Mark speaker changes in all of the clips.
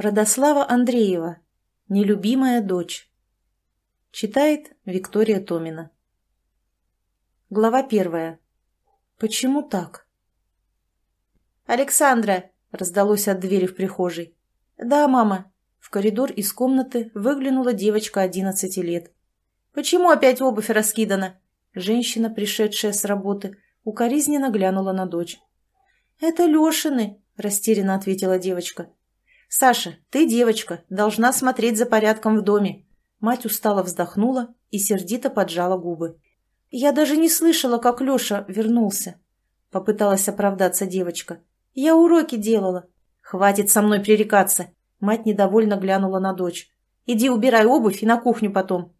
Speaker 1: Родослава Андреева. Нелюбимая дочь. Читает Виктория Томина. Глава первая. Почему так? «Александра!» — раздалось от двери в прихожей. «Да, мама». В коридор из комнаты выглянула девочка одиннадцати лет. «Почему опять обувь раскидана?» Женщина, пришедшая с работы, укоризненно глянула на дочь. «Это Лешины», — растерянно ответила девочка. «Саша, ты девочка, должна смотреть за порядком в доме». Мать устало вздохнула и сердито поджала губы. «Я даже не слышала, как Леша вернулся», — попыталась оправдаться девочка. «Я уроки делала». «Хватит со мной пререкаться!» Мать недовольно глянула на дочь. «Иди убирай обувь и на кухню потом».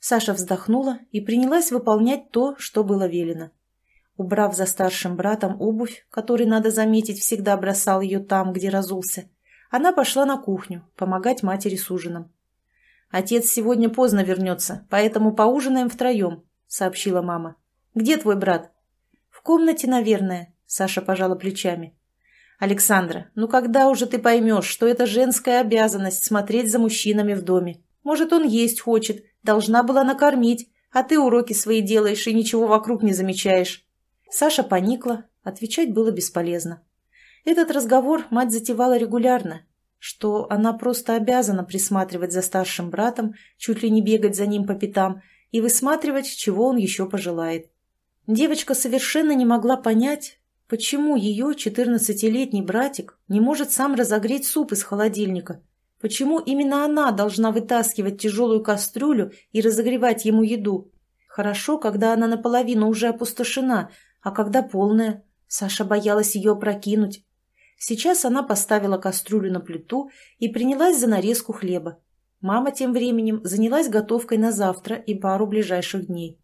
Speaker 1: Саша вздохнула и принялась выполнять то, что было велено. Убрав за старшим братом обувь, который, надо заметить, всегда бросал ее там, где разулся, она пошла на кухню, помогать матери с ужином. «Отец сегодня поздно вернется, поэтому поужинаем втроем», — сообщила мама. «Где твой брат?» «В комнате, наверное», — Саша пожала плечами. «Александра, ну когда уже ты поймешь, что это женская обязанность смотреть за мужчинами в доме? Может, он есть хочет, должна была накормить, а ты уроки свои делаешь и ничего вокруг не замечаешь». Саша поникла, отвечать было бесполезно. Этот разговор мать затевала регулярно, что она просто обязана присматривать за старшим братом, чуть ли не бегать за ним по пятам и высматривать, чего он еще пожелает. Девочка совершенно не могла понять, почему ее четырнадцатилетний братик не может сам разогреть суп из холодильника, почему именно она должна вытаскивать тяжелую кастрюлю и разогревать ему еду. Хорошо, когда она наполовину уже опустошена, а когда полная. Саша боялась ее прокинуть. Сейчас она поставила кастрюлю на плиту и принялась за нарезку хлеба. Мама тем временем занялась готовкой на завтра и пару ближайших дней.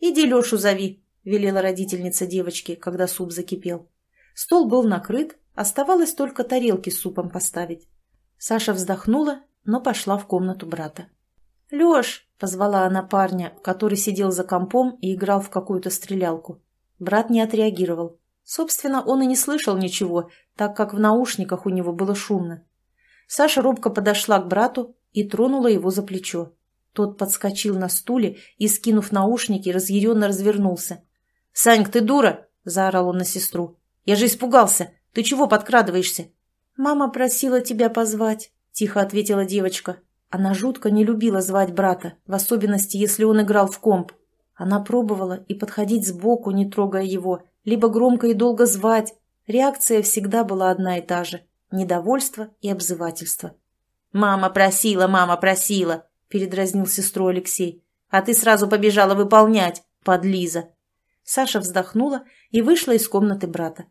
Speaker 1: «Иди Лешу зови», — велела родительница девочки, когда суп закипел. Стол был накрыт, оставалось только тарелки с супом поставить. Саша вздохнула, но пошла в комнату брата. «Леш!» — позвала она парня, который сидел за компом и играл в какую-то стрелялку. Брат не отреагировал. Собственно, он и не слышал ничего, так как в наушниках у него было шумно. Саша робко подошла к брату и тронула его за плечо. Тот подскочил на стуле и, скинув наушники, разъяренно развернулся. Сань, ты дура!» – заорал он на сестру. «Я же испугался! Ты чего подкрадываешься?» «Мама просила тебя позвать», – тихо ответила девочка. Она жутко не любила звать брата, в особенности, если он играл в комп. Она пробовала и подходить сбоку, не трогая его – либо громко и долго звать. Реакция всегда была одна и та же – недовольство и обзывательство. «Мама просила, мама просила!» – передразнил сестру Алексей. «А ты сразу побежала выполнять, подлиза!» Саша вздохнула и вышла из комнаты брата.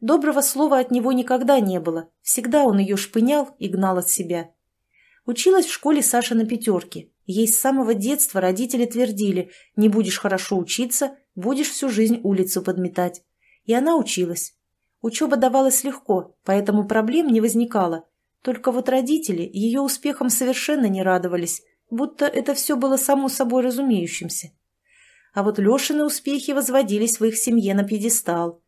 Speaker 1: Доброго слова от него никогда не было, всегда он ее шпынял и гнал от себя. Училась в школе Саша на пятерке. Ей с самого детства родители твердили «не будешь хорошо учиться, будешь всю жизнь улицу подметать. И она училась. Учеба давалась легко, поэтому проблем не возникало. Только вот родители ее успехом совершенно не радовались, будто это все было само собой разумеющимся. А вот Лешины успехи возводились в их семье на пьедестал.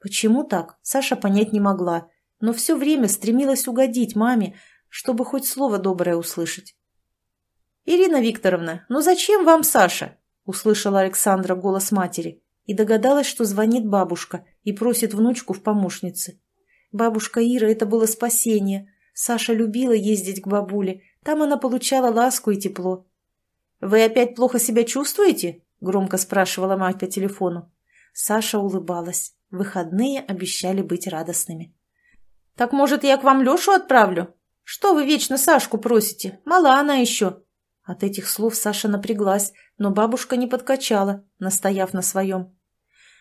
Speaker 1: Почему так, Саша понять не могла, но все время стремилась угодить маме, чтобы хоть слово доброе услышать. «Ирина Викторовна, ну зачем вам Саша?» — услышала Александра голос матери и догадалась, что звонит бабушка и просит внучку в помощнице. Бабушка Ира — это было спасение. Саша любила ездить к бабуле, там она получала ласку и тепло. «Вы опять плохо себя чувствуете?» — громко спрашивала мать по телефону. Саша улыбалась. Выходные обещали быть радостными. «Так, может, я к вам Лешу отправлю? Что вы вечно Сашку просите? Мала она еще. От этих слов Саша напряглась, но бабушка не подкачала, настояв на своем.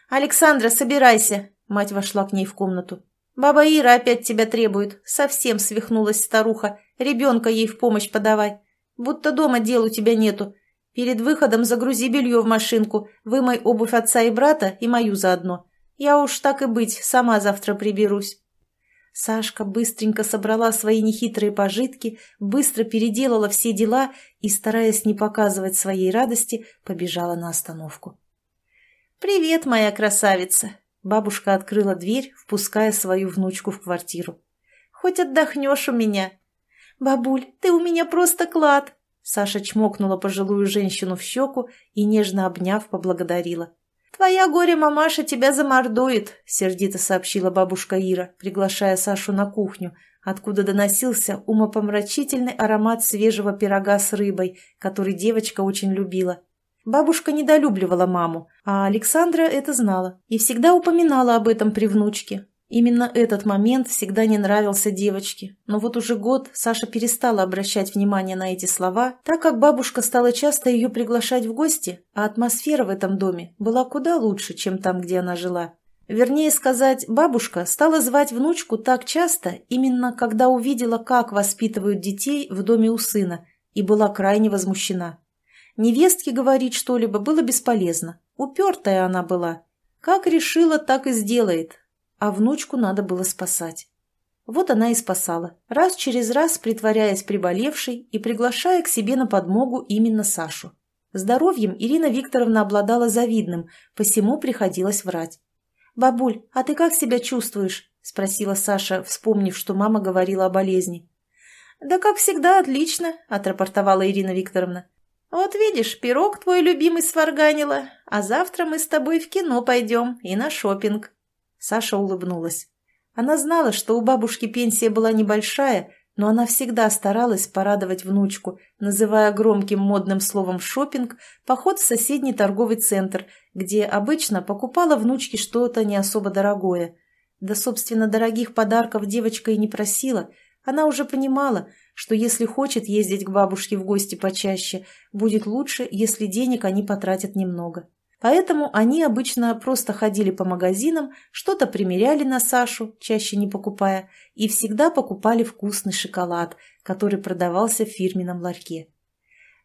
Speaker 1: «Александра, собирайся!» – мать вошла к ней в комнату. «Баба Ира опять тебя требует. Совсем свихнулась старуха. Ребенка ей в помощь подавай. Будто дома дел у тебя нету. Перед выходом загрузи белье в машинку, вымой обувь отца и брата и мою заодно. Я уж так и быть, сама завтра приберусь». Сашка быстренько собрала свои нехитрые пожитки, быстро переделала все дела и, стараясь не показывать своей радости, побежала на остановку. «Привет, моя красавица!» Бабушка открыла дверь, впуская свою внучку в квартиру. «Хоть отдохнешь у меня!» «Бабуль, ты у меня просто клад!» Саша чмокнула пожилую женщину в щеку и, нежно обняв, поблагодарила. «Твоя горе-мамаша тебя замордует», — сердито сообщила бабушка Ира, приглашая Сашу на кухню, откуда доносился умопомрачительный аромат свежего пирога с рыбой, который девочка очень любила. Бабушка недолюбливала маму, а Александра это знала и всегда упоминала об этом при внучке, Именно этот момент всегда не нравился девочке, но вот уже год Саша перестала обращать внимание на эти слова, так как бабушка стала часто ее приглашать в гости, а атмосфера в этом доме была куда лучше, чем там, где она жила. Вернее сказать, бабушка стала звать внучку так часто, именно когда увидела, как воспитывают детей в доме у сына, и была крайне возмущена. Невестке говорить что-либо было бесполезно, упертая она была. Как решила, так и сделает, а внучку надо было спасать. Вот она и спасала, раз через раз притворяясь приболевшей и приглашая к себе на подмогу именно Сашу. Здоровьем Ирина Викторовна обладала завидным, посему приходилось врать. «Бабуль, а ты как себя чувствуешь?» – спросила Саша, вспомнив, что мама говорила о болезни. «Да как всегда, отлично», – отрапортовала Ирина Викторовна. «Вот видишь, пирог твой любимый сварганила, а завтра мы с тобой в кино пойдем и на шопинг. Саша улыбнулась. Она знала, что у бабушки пенсия была небольшая, но она всегда старалась порадовать внучку, называя громким модным словом шопинг поход в соседний торговый центр, где обычно покупала внучке что-то не особо дорогое. Да, собственно, дорогих подарков девочка и не просила. Она уже понимала, что если хочет ездить к бабушке в гости почаще, будет лучше, если денег они потратят немного. Поэтому они обычно просто ходили по магазинам, что-то примеряли на Сашу, чаще не покупая, и всегда покупали вкусный шоколад, который продавался в фирменном ларьке.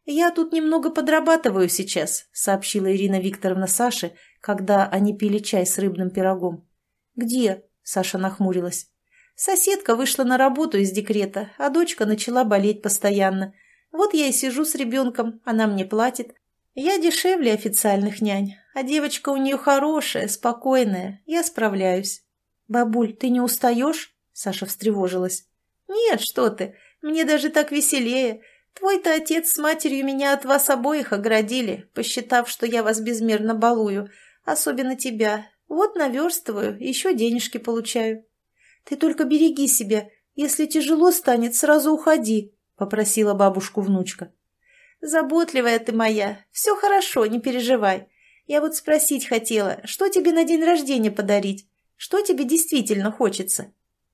Speaker 1: «Я тут немного подрабатываю сейчас», — сообщила Ирина Викторовна Саше, когда они пили чай с рыбным пирогом. «Где?» — Саша нахмурилась. «Соседка вышла на работу из декрета, а дочка начала болеть постоянно. Вот я и сижу с ребенком, она мне платит, я дешевле официальных нянь, а девочка у нее хорошая, спокойная, я справляюсь. Бабуль, ты не устаешь? Саша встревожилась. Нет, что ты, мне даже так веселее. Твой-то отец с матерью меня от вас обоих оградили, посчитав, что я вас безмерно балую, особенно тебя. Вот наверстываю, еще денежки получаю. Ты только береги себя, если тяжело станет, сразу уходи, попросила бабушку внучка. «Заботливая ты моя. Все хорошо, не переживай. Я вот спросить хотела, что тебе на день рождения подарить? Что тебе действительно хочется?»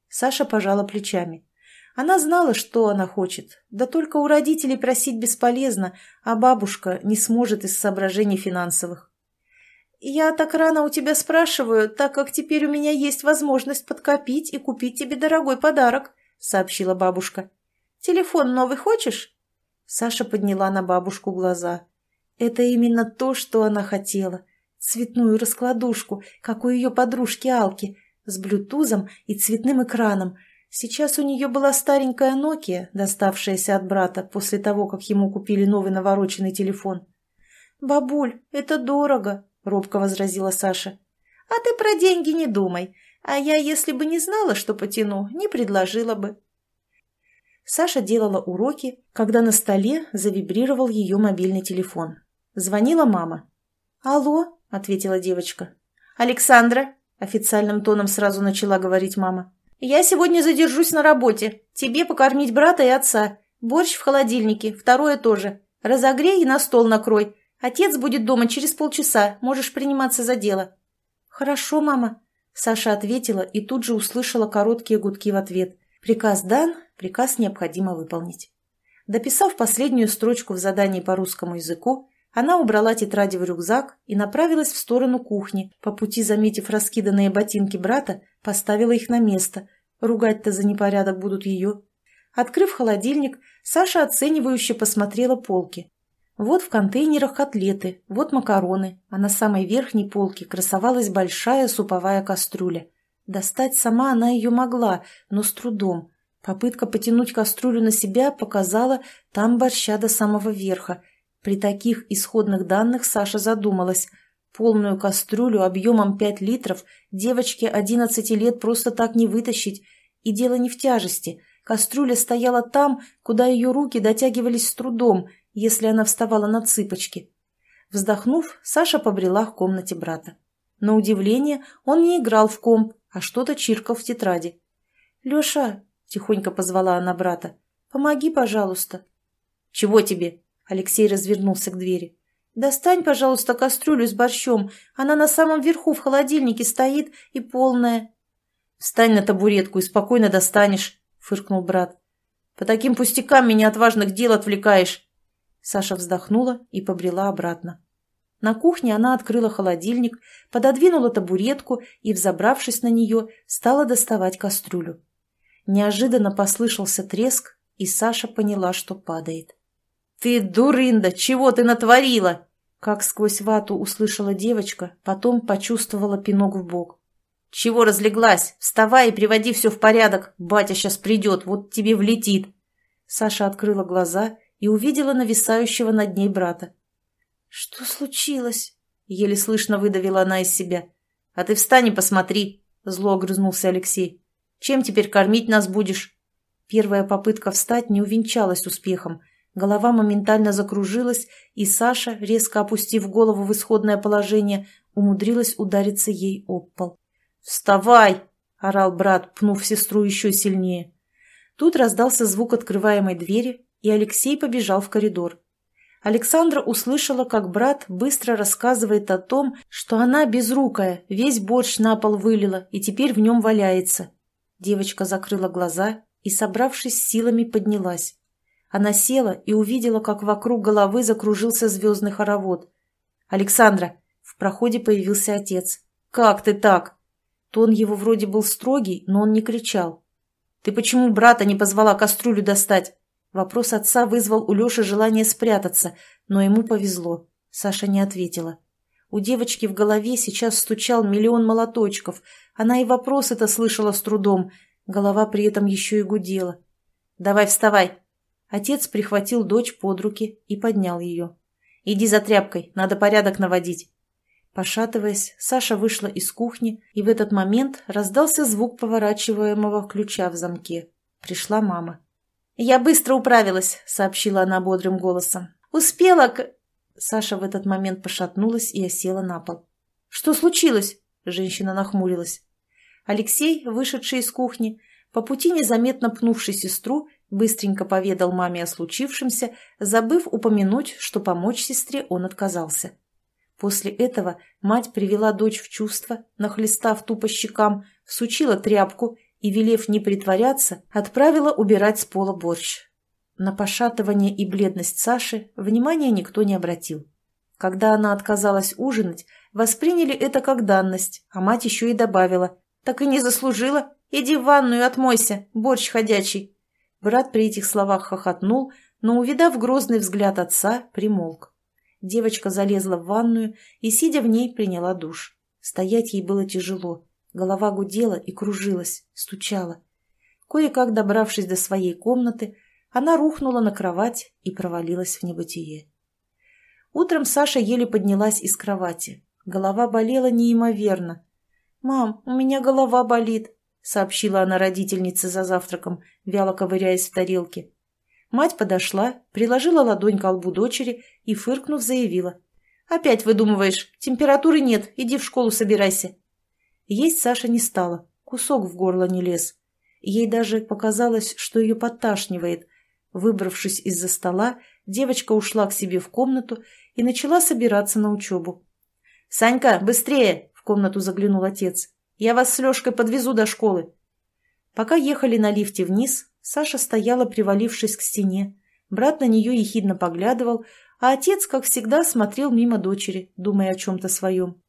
Speaker 1: Саша пожала плечами. Она знала, что она хочет. Да только у родителей просить бесполезно, а бабушка не сможет из соображений финансовых. «Я так рано у тебя спрашиваю, так как теперь у меня есть возможность подкопить и купить тебе дорогой подарок», — сообщила бабушка. «Телефон новый хочешь?» Саша подняла на бабушку глаза. Это именно то, что она хотела. Цветную раскладушку, как у ее подружки Алки, с блютузом и цветным экраном. Сейчас у нее была старенькая Nokia, доставшаяся от брата после того, как ему купили новый навороченный телефон. «Бабуль, это дорого», — робко возразила Саша. «А ты про деньги не думай. А я, если бы не знала, что потяну, не предложила бы», Саша делала уроки, когда на столе завибрировал ее мобильный телефон. Звонила мама. «Алло», — ответила девочка. «Александра», — официальным тоном сразу начала говорить мама. «Я сегодня задержусь на работе. Тебе покормить брата и отца. Борщ в холодильнике, второе тоже. Разогрей и на стол накрой. Отец будет дома через полчаса, можешь приниматься за дело». «Хорошо, мама», — Саша ответила и тут же услышала короткие гудки в ответ. Приказ дан, Приказ необходимо выполнить. Дописав последнюю строчку в задании по русскому языку, она убрала тетради в рюкзак и направилась в сторону кухни, по пути заметив раскиданные ботинки брата, поставила их на место. Ругать-то за непорядок будут ее. Открыв холодильник, Саша оценивающе посмотрела полки. Вот в контейнерах котлеты, вот макароны, а на самой верхней полке красовалась большая суповая кастрюля. Достать сама она ее могла, но с трудом. Попытка потянуть кастрюлю на себя показала там борща до самого верха. При таких исходных данных Саша задумалась. Полную кастрюлю объемом 5 литров девочке 11 лет просто так не вытащить. И дело не в тяжести. Кастрюля стояла там, куда ее руки дотягивались с трудом, если она вставала на цыпочки. Вздохнув, Саша побрела к комнате брата. На удивление, он не играл в комп, а что-то чиркал в тетради. «Леша, тихонько позвала она брата. «Помоги, пожалуйста». «Чего тебе?» Алексей развернулся к двери. «Достань, пожалуйста, кастрюлю с борщом. Она на самом верху в холодильнике стоит и полная». «Встань на табуретку и спокойно достанешь», — фыркнул брат. «По таким пустякам меня от важных дел отвлекаешь». Саша вздохнула и побрела обратно. На кухне она открыла холодильник, пододвинула табуретку и, взобравшись на нее, стала доставать кастрюлю. Неожиданно послышался треск, и Саша поняла, что падает. «Ты, дурында, чего ты натворила?» Как сквозь вату услышала девочка, потом почувствовала пинок в бок. «Чего разлеглась? Вставай и приводи все в порядок. Батя сейчас придет, вот тебе влетит». Саша открыла глаза и увидела нависающего над ней брата. «Что случилось?» — еле слышно выдавила она из себя. «А ты встань и посмотри», — зло огрызнулся Алексей. Чем теперь кормить нас будешь?» Первая попытка встать не увенчалась успехом. Голова моментально закружилась, и Саша, резко опустив голову в исходное положение, умудрилась удариться ей об пол. «Вставай!» – орал брат, пнув сестру еще сильнее. Тут раздался звук открываемой двери, и Алексей побежал в коридор. Александра услышала, как брат быстро рассказывает о том, что она безрукая, весь борщ на пол вылила и теперь в нем валяется, Девочка закрыла глаза и, собравшись силами, поднялась. Она села и увидела, как вокруг головы закружился звездный хоровод. «Александра!» В проходе появился отец. «Как ты так?» Тон его вроде был строгий, но он не кричал. «Ты почему брата не позвала кастрюлю достать?» Вопрос отца вызвал у Леши желание спрятаться, но ему повезло. Саша не ответила. У девочки в голове сейчас стучал миллион молоточков, она и вопрос это слышала с трудом, голова при этом еще и гудела. «Давай вставай!» Отец прихватил дочь под руки и поднял ее. «Иди за тряпкой, надо порядок наводить». Пошатываясь, Саша вышла из кухни, и в этот момент раздался звук поворачиваемого ключа в замке. Пришла мама. «Я быстро управилась», — сообщила она бодрым голосом. «Успела к...» Саша в этот момент пошатнулась и осела на пол. «Что случилось?» Женщина нахмурилась. Алексей, вышедший из кухни, по пути незаметно пнувший сестру, быстренько поведал маме о случившемся, забыв упомянуть, что помочь сестре он отказался. После этого мать привела дочь в чувство, нахлестав тупо щекам, всучила тряпку и, велев не притворяться, отправила убирать с пола борщ. На пошатывание и бледность Саши внимания никто не обратил. Когда она отказалась ужинать, Восприняли это как данность, а мать еще и добавила. «Так и не заслужила. Иди в ванную отмойся, борщ ходячий». Брат при этих словах хохотнул, но, увидав грозный взгляд отца, примолк. Девочка залезла в ванную и, сидя в ней, приняла душ. Стоять ей было тяжело. Голова гудела и кружилась, стучала. Кое-как добравшись до своей комнаты, она рухнула на кровать и провалилась в небытие. Утром Саша еле поднялась из кровати. Голова болела неимоверно. «Мам, у меня голова болит», — сообщила она родительнице за завтраком, вяло ковыряясь в тарелке. Мать подошла, приложила ладонь к лбу дочери и, фыркнув, заявила. «Опять выдумываешь. Температуры нет. Иди в школу собирайся». Есть Саша не стала. Кусок в горло не лез. Ей даже показалось, что ее подташнивает. Выбравшись из-за стола, девочка ушла к себе в комнату и начала собираться на учебу. «Санька, быстрее!» – в комнату заглянул отец. «Я вас с Лешкой подвезу до школы». Пока ехали на лифте вниз, Саша стояла, привалившись к стене. Брат на нее ехидно поглядывал, а отец, как всегда, смотрел мимо дочери, думая о чем-то своем.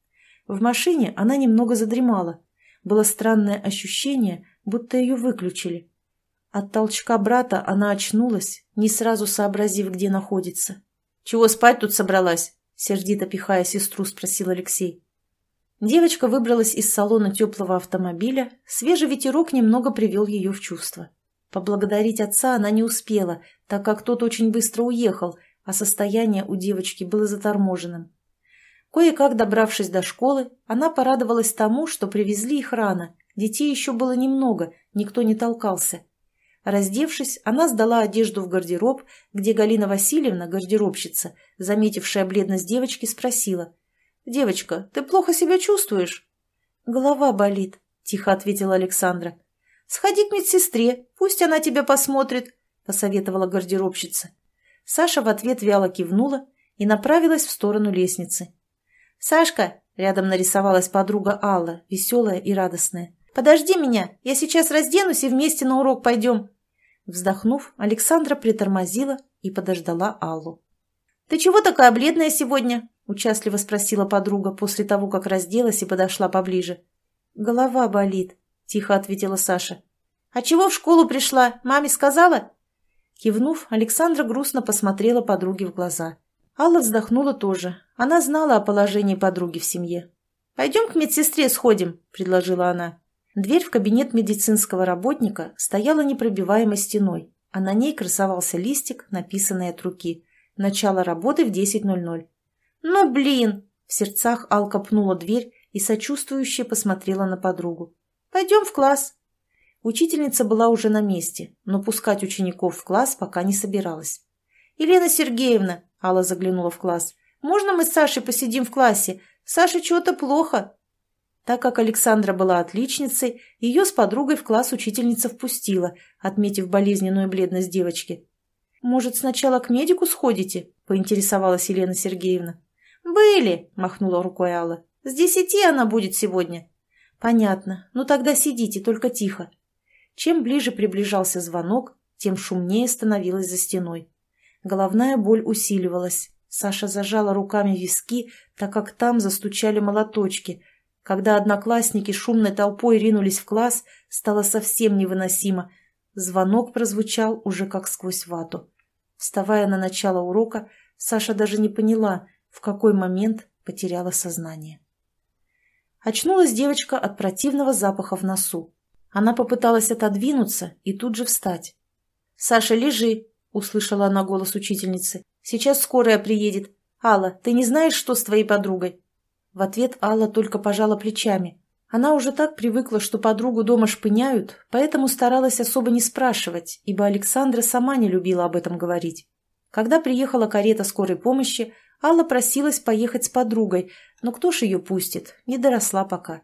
Speaker 1: В машине она немного задремала. Было странное ощущение, будто ее выключили. От толчка брата она очнулась, не сразу сообразив, где находится. «Чего спать тут собралась?» — сердито пихая сестру, спросил Алексей. Девочка выбралась из салона теплого автомобиля, свежий ветерок немного привел ее в чувство. Поблагодарить отца она не успела, так как тот очень быстро уехал, а состояние у девочки было заторможенным. Кое-как добравшись до школы, она порадовалась тому, что привезли их рано, детей еще было немного, никто не толкался. Раздевшись, она сдала одежду в гардероб, где Галина Васильевна, гардеробщица, заметившая бледность девочки, спросила. «Девочка, ты плохо себя чувствуешь?» «Голова болит», — тихо ответила Александра. «Сходи к медсестре, пусть она тебя посмотрит», — посоветовала гардеробщица. Саша в ответ вяло кивнула и направилась в сторону лестницы. «Сашка!» — рядом нарисовалась подруга Алла, веселая и радостная. «Подожди меня, я сейчас разденусь и вместе на урок пойдем». Вздохнув, Александра притормозила и подождала Аллу. «Ты чего такая бледная сегодня?» – участливо спросила подруга после того, как разделась и подошла поближе. «Голова болит», – тихо ответила Саша. «А чего в школу пришла? Маме сказала?» Кивнув, Александра грустно посмотрела подруге в глаза. Алла вздохнула тоже. Она знала о положении подруги в семье. «Пойдем к медсестре сходим», – предложила она. Дверь в кабинет медицинского работника стояла непробиваемой стеной, а на ней красовался листик, написанный от руки. Начало работы в 10.00. «Ну, блин!» – в сердцах Алка пнула дверь и сочувствующе посмотрела на подругу. «Пойдем в класс!» Учительница была уже на месте, но пускать учеников в класс пока не собиралась. «Елена Сергеевна!» – Алла заглянула в класс. «Можно мы с Сашей посидим в классе? Саше чего-то плохо!» Так как Александра была отличницей, ее с подругой в класс учительница впустила, отметив болезненную бледность девочки. «Может, сначала к медику сходите?» – поинтересовалась Елена Сергеевна. «Были!» – махнула рукой Алла. «С десяти она будет сегодня». «Понятно. Ну тогда сидите, только тихо». Чем ближе приближался звонок, тем шумнее становилось за стеной. Головная боль усиливалась. Саша зажала руками виски, так как там застучали молоточки – когда одноклассники шумной толпой ринулись в класс, стало совсем невыносимо. Звонок прозвучал уже как сквозь вату. Вставая на начало урока, Саша даже не поняла, в какой момент потеряла сознание. Очнулась девочка от противного запаха в носу. Она попыталась отодвинуться и тут же встать. «Саша, лежи!» – услышала она голос учительницы. «Сейчас скорая приедет. Алла, ты не знаешь, что с твоей подругой?» В ответ Алла только пожала плечами. Она уже так привыкла, что подругу дома шпыняют, поэтому старалась особо не спрашивать, ибо Александра сама не любила об этом говорить. Когда приехала карета скорой помощи, Алла просилась поехать с подругой, но кто ж ее пустит, не доросла пока.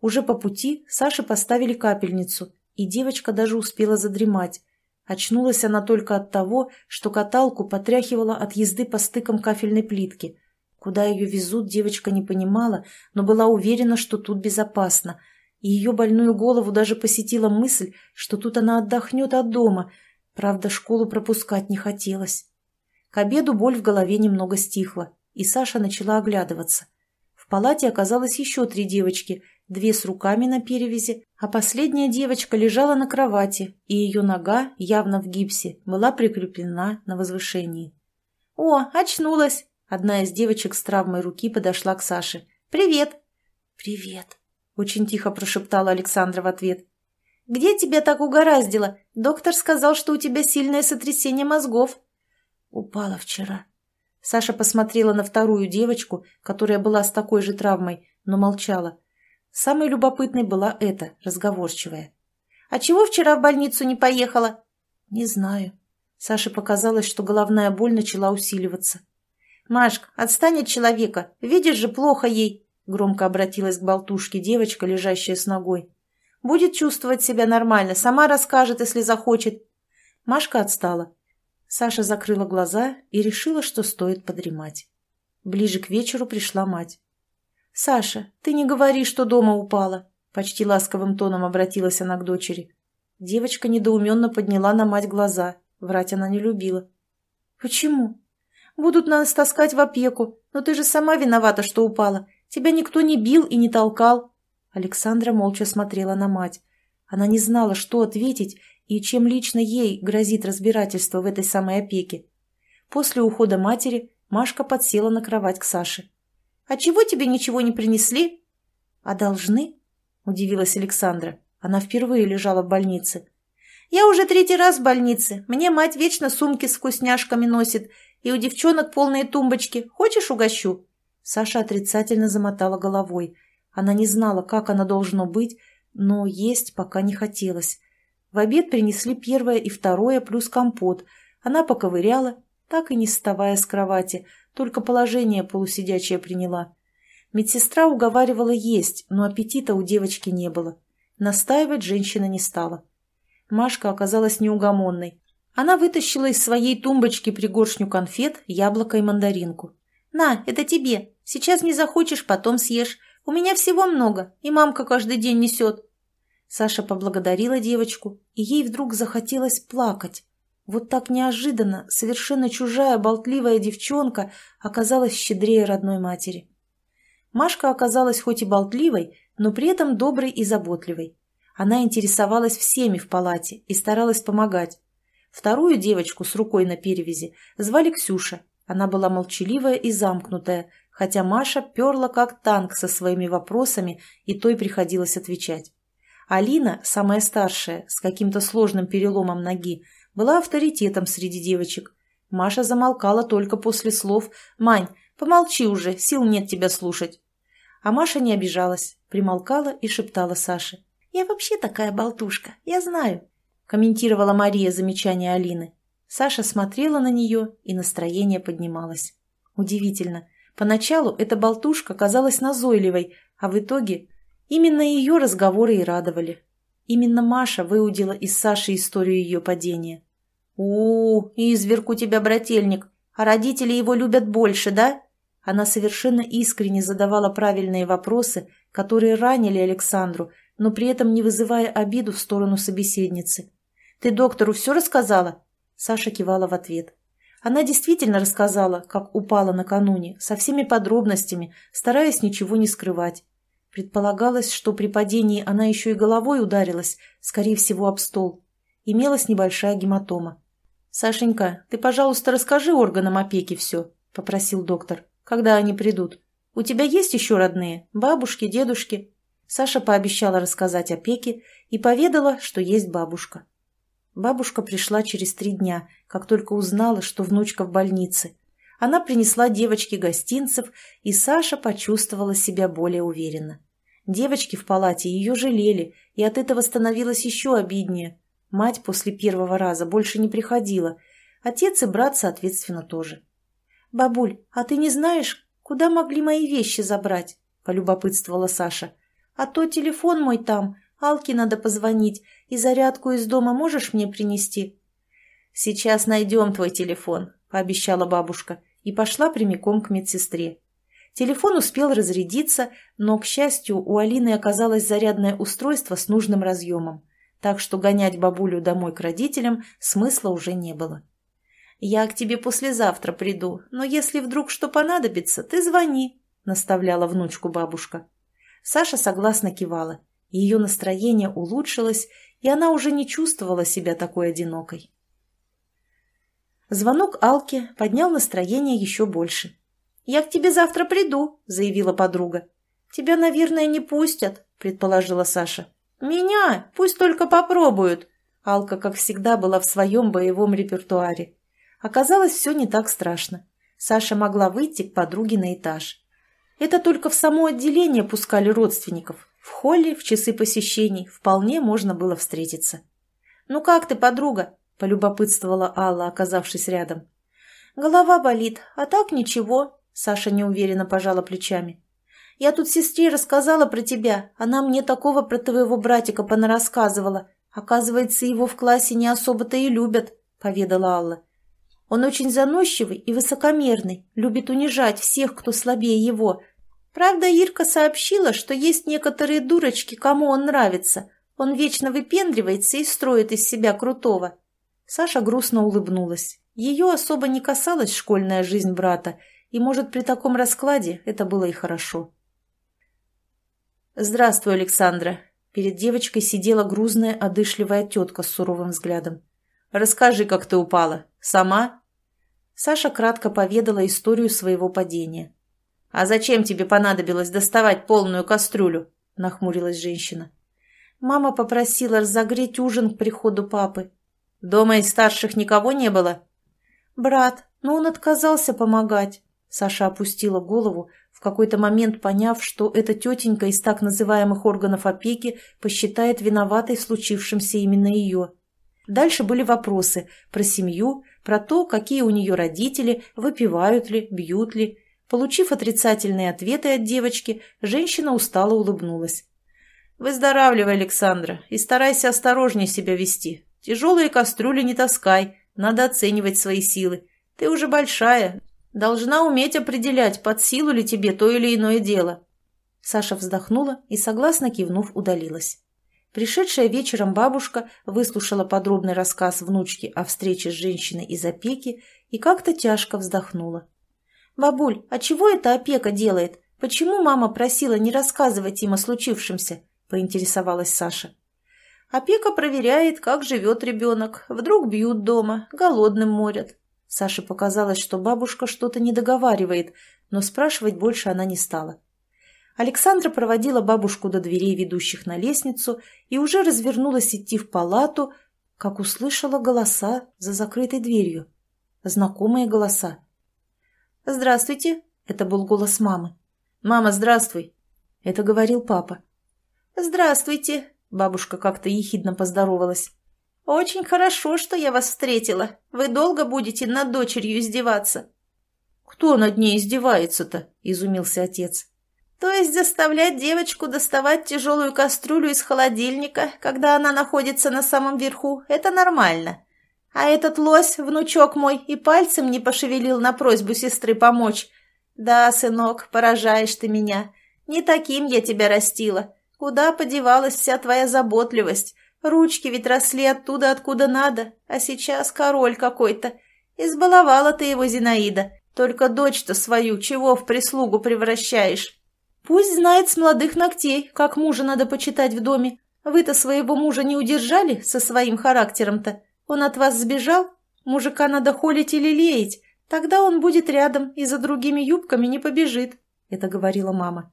Speaker 1: Уже по пути Саше поставили капельницу, и девочка даже успела задремать. Очнулась она только от того, что каталку потряхивала от езды по стыкам кафельной плитки – Куда ее везут, девочка не понимала, но была уверена, что тут безопасно. И ее больную голову даже посетила мысль, что тут она отдохнет от дома. Правда, школу пропускать не хотелось. К обеду боль в голове немного стихла, и Саша начала оглядываться. В палате оказалось еще три девочки, две с руками на перевязи, а последняя девочка лежала на кровати, и ее нога, явно в гипсе, была прикреплена на возвышении. «О, очнулась!» Одна из девочек с травмой руки подошла к Саше. «Привет!» «Привет!» – очень тихо прошептала Александра в ответ. «Где тебя так угораздило? Доктор сказал, что у тебя сильное сотрясение мозгов». «Упала вчера». Саша посмотрела на вторую девочку, которая была с такой же травмой, но молчала. Самой любопытной была эта, разговорчивая. «А чего вчера в больницу не поехала?» «Не знаю». Саше показалось, что головная боль начала усиливаться. «Машка, отстань от человека, видишь же, плохо ей!» Громко обратилась к болтушке девочка, лежащая с ногой. «Будет чувствовать себя нормально, сама расскажет, если захочет». Машка отстала. Саша закрыла глаза и решила, что стоит подремать. Ближе к вечеру пришла мать. «Саша, ты не говори, что дома упала!» Почти ласковым тоном обратилась она к дочери. Девочка недоуменно подняла на мать глаза. Врать она не любила. «Почему?» Будут нас таскать в опеку. Но ты же сама виновата, что упала. Тебя никто не бил и не толкал». Александра молча смотрела на мать. Она не знала, что ответить и чем лично ей грозит разбирательство в этой самой опеке. После ухода матери Машка подсела на кровать к Саше. «А чего тебе ничего не принесли?» «А должны?» – удивилась Александра. Она впервые лежала в больнице. «Я уже третий раз в больнице. Мне мать вечно сумки с вкусняшками носит. И у девчонок полные тумбочки. Хочешь, угощу?» Саша отрицательно замотала головой. Она не знала, как оно должно быть, но есть пока не хотелось. В обед принесли первое и второе плюс компот. Она поковыряла, так и не вставая с кровати, только положение полусидячее приняла. Медсестра уговаривала есть, но аппетита у девочки не было. Настаивать женщина не стала. Машка оказалась неугомонной. Она вытащила из своей тумбочки пригоршню конфет, яблоко и мандаринку. «На, это тебе. Сейчас не захочешь, потом съешь. У меня всего много, и мамка каждый день несет». Саша поблагодарила девочку, и ей вдруг захотелось плакать. Вот так неожиданно совершенно чужая болтливая девчонка оказалась щедрее родной матери. Машка оказалась хоть и болтливой, но при этом доброй и заботливой. Она интересовалась всеми в палате и старалась помогать. Вторую девочку с рукой на перевязи звали Ксюша. Она была молчаливая и замкнутая, хотя Маша перла как танк со своими вопросами, и той приходилось отвечать. Алина, самая старшая, с каким-то сложным переломом ноги, была авторитетом среди девочек. Маша замолкала только после слов «Мань, помолчи уже, сил нет тебя слушать». А Маша не обижалась, примолкала и шептала Саше. «Я вообще такая болтушка, я знаю комментировала Мария замечание Алины. Саша смотрела на нее, и настроение поднималось. Удивительно. Поначалу эта болтушка казалась назойливой, а в итоге именно ее разговоры и радовали. Именно Маша выудила из Саши историю ее падения. «У-у-у, тебя брательник, а родители его любят больше, да?» Она совершенно искренне задавала правильные вопросы, которые ранили Александру, но при этом не вызывая обиду в сторону собеседницы. Ты доктору все рассказала?» Саша кивала в ответ. Она действительно рассказала, как упала накануне, со всеми подробностями, стараясь ничего не скрывать. Предполагалось, что при падении она еще и головой ударилась, скорее всего, об стол. Имелась небольшая гематома. «Сашенька, ты, пожалуйста, расскажи органам опеки все», — попросил доктор, — «когда они придут. У тебя есть еще родные? Бабушки, дедушки?» Саша пообещала рассказать опеке и поведала, что есть бабушка. Бабушка пришла через три дня, как только узнала, что внучка в больнице. Она принесла девочке гостинцев, и Саша почувствовала себя более уверенно. Девочки в палате ее жалели, и от этого становилось еще обиднее. Мать после первого раза больше не приходила, отец и брат, соответственно, тоже. «Бабуль, а ты не знаешь, куда могли мои вещи забрать?» – полюбопытствовала Саша. «А то телефон мой там, Алке надо позвонить, и зарядку из дома можешь мне принести?» «Сейчас найдем твой телефон», — пообещала бабушка, и пошла прямиком к медсестре. Телефон успел разрядиться, но, к счастью, у Алины оказалось зарядное устройство с нужным разъемом, так что гонять бабулю домой к родителям смысла уже не было. «Я к тебе послезавтра приду, но если вдруг что понадобится, ты звони», — наставляла внучку бабушка. Саша согласно кивала. Ее настроение улучшилось, и она уже не чувствовала себя такой одинокой. Звонок Алки поднял настроение еще больше. «Я к тебе завтра приду», — заявила подруга. «Тебя, наверное, не пустят», — предположила Саша. «Меня! Пусть только попробуют!» Алка, как всегда, была в своем боевом репертуаре. Оказалось, все не так страшно. Саша могла выйти к подруге на этаж. Это только в само отделение пускали родственников. В холле в часы посещений вполне можно было встретиться. «Ну как ты, подруга?» – полюбопытствовала Алла, оказавшись рядом. «Голова болит, а так ничего», – Саша неуверенно пожала плечами. «Я тут сестре рассказала про тебя, она мне такого про твоего братика понарассказывала. Оказывается, его в классе не особо-то и любят», – поведала Алла. «Он очень заносчивый и высокомерный, любит унижать всех, кто слабее его, Правда, Ирка сообщила, что есть некоторые дурочки, кому он нравится. Он вечно выпендривается и строит из себя крутого. Саша грустно улыбнулась. Ее особо не касалась школьная жизнь брата, и, может, при таком раскладе это было и хорошо. «Здравствуй, Александра!» Перед девочкой сидела грузная, одышливая тетка с суровым взглядом. «Расскажи, как ты упала. Сама?» Саша кратко поведала историю своего падения. «А зачем тебе понадобилось доставать полную кастрюлю?» – нахмурилась женщина. Мама попросила разогреть ужин к приходу папы. «Дома из старших никого не было?» «Брат, но он отказался помогать». Саша опустила голову, в какой-то момент поняв, что эта тетенька из так называемых органов опеки посчитает виноватой в случившемся именно ее. Дальше были вопросы про семью, про то, какие у нее родители, выпивают ли, бьют ли – Получив отрицательные ответы от девочки, женщина устало улыбнулась. «Выздоравливай, Александра, и старайся осторожнее себя вести. Тяжелые кастрюли не таскай, надо оценивать свои силы. Ты уже большая, должна уметь определять, под силу ли тебе то или иное дело». Саша вздохнула и, согласно кивнув, удалилась. Пришедшая вечером бабушка выслушала подробный рассказ внучки о встрече с женщиной из опеки и как-то тяжко вздохнула. «Бабуль, а чего эта опека делает? Почему мама просила не рассказывать им о случившемся?» – поинтересовалась Саша. «Опека проверяет, как живет ребенок. Вдруг бьют дома, голодным морят». Саше показалось, что бабушка что-то недоговаривает, но спрашивать больше она не стала. Александра проводила бабушку до дверей, ведущих на лестницу, и уже развернулась идти в палату, как услышала голоса за закрытой дверью. Знакомые голоса. «Здравствуйте!» — это был голос мамы. «Мама, здравствуй!» — это говорил папа. «Здравствуйте!» — бабушка как-то ехидно поздоровалась. «Очень хорошо, что я вас встретила. Вы долго будете над дочерью издеваться?» «Кто над ней издевается-то?» – изумился отец. «То есть заставлять девочку доставать тяжелую кастрюлю из холодильника, когда она находится на самом верху, это нормально. А этот лось, внучок мой, и пальцем не пошевелил на просьбу сестры помочь. Да, сынок, поражаешь ты меня. Не таким я тебя растила. Куда подевалась вся твоя заботливость? Ручки ведь росли оттуда, откуда надо, а сейчас король какой-то. Избаловала ты его, Зинаида. Только дочь-то свою чего в прислугу превращаешь? Пусть знает с молодых ногтей, как мужа надо почитать в доме. Вы-то своего мужа не удержали со своим характером-то? Он от вас сбежал? Мужика надо холить или леять. Тогда он будет рядом и за другими юбками не побежит», — это говорила мама.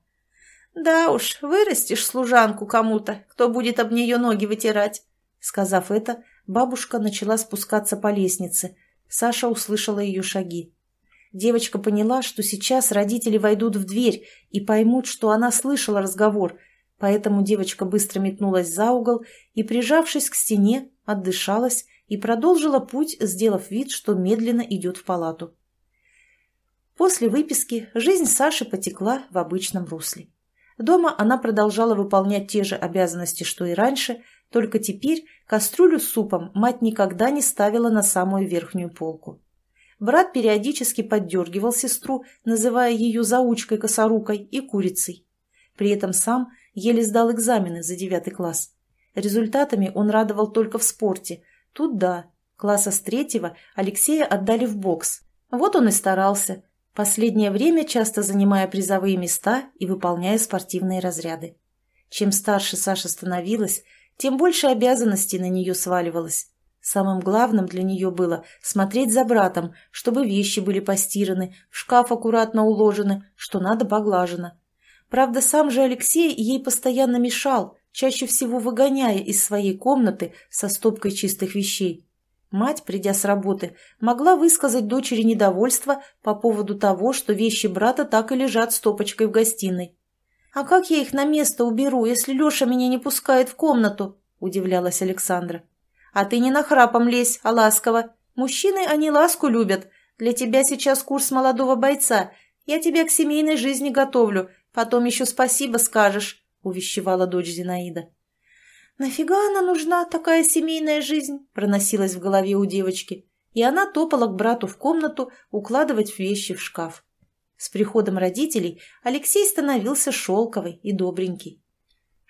Speaker 1: «Да уж, вырастешь служанку кому-то, кто будет об нее ноги вытирать». Сказав это, бабушка начала спускаться по лестнице. Саша услышала ее шаги. Девочка поняла, что сейчас родители войдут в дверь и поймут, что она слышала разговор, поэтому девочка быстро метнулась за угол и, прижавшись к стене, отдышалась и продолжила путь, сделав вид, что медленно идет в палату. После выписки жизнь Саши потекла в обычном русле. Дома она продолжала выполнять те же обязанности, что и раньше, только теперь кастрюлю с супом мать никогда не ставила на самую верхнюю полку. Брат периодически поддергивал сестру, называя ее заучкой-косорукой и курицей. При этом сам еле сдал экзамены за девятый класс. Результатами он радовал только в спорте, Тут да, класса с третьего Алексея отдали в бокс. Вот он и старался, последнее время часто занимая призовые места и выполняя спортивные разряды. Чем старше Саша становилась, тем больше обязанностей на нее сваливалось. Самым главным для нее было смотреть за братом, чтобы вещи были постираны, в шкаф аккуратно уложены, что надо поглажено. Правда, сам же Алексей ей постоянно мешал, чаще всего выгоняя из своей комнаты со стопкой чистых вещей. Мать, придя с работы, могла высказать дочери недовольство по поводу того, что вещи брата так и лежат стопочкой в гостиной. «А как я их на место уберу, если Леша меня не пускает в комнату?» – удивлялась Александра. «А ты не нахрапом лезь, а ласково. Мужчины, они ласку любят. Для тебя сейчас курс молодого бойца. Я тебя к семейной жизни готовлю. Потом еще спасибо скажешь увещевала дочь Зинаида. «Нафига она нужна, такая семейная жизнь?» – проносилась в голове у девочки, и она топала к брату в комнату укладывать вещи в шкаф. С приходом родителей Алексей становился шелковый и добренький.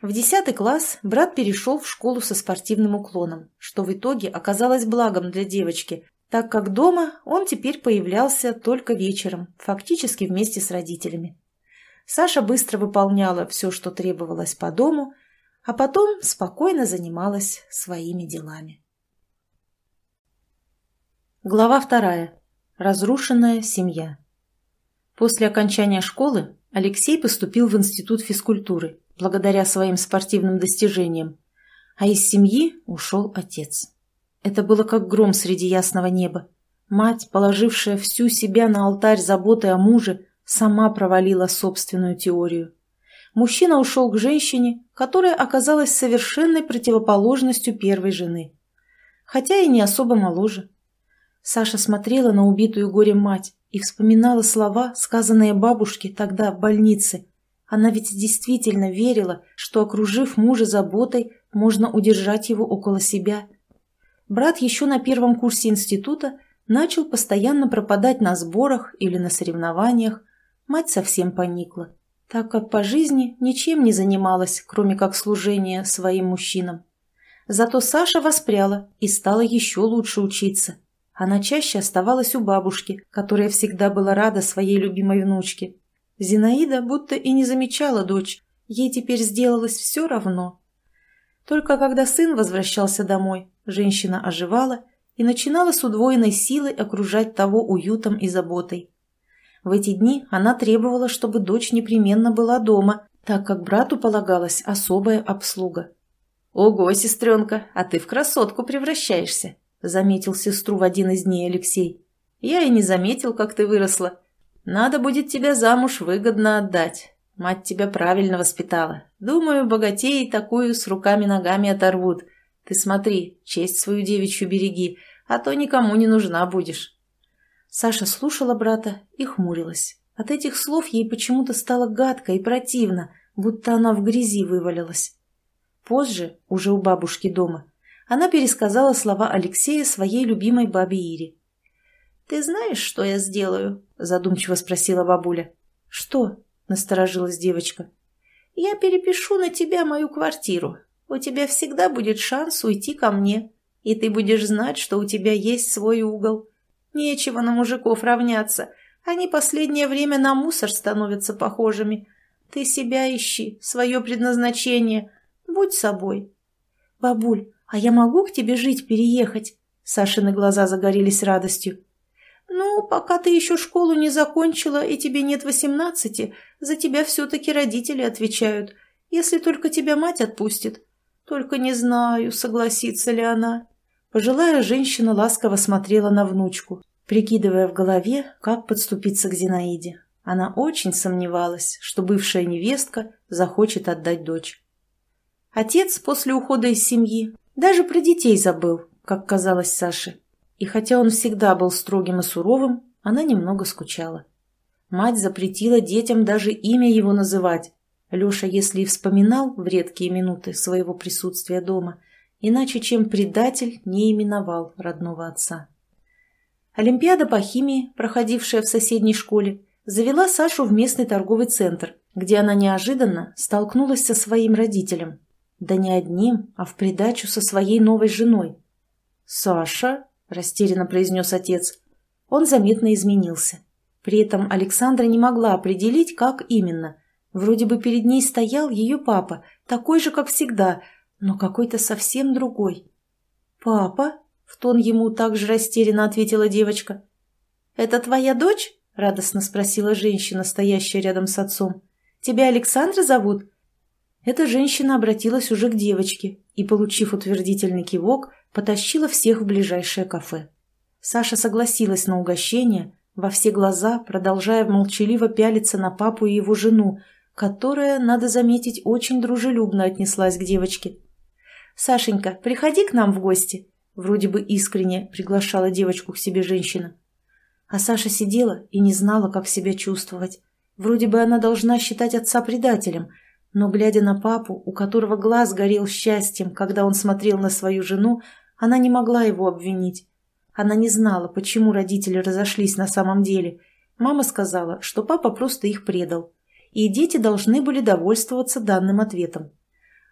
Speaker 1: В десятый класс брат перешел в школу со спортивным уклоном, что в итоге оказалось благом для девочки, так как дома он теперь появлялся только вечером, фактически вместе с родителями. Саша быстро выполняла все, что требовалось по дому, а потом спокойно занималась своими делами. Глава вторая. Разрушенная семья. После окончания школы Алексей поступил в Институт физкультуры, благодаря своим спортивным достижениям, а из семьи ушел отец. Это было как гром среди ясного неба. Мать, положившая всю себя на алтарь заботы о муже, Сама провалила собственную теорию. Мужчина ушел к женщине, которая оказалась совершенной противоположностью первой жены. Хотя и не особо моложе. Саша смотрела на убитую горем мать и вспоминала слова, сказанные бабушке тогда в больнице. Она ведь действительно верила, что, окружив мужа заботой, можно удержать его около себя. Брат еще на первом курсе института начал постоянно пропадать на сборах или на соревнованиях, мать совсем поникла, так как по жизни ничем не занималась, кроме как служения своим мужчинам. Зато Саша воспряла и стала еще лучше учиться. Она чаще оставалась у бабушки, которая всегда была рада своей любимой внучке. Зинаида будто и не замечала дочь, ей теперь сделалось все равно. Только когда сын возвращался домой, женщина оживала и начинала с удвоенной силой окружать того уютом и заботой. В эти дни она требовала, чтобы дочь непременно была дома, так как брату полагалась особая обслуга. «Ого, сестренка, а ты в красотку превращаешься», — заметил сестру в один из дней Алексей. «Я и не заметил, как ты выросла. Надо будет тебя замуж выгодно отдать. Мать тебя правильно воспитала. Думаю, богатеи такую с руками-ногами оторвут. Ты смотри, честь свою девичью береги, а то никому не нужна будешь. Саша слушала брата и хмурилась. От этих слов ей почему-то стало гадко и противно, будто она в грязи вывалилась. Позже, уже у бабушки дома, она пересказала слова Алексея своей любимой бабе Ире. «Ты знаешь, что я сделаю?» – задумчиво спросила бабуля. «Что?» – насторожилась девочка. «Я перепишу на тебя мою квартиру. У тебя всегда будет шанс уйти ко мне, и ты будешь знать, что у тебя есть свой угол». Нечего на мужиков равняться. Они последнее время на мусор становятся похожими. Ты себя ищи, свое предназначение. Будь собой. Бабуль, а я могу к тебе жить, переехать? Сашины глаза загорелись радостью. «Ну, пока ты еще школу не закончила и тебе нет восемнадцати, за тебя все-таки родители отвечают, если только тебя мать отпустит. Только не знаю, согласится ли она». Пожилая женщина ласково смотрела на внучку, прикидывая в голове, как подступиться к Зинаиде. Она очень сомневалась, что бывшая невестка захочет отдать дочь. Отец после ухода из семьи даже про детей забыл, как казалось Саше. И хотя он всегда был строгим и суровым, она немного скучала. Мать запретила детям даже имя его называть. Леша, если и вспоминал в редкие минуты своего присутствия дома, иначе чем предатель не именовал родного отца. Олимпиада по химии, проходившая в соседней школе, завела Сашу в местный торговый центр, где она неожиданно столкнулась со своим родителем. Да не одним, а в придачу со своей новой женой. «Саша?» – растерянно произнес отец. Он заметно изменился. При этом Александра не могла определить, как именно. Вроде бы перед ней стоял ее папа, такой же, как всегда, но какой-то совсем другой. «Папа?» — в тон ему также растерянно ответила девочка. «Это твоя дочь?» — радостно спросила женщина, стоящая рядом с отцом. «Тебя Александра зовут?» Эта женщина обратилась уже к девочке и, получив утвердительный кивок, потащила всех в ближайшее кафе. Саша согласилась на угощение, во все глаза, продолжая молчаливо пялиться на папу и его жену, которая, надо заметить, очень дружелюбно отнеслась к девочке. «Сашенька, приходи к нам в гости!» Вроде бы искренне приглашала девочку к себе женщина. А Саша сидела и не знала, как себя чувствовать. Вроде бы она должна считать отца предателем, но, глядя на папу, у которого глаз горел счастьем, когда он смотрел на свою жену, она не могла его обвинить. Она не знала, почему родители разошлись на самом деле. Мама сказала, что папа просто их предал. И дети должны были довольствоваться данным ответом.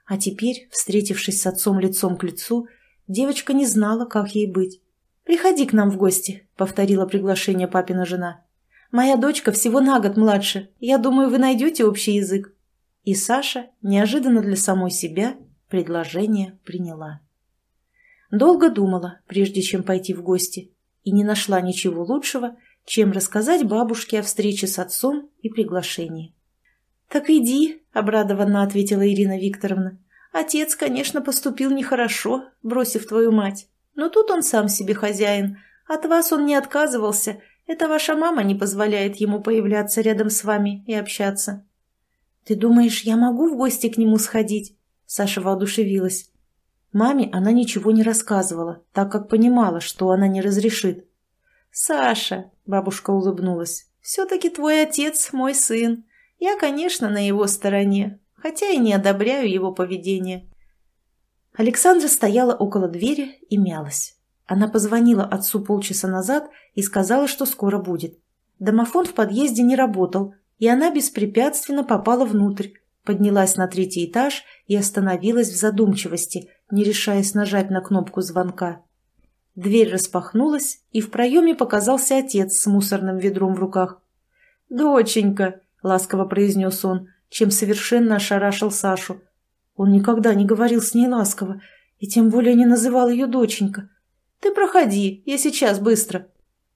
Speaker 1: А теперь, встретившись с отцом лицом к лицу, девочка не знала, как ей быть. «Приходи к нам в гости», — повторила приглашение папина жена. «Моя дочка всего на год младше. Я думаю, вы найдете общий язык». И Саша, неожиданно для самой себя, предложение приняла. Долго думала, прежде чем пойти в гости, и не нашла ничего лучшего, чем рассказать бабушке о встрече с отцом и приглашении. «Так иди», — обрадованно ответила Ирина Викторовна. «Отец, конечно, поступил нехорошо, бросив твою мать. Но тут он сам себе хозяин. От вас он не отказывался. Это ваша мама не позволяет ему появляться рядом с вами и общаться». «Ты думаешь, я могу в гости к нему сходить?» Саша воодушевилась. Маме она ничего не рассказывала, так как понимала, что она не разрешит. «Саша», — бабушка улыбнулась, — «все-таки твой отец мой сын. Я, конечно, на его стороне, хотя и не одобряю его поведение. Александра стояла около двери и мялась. Она позвонила отцу полчаса назад и сказала, что скоро будет. Домофон в подъезде не работал, и она беспрепятственно попала внутрь, поднялась на третий этаж и остановилась в задумчивости, не решаясь нажать на кнопку звонка. Дверь распахнулась, и в проеме показался отец с мусорным ведром в руках. «Доченька, — ласково произнес он, чем совершенно ошарашил Сашу. Он никогда не говорил с ней ласково, и тем более не называл ее доченька. «Ты проходи, я сейчас быстро».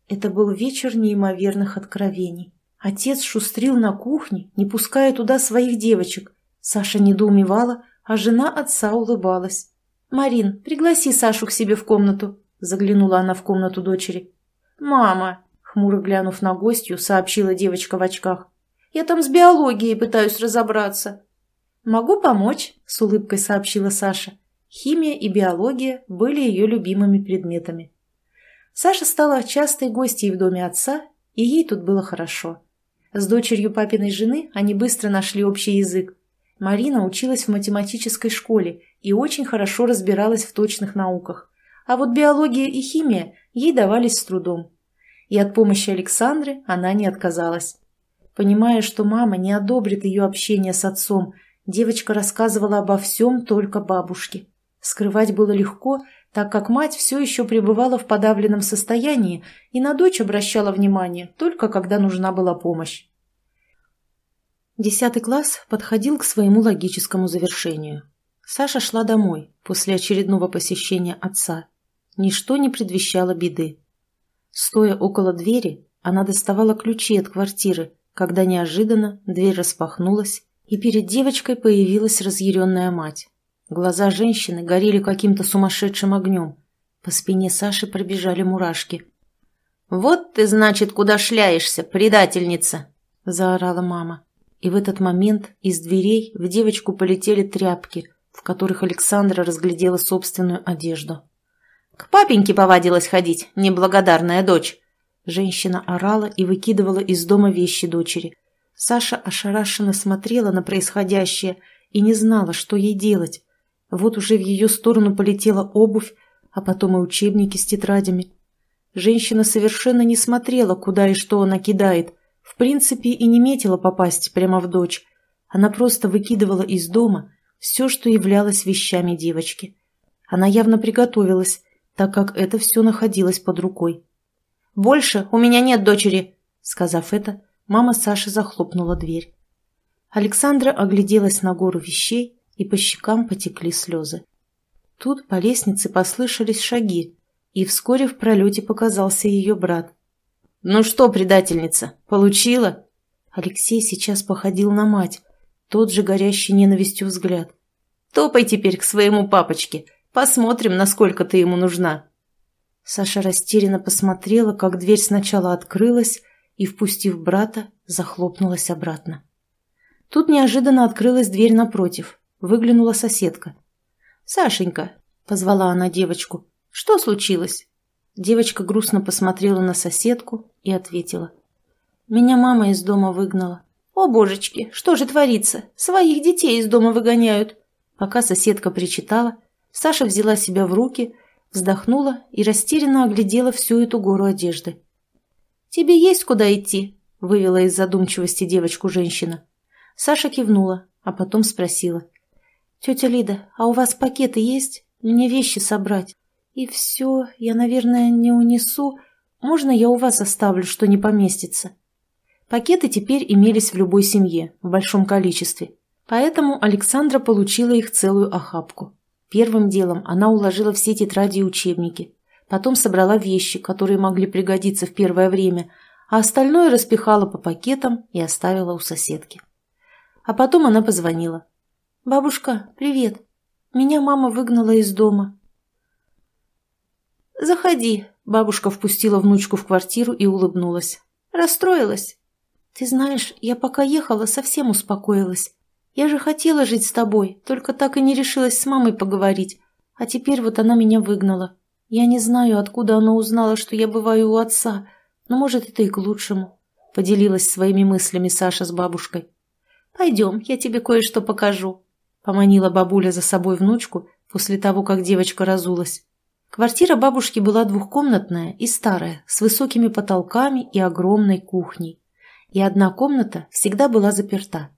Speaker 1: Это был вечер неимоверных откровений. Отец шустрил на кухне, не пуская туда своих девочек. Саша недоумевала, а жена отца улыбалась. «Марин, пригласи Сашу к себе в комнату», — заглянула она в комнату дочери. «Мама», — хмуро глянув на гостью, сообщила девочка в очках. Я там с биологией пытаюсь разобраться». «Могу помочь», — с улыбкой сообщила Саша. Химия и биология были ее любимыми предметами. Саша стала частой гостьей в доме отца, и ей тут было хорошо. С дочерью папиной жены они быстро нашли общий язык. Марина училась в математической школе и очень хорошо разбиралась в точных науках. А вот биология и химия ей давались с трудом. И от помощи Александры она не отказалась. Понимая, что мама не одобрит ее общение с отцом, девочка рассказывала обо всем только бабушке. Скрывать было легко, так как мать все еще пребывала в подавленном состоянии и на дочь обращала внимание только когда нужна была помощь. Десятый класс подходил к своему логическому завершению. Саша шла домой после очередного посещения отца. Ничто не предвещало беды. Стоя около двери, она доставала ключи от квартиры, когда неожиданно дверь распахнулась, и перед девочкой появилась разъяренная мать. Глаза женщины горели каким-то сумасшедшим огнем. По спине Саши пробежали мурашки. «Вот ты, значит, куда шляешься, предательница!» – заорала мама. И в этот момент из дверей в девочку полетели тряпки, в которых Александра разглядела собственную одежду. «К папеньке повадилась ходить, неблагодарная дочь. Женщина орала и выкидывала из дома вещи дочери. Саша ошарашенно смотрела на происходящее и не знала, что ей делать. Вот уже в ее сторону полетела обувь, а потом и учебники с тетрадями. Женщина совершенно не смотрела, куда и что она кидает. В принципе, и не метила попасть прямо в дочь. Она просто выкидывала из дома все, что являлось вещами девочки. Она явно приготовилась, так как это все находилось под рукой. Больше у меня нет дочери!» Сказав это, мама Саши захлопнула дверь. Александра огляделась на гору вещей, и по щекам потекли слезы. Тут по лестнице послышались шаги, и вскоре в пролете показался ее брат. «Ну что, предательница, получила?» Алексей сейчас походил на мать, тот же горящий ненавистью взгляд. «Топай теперь к своему папочке, посмотрим, насколько ты ему нужна». Саша растерянно посмотрела, как дверь сначала открылась и, впустив брата, захлопнулась обратно. Тут неожиданно открылась дверь напротив. Выглянула соседка. «Сашенька», — позвала она девочку, — «что случилось?» Девочка грустно посмотрела на соседку и ответила. «Меня мама из дома выгнала». «О, божечки, что же творится? Своих детей из дома выгоняют!» Пока соседка причитала, Саша взяла себя в руки — вздохнула и растерянно оглядела всю эту гору одежды. «Тебе есть куда идти?» – вывела из задумчивости девочку женщина. Саша кивнула, а потом спросила. «Тетя Лида, а у вас пакеты есть? Мне вещи собрать. И все, я, наверное, не унесу. Можно я у вас оставлю, что не поместится?» Пакеты теперь имелись в любой семье, в большом количестве. Поэтому Александра получила их целую охапку. Первым делом она уложила все тетради и учебники. Потом собрала вещи, которые могли пригодиться в первое время, а остальное распихала по пакетам и оставила у соседки. А потом она позвонила. «Бабушка, привет. Меня мама выгнала из дома». «Заходи», — бабушка впустила внучку в квартиру и улыбнулась. «Расстроилась?» «Ты знаешь, я пока ехала, совсем успокоилась. Я же хотела жить с тобой, только так и не решилась с мамой поговорить. А теперь вот она меня выгнала. Я не знаю, откуда она узнала, что я бываю у отца, но, может, это и к лучшему», — поделилась своими мыслями Саша с бабушкой. «Пойдем, я тебе кое-что покажу», — поманила бабуля за собой внучку после того, как девочка разулась. Квартира бабушки была двухкомнатная и старая, с высокими потолками и огромной кухней. И одна комната всегда была заперта.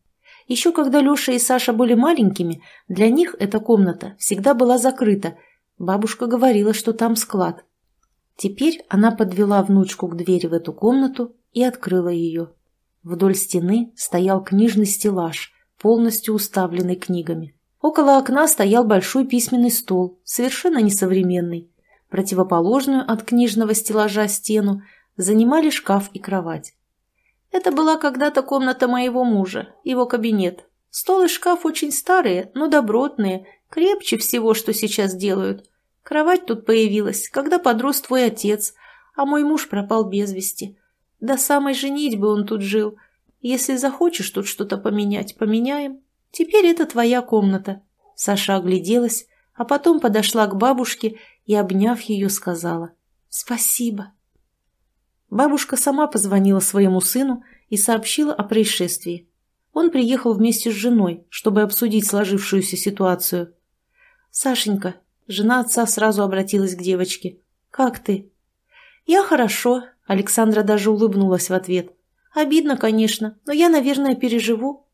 Speaker 1: Еще когда Леша и Саша были маленькими, для них эта комната всегда была закрыта. Бабушка говорила, что там склад. Теперь она подвела внучку к двери в эту комнату и открыла ее. Вдоль стены стоял книжный стеллаж, полностью уставленный книгами. Около окна стоял большой письменный стол, совершенно несовременный. Противоположную от книжного стеллажа стену занимали шкаф и кровать. Это была когда-то комната моего мужа, его кабинет. Стол и шкаф очень старые, но добротные, крепче всего, что сейчас делают. Кровать тут появилась, когда подрос твой отец, а мой муж пропал без вести. До самой женитьбы он тут жил. Если захочешь тут что-то поменять, поменяем. Теперь это твоя комната». Саша огляделась, а потом подошла к бабушке и, обняв ее, сказала «Спасибо». Бабушка сама позвонила своему сыну и сообщила о происшествии. Он приехал вместе с женой, чтобы обсудить сложившуюся ситуацию. «Сашенька», — жена отца сразу обратилась к девочке, — «как ты?» «Я хорошо», — Александра даже улыбнулась в ответ. «Обидно, конечно, но я, наверное, переживу».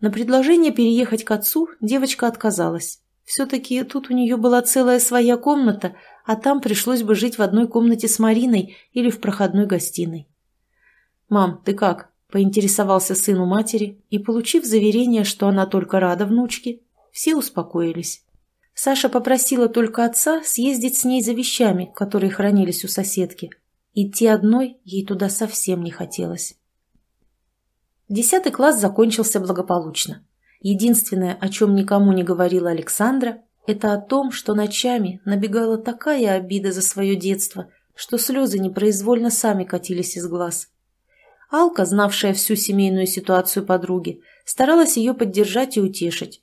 Speaker 1: На предложение переехать к отцу девочка отказалась. Все-таки тут у нее была целая своя комната, а там пришлось бы жить в одной комнате с Мариной или в проходной гостиной. «Мам, ты как?» – поинтересовался сын у матери, и, получив заверение, что она только рада внучке, все успокоились. Саша попросила только отца съездить с ней за вещами, которые хранились у соседки. Идти одной ей туда совсем не хотелось. Десятый класс закончился благополучно. Единственное, о чем никому не говорила Александра, это о том, что ночами набегала такая обида за свое детство, что слезы непроизвольно сами катились из глаз. Алка, знавшая всю семейную ситуацию подруги, старалась ее поддержать и утешить.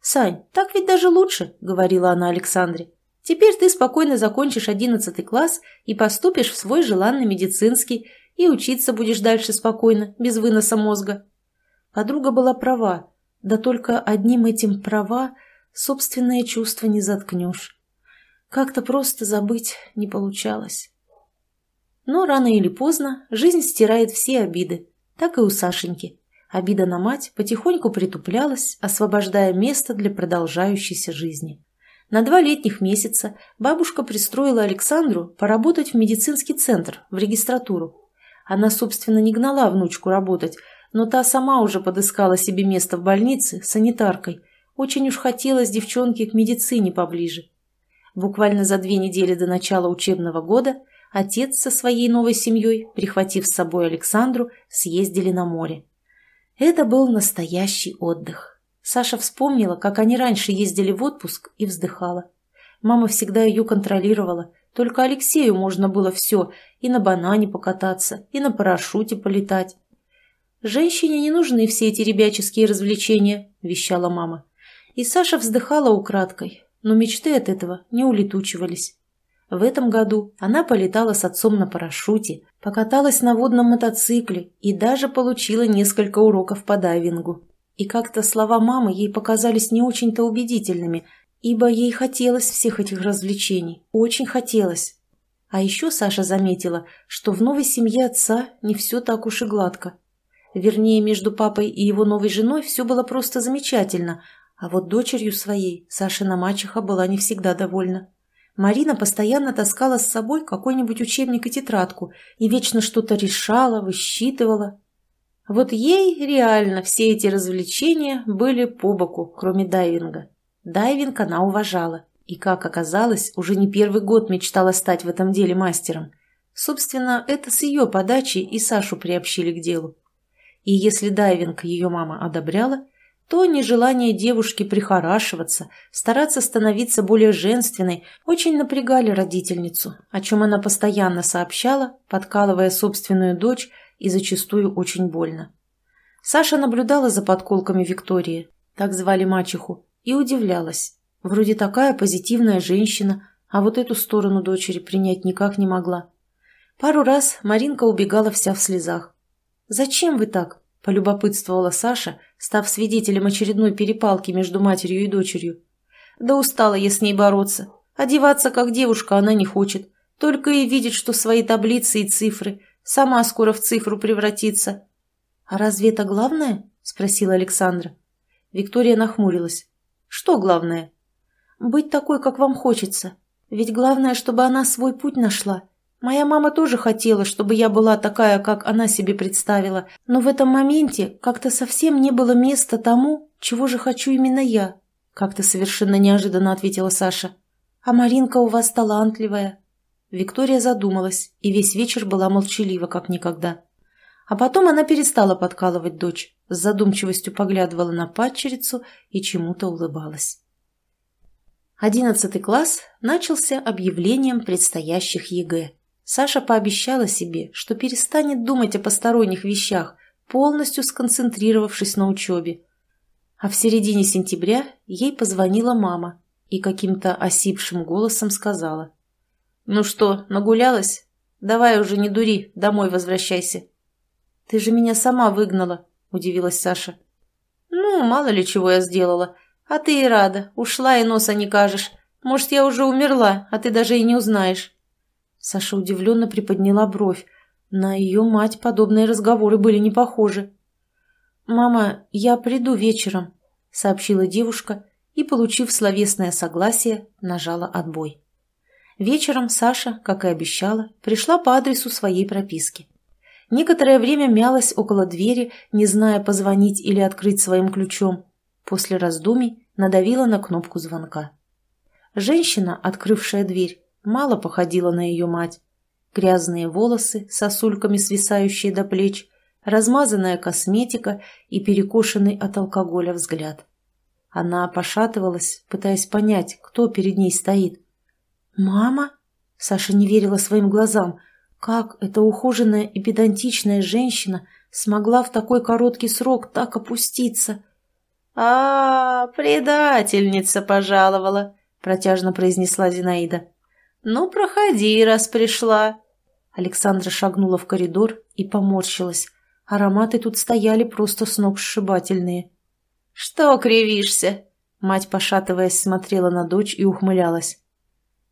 Speaker 1: «Сань, так ведь даже лучше», — говорила она Александре. «Теперь ты спокойно закончишь одиннадцатый класс и поступишь в свой желанный медицинский, и учиться будешь дальше спокойно, без выноса мозга». Подруга была права, да только одним этим «права» — собственное чувство не заткнешь. Как-то просто забыть не получалось. Но рано или поздно жизнь стирает все обиды, так и у Сашеньки. Обида на мать потихоньку притуплялась, освобождая место для продолжающейся жизни. На два летних месяца бабушка пристроила Александру поработать в медицинский центр, в регистратуру. Она, собственно, не гнала внучку работать, но та сама уже подыскала себе место в больнице санитаркой, очень уж хотелось девчонке к медицине поближе. Буквально за две недели до начала учебного года отец со своей новой семьей, прихватив с собой Александру, съездили на море. Это был настоящий отдых. Саша вспомнила, как они раньше ездили в отпуск и вздыхала. Мама всегда ее контролировала. Только Алексею можно было все – и на банане покататься, и на парашюте полетать. «Женщине не нужны все эти ребяческие развлечения», – вещала мама. И Саша вздыхала украдкой, но мечты от этого не улетучивались. В этом году она полетала с отцом на парашюте, покаталась на водном мотоцикле и даже получила несколько уроков по дайвингу. И как-то слова мамы ей показались не очень-то убедительными, ибо ей хотелось всех этих развлечений, очень хотелось. А еще Саша заметила, что в новой семье отца не все так уж и гладко. Вернее, между папой и его новой женой все было просто замечательно, а вот дочерью своей Сашина мачеха была не всегда довольна. Марина постоянно таскала с собой какой-нибудь учебник и тетрадку и вечно что-то решала, высчитывала. Вот ей реально все эти развлечения были по боку, кроме дайвинга. Дайвинг она уважала и, как оказалось, уже не первый год мечтала стать в этом деле мастером. Собственно, это с ее подачи и Сашу приобщили к делу. И если дайвинг ее мама одобряла – то нежелание девушки прихорашиваться, стараться становиться более женственной, очень напрягали родительницу, о чем она постоянно сообщала, подкалывая собственную дочь и зачастую очень больно. Саша наблюдала за подколками Виктории, так звали мачеху, и удивлялась. Вроде такая позитивная женщина, а вот эту сторону дочери принять никак не могла. Пару раз Маринка убегала вся в слезах. «Зачем вы так? – полюбопытствовала Саша, став свидетелем очередной перепалки между матерью и дочерью. «Да устала я с ней бороться. Одеваться как девушка она не хочет. Только и видит, что свои таблицы и цифры. Сама скоро в цифру превратится». «А разве это главное?» – спросила Александра. Виктория нахмурилась. «Что главное?» «Быть такой, как вам хочется. Ведь главное, чтобы она свой путь нашла. Моя мама тоже хотела, чтобы я была такая, как она себе представила, но в этом моменте как-то совсем не было места тому, чего же хочу именно я», — как-то совершенно неожиданно ответила Саша. «А Маринка у вас талантливая». Виктория задумалась и весь вечер была молчалива, как никогда. А потом она перестала подкалывать дочь, с задумчивостью поглядывала на падчерицу и чему-то улыбалась. Одиннадцатый класс начался объявлением предстоящих ЕГЭ. Саша пообещала себе, что перестанет думать о посторонних вещах, полностью сконцентрировавшись на учебе. А в середине сентября ей позвонила мама и каким-то осипшим голосом сказала. «Ну что, нагулялась? Давай уже не дури, домой возвращайся». «Ты же меня сама выгнала», — удивилась Саша. «Ну, мало ли чего я сделала. А ты и рада. Ушла и носа не кажешь. Может, я уже умерла, а ты даже и не узнаешь». Саша удивленно приподняла бровь. На ее мать подобные разговоры были не похожи. «Мама, я приду вечером», — сообщила девушка и, получив словесное согласие, нажала «отбой». Вечером Саша, как и обещала, пришла по адресу своей прописки. Некоторое время мялась около двери, не зная, позвонить или открыть своим ключом. После раздумий надавила на кнопку звонка. Женщина, открывшая дверь, мало походила на ее мать. Грязные волосы, сосульками свисающие до плеч, размазанная косметика и перекошенный от алкоголя взгляд. Она пошатывалась, пытаясь понять, кто перед ней стоит. «Мама?» Саша не верила своим глазам. Как эта ухоженная и педантичная женщина смогла в такой короткий срок так опуститься? а, -а, -а предательница пожаловала!» — протяжно произнесла Зинаида. «Ну, проходи, раз пришла». Александра шагнула в коридор и поморщилась. Ароматы тут стояли просто с ног сшибательные. «Что кривишься?» Мать, пошатываясь, смотрела на дочь и ухмылялась.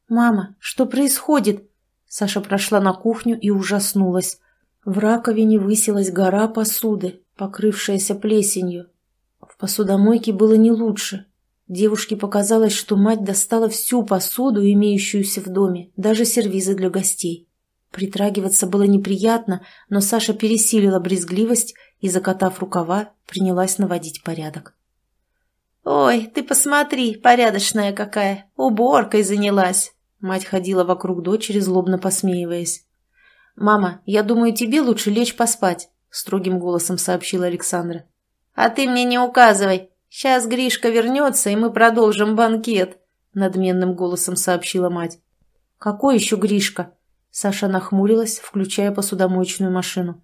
Speaker 1: «Мама, что происходит?» Саша прошла на кухню и ужаснулась. В раковине высилась гора посуды, покрывшаяся плесенью. В посудомойке было не лучше. Девушке показалось, что мать достала всю посуду, имеющуюся в доме, даже сервизы для гостей. Притрагиваться было неприятно, но Саша пересилила брезгливость и, закатав рукава, принялась наводить порядок. «Ой, ты посмотри, порядочная какая! Уборкой занялась!» Мать ходила вокруг дочери, злобно посмеиваясь. «Мама, я думаю, тебе лучше лечь поспать», — строгим голосом сообщила Александра. «А ты мне не указывай. «Сейчас Гришка вернется, и мы продолжим банкет», — надменным голосом сообщила мать. «Какой еще Гришка?» Саша нахмурилась, включая посудомоечную машину.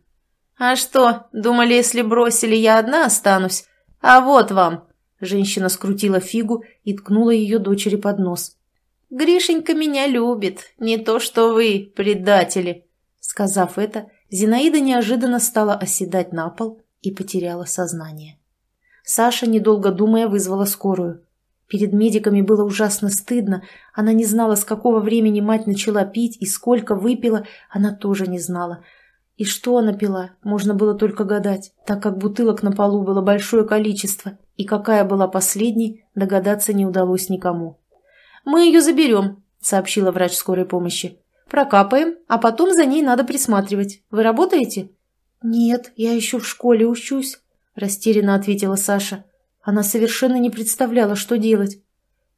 Speaker 1: «А что, думали, если бросили, я одна останусь? А вот вам!» Женщина скрутила фигу и ткнула ее дочери под нос. «Гришенька меня любит, не то что вы, предатели!» Сказав это, Зинаида неожиданно стала оседать на пол и потеряла сознание. Саша, недолго думая, вызвала скорую. Перед медиками было ужасно стыдно. Она не знала, с какого времени мать начала пить и сколько выпила, она тоже не знала. И что она пила, можно было только гадать, так как бутылок на полу было большое количество, и какая была последней, догадаться не удалось никому. «Мы ее заберем», — сообщила врач скорой помощи. «Прокапаем, а потом за ней надо присматривать. Вы работаете?» «Нет, я еще в школе учусь». – растерянно ответила Саша. Она совершенно не представляла, что делать.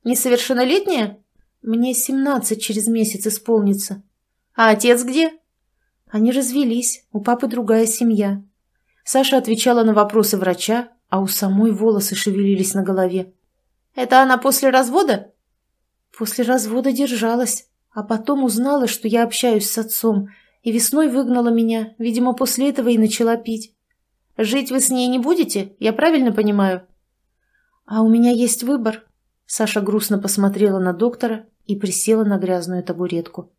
Speaker 1: «Несовершеннолетняя? Мне семнадцать через месяц исполнится. А отец где?» Они развелись, у папы другая семья. Саша отвечала на вопросы врача, а у самой волосы шевелились на голове. «Это она после развода?» «После развода держалась, а потом узнала, что я общаюсь с отцом, и весной выгнала меня, видимо, после этого и начала пить». Жить вы с ней не будете, я правильно понимаю?» «А у меня есть выбор». Саша грустно посмотрела на доктора и присела на грязную табуретку.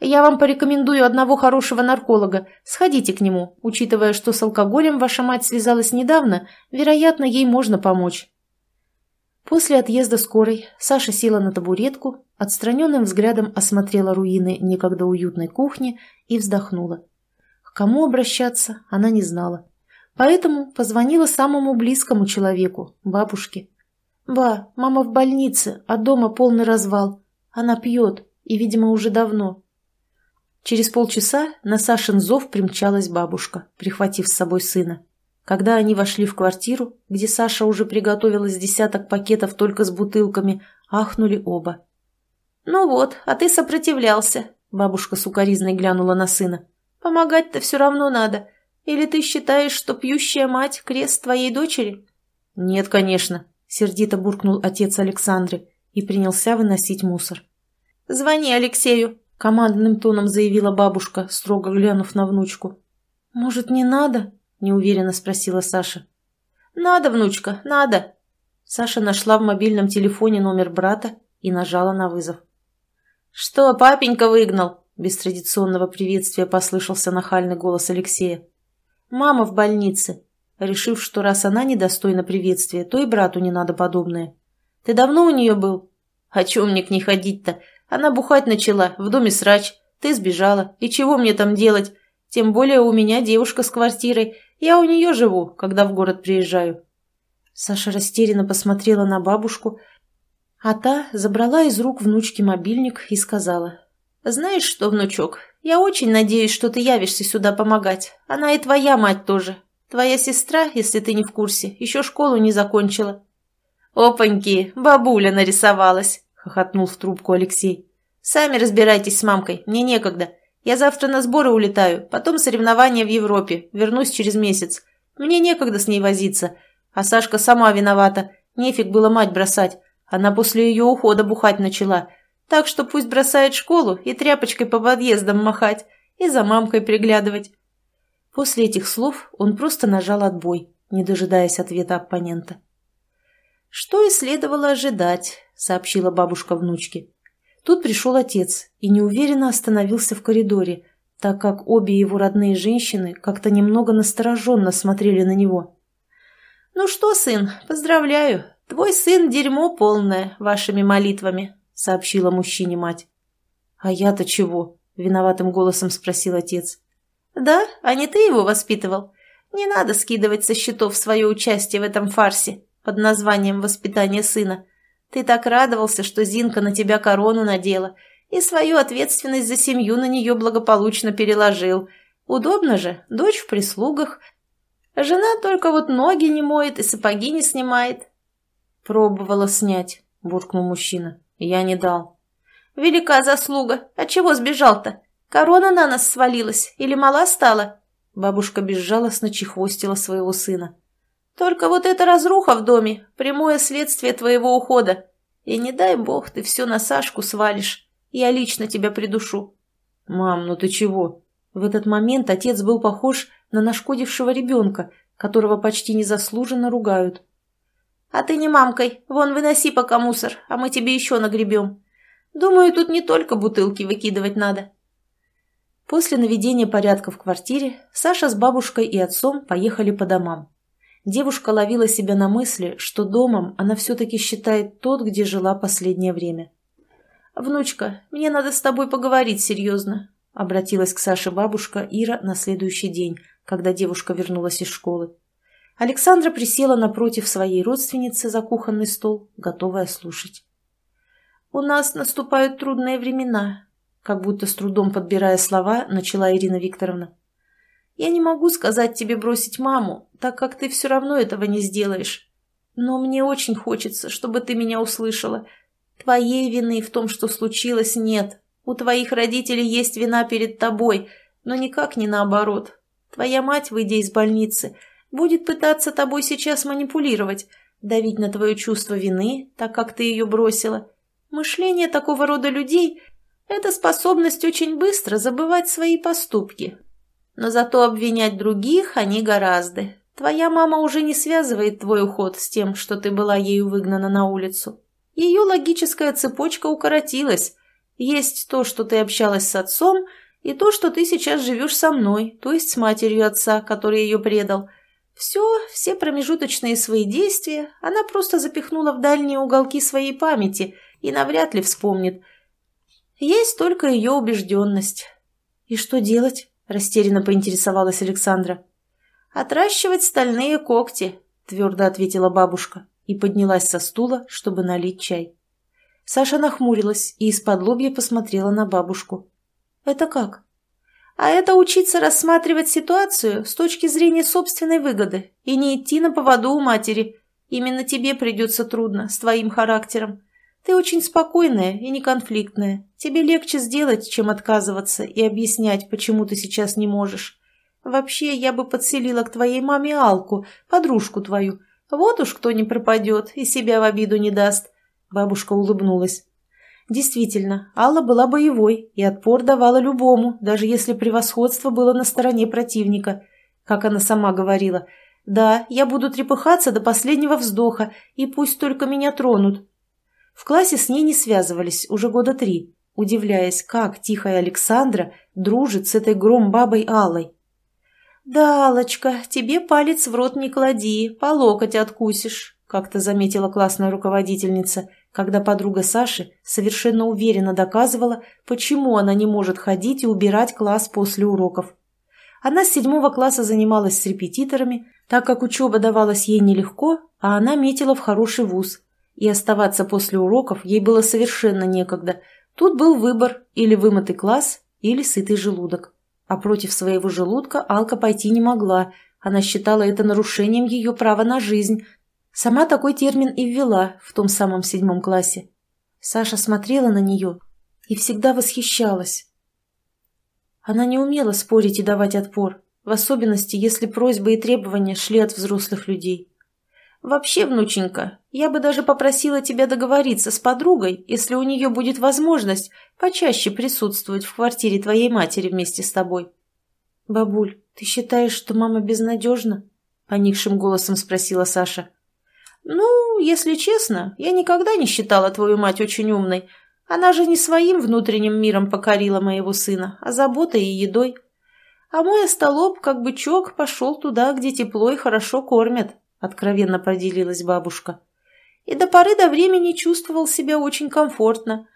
Speaker 1: «Я вам порекомендую одного хорошего нарколога. Сходите к нему. Учитывая, что с алкоголем ваша мать связалась недавно, вероятно, ей можно помочь». После отъезда скорой Саша села на табуретку, отстраненным взглядом осмотрела руины некогда уютной кухни и вздохнула. К кому обращаться, она не знала. Поэтому позвонила самому близкому человеку, бабушке. «Ба, мама в больнице, а дома полный развал. Она пьет, и, видимо, уже давно». Через полчаса на Сашин зов примчалась бабушка, прихватив с собой сына. Когда они вошли в квартиру, где Саша уже приготовила с десяток пакетов только с бутылками, ахнули оба. «Ну вот, а ты сопротивлялся», — бабушка сукоризной глянула на сына. «Помогать-то все равно надо. Или ты считаешь, что пьющая мать – крест твоей дочери?» «Нет, конечно», – сердито буркнул отец Александры и принялся выносить мусор. «Звони Алексею», – командным тоном заявила бабушка, строго глянув на внучку. «Может, не надо?» – неуверенно спросила Саша. «Надо, внучка, надо!» Саша нашла в мобильном телефоне номер брата и нажала на вызов. «Что, папенька выгнал?» – без традиционного приветствия послышался нахальный голос Алексея. Мама в больнице. Решив, что раз она недостойна приветствия, то и брату не надо подобное. Ты давно у нее был? А чего мне к ней ходить-то? Она бухать начала, в доме срач. Ты сбежала. И чего мне там делать? Тем более у меня девушка с квартирой. Я у нее живу, когда в город приезжаю. Саша растерянно посмотрела на бабушку, а та забрала из рук внучки мобильник и сказала. «Знаешь что, внучок, я очень надеюсь, что ты явишься сюда помогать. Она и твоя мать тоже. Твоя сестра, если ты не в курсе, еще школу не закончила». «Опаньки, бабуля нарисовалась», — хохотнул в трубку Алексей. «Сами разбирайтесь с мамкой, мне некогда. Я завтра на сборы улетаю, потом соревнования в Европе, вернусь через месяц. Мне некогда с ней возиться. А Сашка сама виновата, нефиг было мать бросать. Она после ее ухода бухать начала. Так что пусть бросает школу и тряпочкой по подъездам махать, и за мамкой приглядывать. После этих слов он просто нажал отбой, не дожидаясь ответа оппонента. «Что и следовало ожидать», — сообщила бабушка внучке. Тут пришел отец и неуверенно остановился в коридоре, так как обе его родные женщины как-то немного настороженно смотрели на него. «Ну что, сын, поздравляю, твой сын дерьмо полное вашими молитвами», сообщила мужчине мать. «А я-то чего?» – виноватым голосом спросил отец. «Да, а не ты его воспитывал. Не надо скидывать со счетов свое участие в этом фарсе под названием «Воспитание сына». Ты так радовался, что Зинка на тебя корону надела, и свою ответственность за семью на нее благополучно переложил. Удобно же, дочь в прислугах. Жена только вот ноги не моет и сапоги не снимает». «Пробовала снять», – буркнул мужчина. Я не дал. Велика заслуга. А чего сбежал-то? Корона на нас свалилась или мала стала? Бабушка безжалостно чехвостила своего сына. Только вот эта разруха в доме – прямое следствие твоего ухода. И не дай бог ты все на Сашку свалишь. Я лично тебя придушу. Мам, ну ты чего? В этот момент отец был похож на нашкодившего ребенка, которого почти незаслуженно ругают. А ты не мамкой. Вон, выноси пока мусор, а мы тебе еще нагребем. Думаю, тут не только бутылки выкидывать надо. После наведения порядка в квартире Саша с бабушкой и отцом поехали по домам. Девушка ловила себя на мысли, что домом она все-таки считает тот, где жила последнее время. «Внучка, мне надо с тобой поговорить серьезно», — обратилась к Саше бабушка Ира на следующий день, когда девушка вернулась из школы. Александра присела напротив своей родственницы за кухонный стол, готовая слушать. «У нас наступают трудные времена», — как будто с трудом подбирая слова, начала Ирина Викторовна. «Я не могу сказать тебе бросить маму, так как ты все равно этого не сделаешь. Но мне очень хочется, чтобы ты меня услышала. Твоей вины в том, что случилось, нет. У твоих родителей есть вина перед тобой, но никак не наоборот. Твоя мать, выйдя из больницы, — будет пытаться тобой сейчас манипулировать, давить на твое чувство вины, так как ты ее бросила. Мышление такого рода людей – это способность очень быстро забывать свои поступки. Но зато обвинять других они гораздо. Твоя мама уже не связывает твой уход с тем, что ты была ею выгнана на улицу. Ее логическая цепочка укоротилась. Есть то, что ты общалась с отцом, и то, что ты сейчас живешь со мной, то есть с матерью отца, который ее предал – все, все промежуточные свои действия она просто запихнула в дальние уголки своей памяти и навряд ли вспомнит. Есть только ее убежденность. «И что делать?» – растерянно поинтересовалась Александра. «Отращивать стальные когти», – твердо ответила бабушка и поднялась со стула, чтобы налить чай. Саша нахмурилась и из-под лобья посмотрела на бабушку. «Это как?» А это учиться рассматривать ситуацию с точки зрения собственной выгоды и не идти на поводу у матери. Именно тебе придется трудно, с твоим характером. Ты очень спокойная и неконфликтная. Тебе легче сделать, чем отказываться и объяснять, почему ты сейчас не можешь. Вообще, я бы подселила к твоей маме Алку, подружку твою. Вот уж кто не пропадет и себя в обиду не даст. Бабушка улыбнулась. Действительно, Алла была боевой и отпор давала любому, даже если превосходство было на стороне противника. Как она сама говорила, «Да, я буду трепыхаться до последнего вздоха, и пусть только меня тронут». В классе с ней не связывались уже года три, удивляясь, как тихая Александра дружит с этой громбабой Аллой. «Да, Алочка, тебе палец в рот не клади, по локоть откусишь», — как-то заметила классная руководительница — когда подруга Саши совершенно уверенно доказывала, почему она не может ходить и убирать класс после уроков. Она с седьмого класса занималась с репетиторами, так как учеба давалась ей нелегко, а она метила в хороший вуз. И оставаться после уроков ей было совершенно некогда. Тут был выбор – или вымытый класс, или сытый желудок. А против своего желудка Алка пойти не могла. Она считала это нарушением ее права на жизнь, Сама такой термин и ввела в том самом седьмом классе. Саша смотрела на нее и всегда восхищалась. Она не умела спорить и давать отпор, в особенности, если просьбы и требования шли от взрослых людей. «Вообще, внученька, я бы даже попросила тебя договориться с подругой, если у нее будет возможность почаще присутствовать в квартире твоей матери вместе с тобой». «Бабуль, ты считаешь, что мама безнадежна?» — поникшим голосом спросила Саша. — «Ну, если честно, я никогда не считала твою мать очень умной. Она же не своим внутренним миром покорила моего сына, а заботой и едой. А мой остолоп, как бычок, пошел туда, где тепло и хорошо кормят», — откровенно поделилась бабушка. «И до поры до времени чувствовал себя очень комфортно.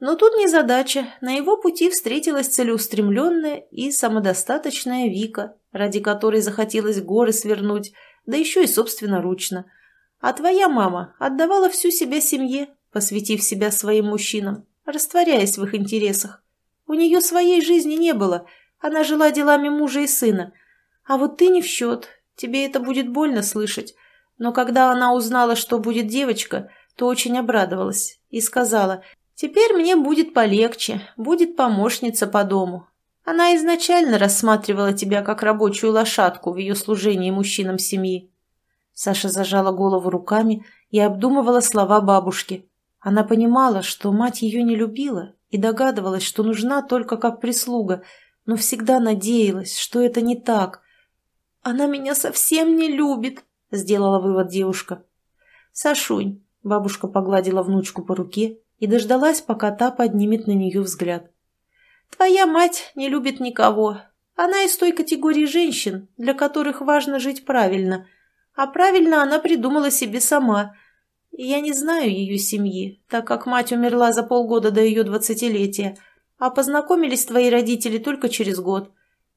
Speaker 1: Но тут незадача. На его пути встретилась целеустремленная и самодостаточная Вика, ради которой захотелось горы свернуть, да еще и собственноручно. А твоя мама отдавала всю себя семье, посвятив себя своим мужчинам, растворяясь в их интересах. У нее своей жизни не было, она жила делами мужа и сына. А вот ты не в счет, тебе это будет больно слышать. Но когда она узнала, что будет девочка, то очень обрадовалась и сказала, «Теперь мне будет полегче, будет помощница по дому». Она изначально рассматривала тебя как рабочую лошадку в ее служении мужчинам семьи. Саша зажала голову руками и обдумывала слова бабушки. Она понимала, что мать ее не любила и догадывалась, что нужна только как прислуга, но всегда надеялась, что это не так. «Она меня совсем не любит», — сделала вывод девушка. «Сашунь», — бабушка погладила внучку по руке и дождалась, пока та поднимет на нее взгляд. «Твоя мать не любит никого. Она из той категории женщин, для которых важно жить правильно» А правильно она придумала себе сама. Я не знаю ее семьи, так как мать умерла за полгода до ее двадцатилетия, а познакомились твои родители только через год.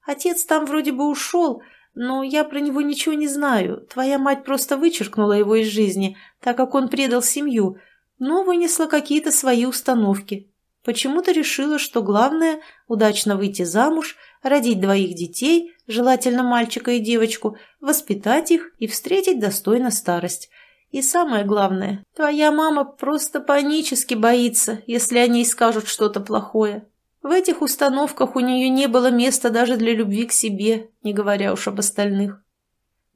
Speaker 1: Отец там вроде бы ушел, но я про него ничего не знаю. Твоя мать просто вычеркнула его из жизни, так как он предал семью, но вынесла какие-то свои установки. Почему-то решила, что главное – удачно выйти замуж – родить двоих детей, желательно мальчика и девочку, воспитать их и встретить достойно старость. И самое главное, твоя мама просто панически боится, если о ней скажут что-то плохое. В этих установках у нее не было места даже для любви к себе, не говоря уж об остальных.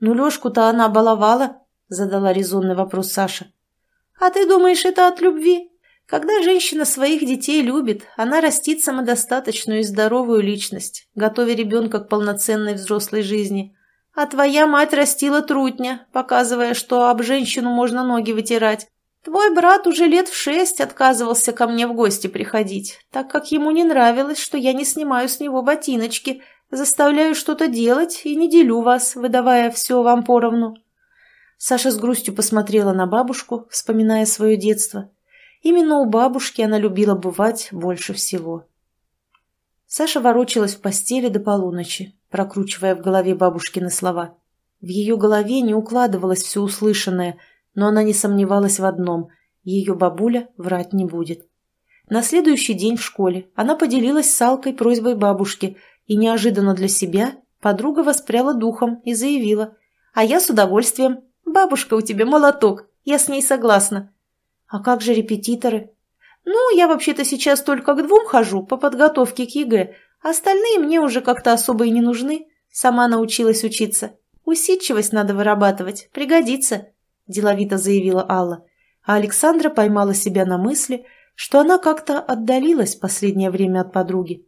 Speaker 1: «Ну, Лешку-то она баловала?» – задала резонный вопрос Саша. «А ты думаешь, это от любви?» Когда женщина своих детей любит, она растит самодостаточную и здоровую личность, готовя ребенка к полноценной взрослой жизни. А твоя мать растила трутня, показывая, что об женщину можно ноги вытирать. Твой брат уже лет в шесть отказывался ко мне в гости приходить, так как ему не нравилось, что я не снимаю с него ботиночки, заставляю что-то делать и не делю вас, выдавая все вам поровну. Саша с грустью посмотрела на бабушку, вспоминая свое детство. Именно у бабушки она любила бывать больше всего. Саша ворочалась в постели до полуночи, прокручивая в голове бабушкины слова. В ее голове не укладывалось все услышанное, но она не сомневалась в одном – ее бабуля врать не будет. На следующий день в школе она поделилась с Алкой просьбой бабушки, и неожиданно для себя подруга воспряла духом и заявила – а я с удовольствием. Бабушка у тебя молоток, я с ней согласна. «А как же репетиторы?» «Ну, я вообще-то сейчас только к двум хожу по подготовке к ЕГЭ. Остальные мне уже как-то особо и не нужны. Сама научилась учиться. Усидчивость надо вырабатывать, пригодится», – деловито заявила Алла. А Александра поймала себя на мысли, что она как-то отдалилась последнее время от подруги.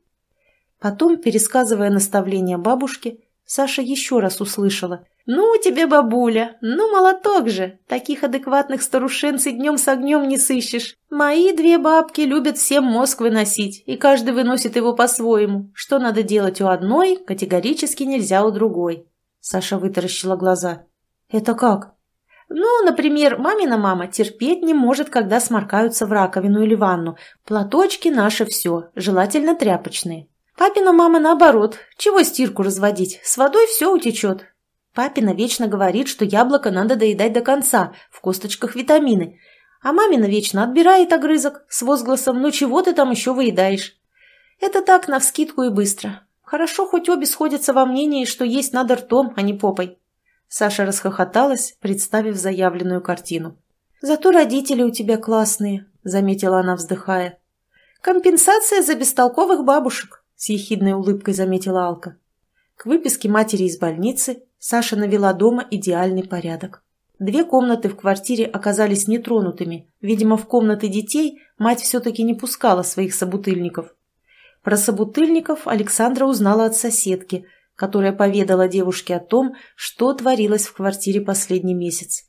Speaker 1: Потом, пересказывая наставления бабушки, Саша еще раз услышала. «Ну тебе, бабуля, ну молоток же! Таких адекватных старушен днем с огнем не сыщешь. Мои две бабки любят всем мозг выносить, и каждый выносит его по-своему. Что надо делать у одной, категорически нельзя у другой». Саша вытаращила глаза. «Это как?» Ну, например, мамина мама терпеть не может, когда сморкаются в раковину или ванну. Платочки наши все, желательно тряпочные. Папина мама наоборот. Чего стирку разводить? С водой все утечет. Папина вечно говорит, что яблоко надо доедать до конца, в косточках витамины. А мамина вечно отбирает огрызок с возгласом «Ну чего ты там еще выедаешь?» Это так, навскидку и быстро. Хорошо, хоть обе сходятся во мнении, что есть надо ртом, а не попой. Саша расхохоталась, представив заявленную картину. «Зато родители у тебя классные», — заметила она, вздыхая. «Компенсация за бестолковых бабушек». – с ехидной улыбкой заметила Алка. К выписке матери из больницы Саша навела дома идеальный порядок. Две комнаты в квартире оказались нетронутыми. Видимо, в комнаты детей мать все-таки не пускала своих собутыльников. Про собутыльников Александра узнала от соседки, которая поведала девушке о том, что творилось в квартире последний месяц.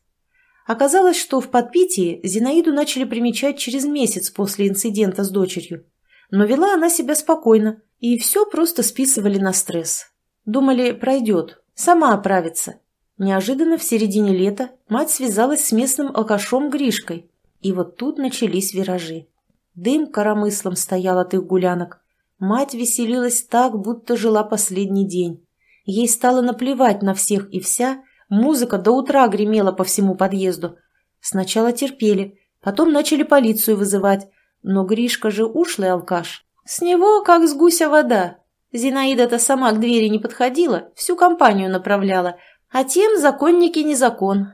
Speaker 1: Оказалось, что в подпитии Зинаиду начали примечать через месяц после инцидента с дочерью. Но вела она себя спокойно, и все просто списывали на стресс. Думали, пройдет, сама оправится. Неожиданно в середине лета мать связалась с местным алкашом Гришкой. И вот тут начались виражи. Дым коромыслом стоял от их гулянок. Мать веселилась так, будто жила последний день. Ей стало наплевать на всех и вся, музыка до утра гремела по всему подъезду. Сначала терпели, потом начали полицию вызывать, но Гришка же ушлый алкаш, «С него как с гуся вода. Зинаида-то сама к двери не подходила, всю компанию направляла, а тем законники не закон».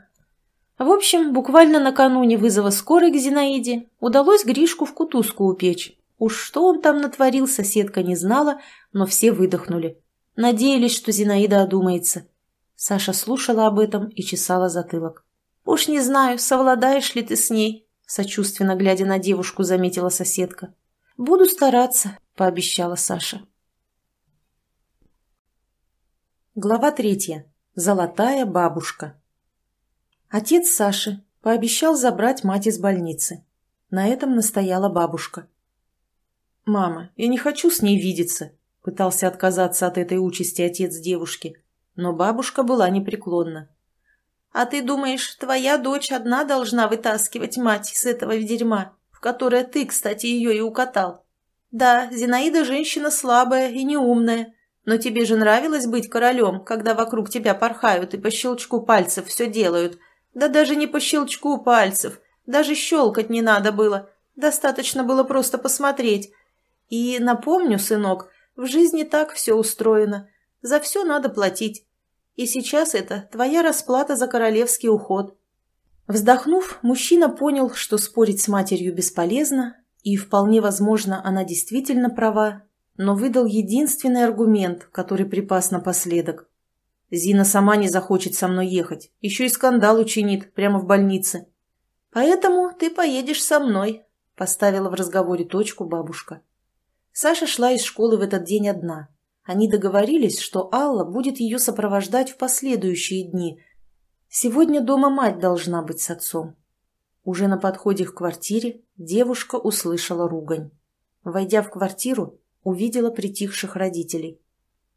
Speaker 1: В общем, буквально накануне вызова скорой к Зинаиде удалось Гришку в кутузку упечь. Уж что он там натворил, соседка не знала, но все выдохнули. Надеялись, что Зинаида одумается. Саша слушала об этом и чесала затылок. «Уж не знаю, совладаешь ли ты с ней», — сочувственно глядя на девушку, заметила соседка. «Буду стараться», — пообещала Саша. Глава третья. Золотая бабушка. Отец Саши пообещал забрать мать из больницы. На этом настояла бабушка. «Мама, я не хочу с ней видеться», — пытался отказаться от этой участи отец девушки. Но бабушка была непреклонна. «А ты думаешь, твоя дочь одна должна вытаскивать мать из этого дерьма?» которое ты, кстати, ее и укатал. Да, Зинаида женщина слабая и неумная, но тебе же нравилось быть королем, когда вокруг тебя порхают и по щелчку пальцев все делают. Да даже не по щелчку пальцев, даже щелкать не надо было, достаточно было просто посмотреть. И напомню, сынок, в жизни так все устроено, за все надо платить. И сейчас это твоя расплата за королевский уход. Вздохнув, мужчина понял, что спорить с матерью бесполезно, и вполне возможно, она действительно права, но выдал единственный аргумент, который припас напоследок. Зина сама не захочет со мной ехать, еще и скандал учинит прямо в больнице. «Поэтому ты поедешь со мной», – поставила в разговоре точку бабушка. Саша шла из школы в этот день одна. Они договорились, что Алла будет ее сопровождать в последующие дни – Сегодня дома мать должна быть с отцом. Уже на подходе к квартире девушка услышала ругань. Войдя в квартиру, увидела притихших родителей.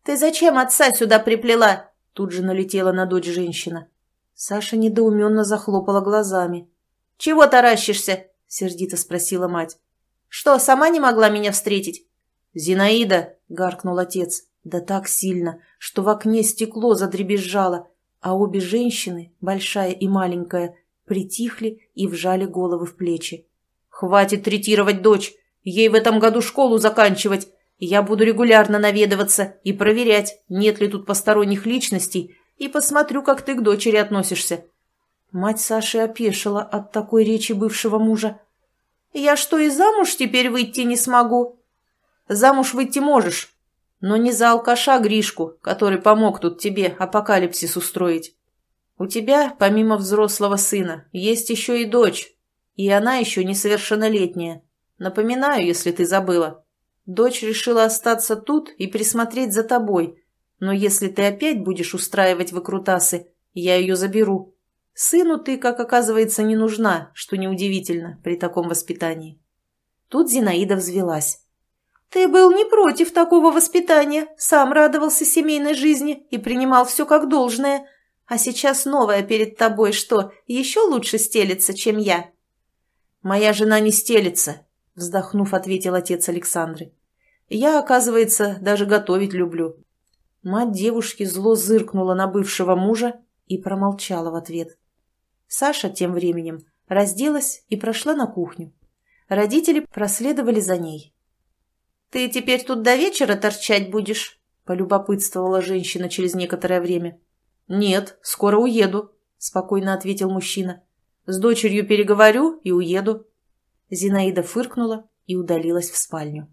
Speaker 1: «Ты зачем отца сюда приплела?» Тут же налетела на дочь женщина. Саша недоуменно захлопала глазами. «Чего таращишься?» — сердито спросила мать. «Что, сама не могла меня встретить?» «Зинаида!» — гаркнул отец. Да так сильно, что в окне стекло задребезжало — а обе женщины, большая и маленькая, притихли и вжали головы в плечи. «Хватит третировать дочь! Ей в этом году школу заканчивать! Я буду регулярно наведываться и проверять, нет ли тут посторонних личностей, и посмотрю, как ты к дочери относишься». Мать Саши опешила от такой речи бывшего мужа. «Я что, и замуж теперь выйти не смогу?» «Замуж выйти можешь, но не за алкаша Гришку, который помог тут тебе апокалипсис устроить. У тебя, помимо взрослого сына, есть еще и дочь, и она еще несовершеннолетняя. Напоминаю, если ты забыла. Дочь решила остаться тут и присмотреть за тобой, но если ты опять будешь устраивать выкрутасы, я ее заберу. Сыну ты, как оказывается, не нужна, что неудивительно при таком воспитании. Тут Зинаида взвелась. Ты был не против такого воспитания, сам радовался семейной жизни и принимал все как должное. А сейчас новое перед тобой что, еще лучше стелится, чем я?» «Моя жена не стелится», — вздохнув, ответил отец Александры. «Я, оказывается, даже готовить люблю». Мать девушки зло зыркнула на бывшего мужа и промолчала в ответ. Саша тем временем разделась и прошла на кухню. Родители проследовали за ней. «Ты теперь тут до вечера торчать будешь?» — полюбопытствовала женщина через некоторое время. «Нет, скоро уеду», — спокойно ответил мужчина. «С дочерью переговорю и уеду». Зинаида фыркнула и удалилась в спальню.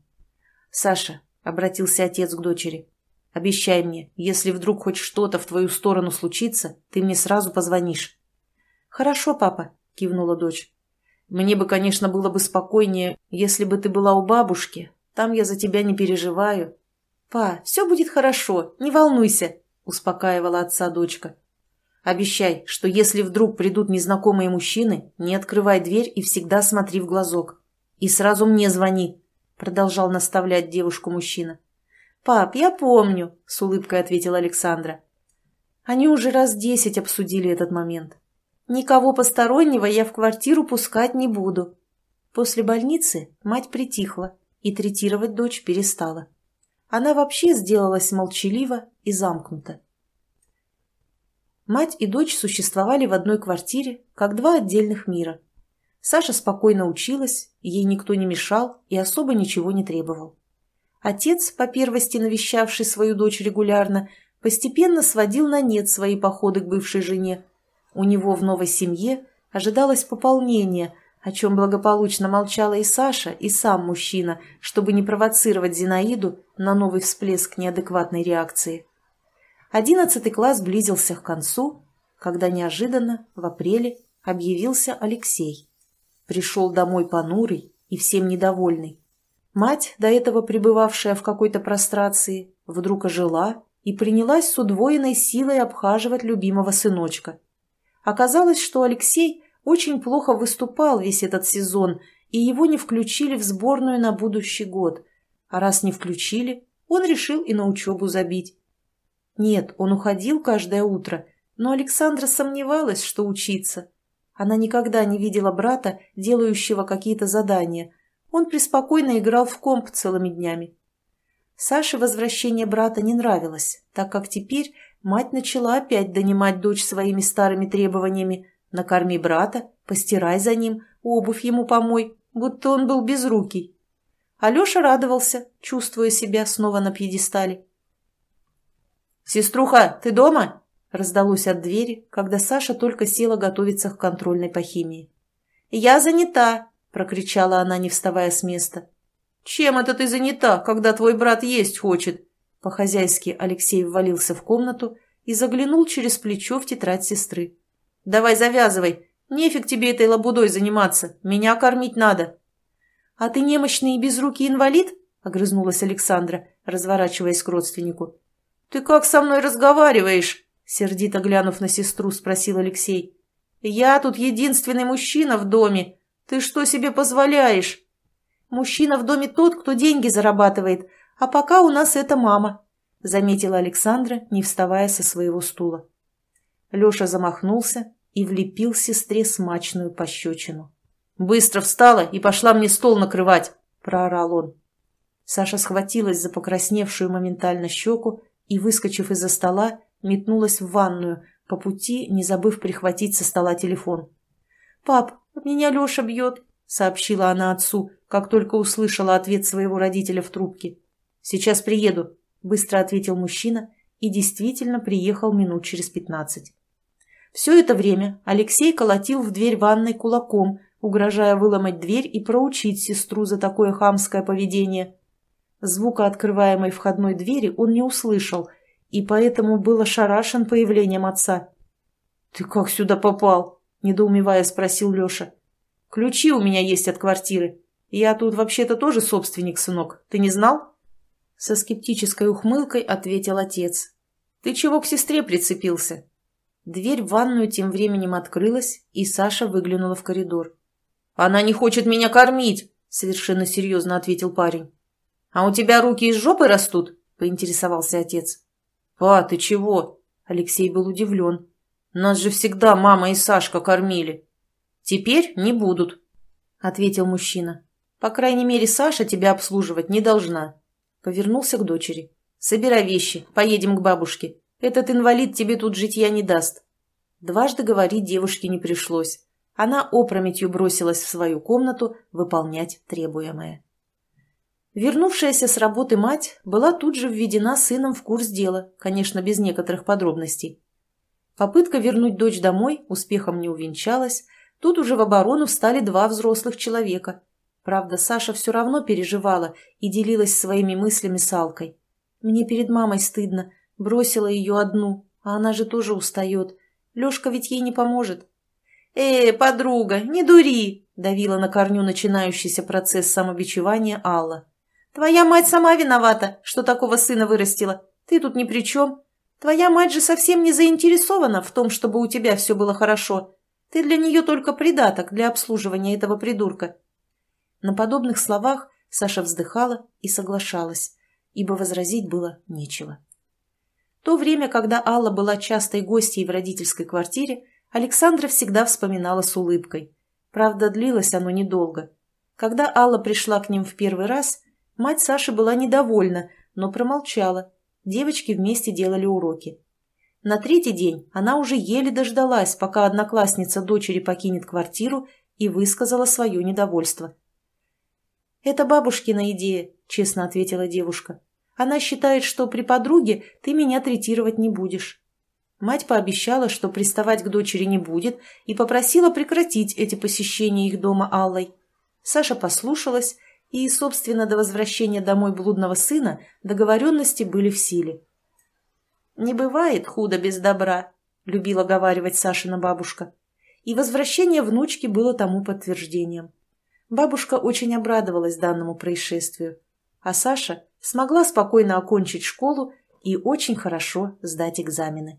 Speaker 1: «Саша», — обратился отец к дочери, — «обещай мне, если вдруг хоть что-то в твою сторону случится, ты мне сразу позвонишь». «Хорошо, папа», — кивнула дочь. «Мне бы, конечно, было бы спокойнее, если бы ты была у бабушки, там я за тебя не переживаю. Па, все будет хорошо, не волнуйся, успокаивала отца дочка. Обещай, что если вдруг придут незнакомые мужчины, не открывай дверь и всегда смотри в глазок. И сразу мне звони, продолжал наставлять девушку мужчина. Пап, я помню, с улыбкой ответила Александра. Они уже раз десять обсудили этот момент. Никого постороннего я в квартиру пускать не буду. После больницы мать притихла и третировать дочь перестала. Она вообще сделалась молчалива и замкнута. Мать и дочь существовали в одной квартире, как два отдельных мира. Саша спокойно училась, ей никто не мешал и особо ничего не требовал. Отец, по первости навещавший свою дочь регулярно, постепенно сводил на нет свои походы к бывшей жене. У него в новой семье ожидалось пополнение, о чем благополучно молчала и Саша, и сам мужчина, чтобы не провоцировать Зинаиду на новый всплеск неадекватной реакции. Одиннадцатый класс близился к концу, когда неожиданно в апреле объявился Алексей. Пришел домой понурый и всем недовольный. Мать, до этого пребывавшая в какой-то прострации, вдруг ожила и принялась с удвоенной силой обхаживать любимого сыночка. Оказалось, что Алексей – очень плохо выступал весь этот сезон, и его не включили в сборную на будущий год. А раз не включили, он решил и на учебу забить. Нет, он уходил каждое утро, но Александра сомневалась, что учиться. Она никогда не видела брата, делающего какие-то задания. Он преспокойно играл в комп целыми днями. Саше возвращение брата не нравилось, так как теперь мать начала опять донимать дочь своими старыми требованиями – Накорми брата, постирай за ним, обувь ему помой, будто он был безрукий. Алеша радовался, чувствуя себя снова на пьедестале. «Сеструха, ты дома?» – раздалось от двери, когда Саша только села готовиться к контрольной по химии. «Я занята!» – прокричала она, не вставая с места. «Чем это ты занята, когда твой брат есть хочет?» По-хозяйски Алексей ввалился в комнату и заглянул через плечо в тетрадь сестры. Давай завязывай. Нефиг тебе этой лабудой заниматься. Меня кормить надо. — А ты немощный и безрукий инвалид? — огрызнулась Александра, разворачиваясь к родственнику. — Ты как со мной разговариваешь? — сердито глянув на сестру, спросил Алексей. — Я тут единственный мужчина в доме. Ты что себе позволяешь? — Мужчина в доме тот, кто деньги зарабатывает, а пока у нас это мама, — заметила Александра, не вставая со своего стула. Леша замахнулся и влепил сестре смачную пощечину. «Быстро встала и пошла мне стол накрывать!» – проорал он. Саша схватилась за покрасневшую моментально щеку и, выскочив из-за стола, метнулась в ванную, по пути не забыв прихватить со стола телефон. «Пап, меня Леша бьет», — сообщила она отцу, как только услышала ответ своего родителя в трубке. «Сейчас приеду», — быстро ответил мужчина и действительно приехал минут через пятнадцать. Все это время Алексей колотил в дверь ванной кулаком, угрожая выломать дверь и проучить сестру за такое хамское поведение. Звука открываемой входной двери он не услышал, и поэтому был ошарашен появлением отца. «Ты как сюда попал?» – недоумевая спросил Леша. «Ключи у меня есть от квартиры. Я тут вообще-то тоже собственник, сынок. Ты не знал?» Со скептической ухмылкой ответил отец. «Ты чего к сестре прицепился? Дверь в ванную тем временем открылась, и Саша выглянула в коридор. «Она не хочет меня кормить!» — совершенно серьезно ответил парень. «А у тебя руки из жопы растут?» — поинтересовался отец. «Па, ты чего?» — Алексей был удивлен. «Нас же всегда мама и Сашка кормили. Теперь не будут», — ответил мужчина. «По крайней мере, Саша тебя обслуживать не должна». Повернулся к дочери. «Собирай вещи, поедем к бабушке. Этот инвалид тебе тут житья не даст». Дважды говорить девушке не пришлось. Она опрометью бросилась в свою комнату выполнять требуемое. Вернувшаяся с работы мать была тут же введена сыном в курс дела, конечно, без некоторых подробностей. Попытка вернуть дочь домой успехом не увенчалась, тут уже в оборону встали два взрослых человека. Правда, Саша все равно переживала и делилась своими мыслями с Алкой. «Мне перед мамой стыдно, Бросила ее одну, а она же тоже устает. Лешка ведь ей не поможет. «Э, подруга, не дури!» – давила на корню начинающийся процесс самобичевания Алла. «Твоя мать сама виновата, что такого сына вырастила. Ты тут ни при чем. Твоя мать же совсем не заинтересована в том, чтобы у тебя все было хорошо. Ты для нее только придаток для обслуживания этого придурка». На подобных словах Саша вздыхала и соглашалась, ибо возразить было нечего то время, когда Алла была частой гостьей в родительской квартире, Александра всегда вспоминала с улыбкой. Правда, длилось оно недолго. Когда Алла пришла к ним в первый раз, мать Саши была недовольна, но промолчала. Девочки вместе делали уроки. На третий день она уже еле дождалась, пока одноклассница дочери покинет квартиру и высказала свое недовольство. «Это бабушкина идея», — честно ответила девушка. Она считает, что при подруге ты меня третировать не будешь. Мать пообещала, что приставать к дочери не будет, и попросила прекратить эти посещения их дома Аллой. Саша послушалась, и, собственно, до возвращения домой блудного сына договоренности были в силе. «Не бывает худо без добра», — любила говаривать Сашина бабушка. И возвращение внучки было тому подтверждением. Бабушка очень обрадовалась данному происшествию, а Саша смогла спокойно окончить школу и очень хорошо сдать экзамены.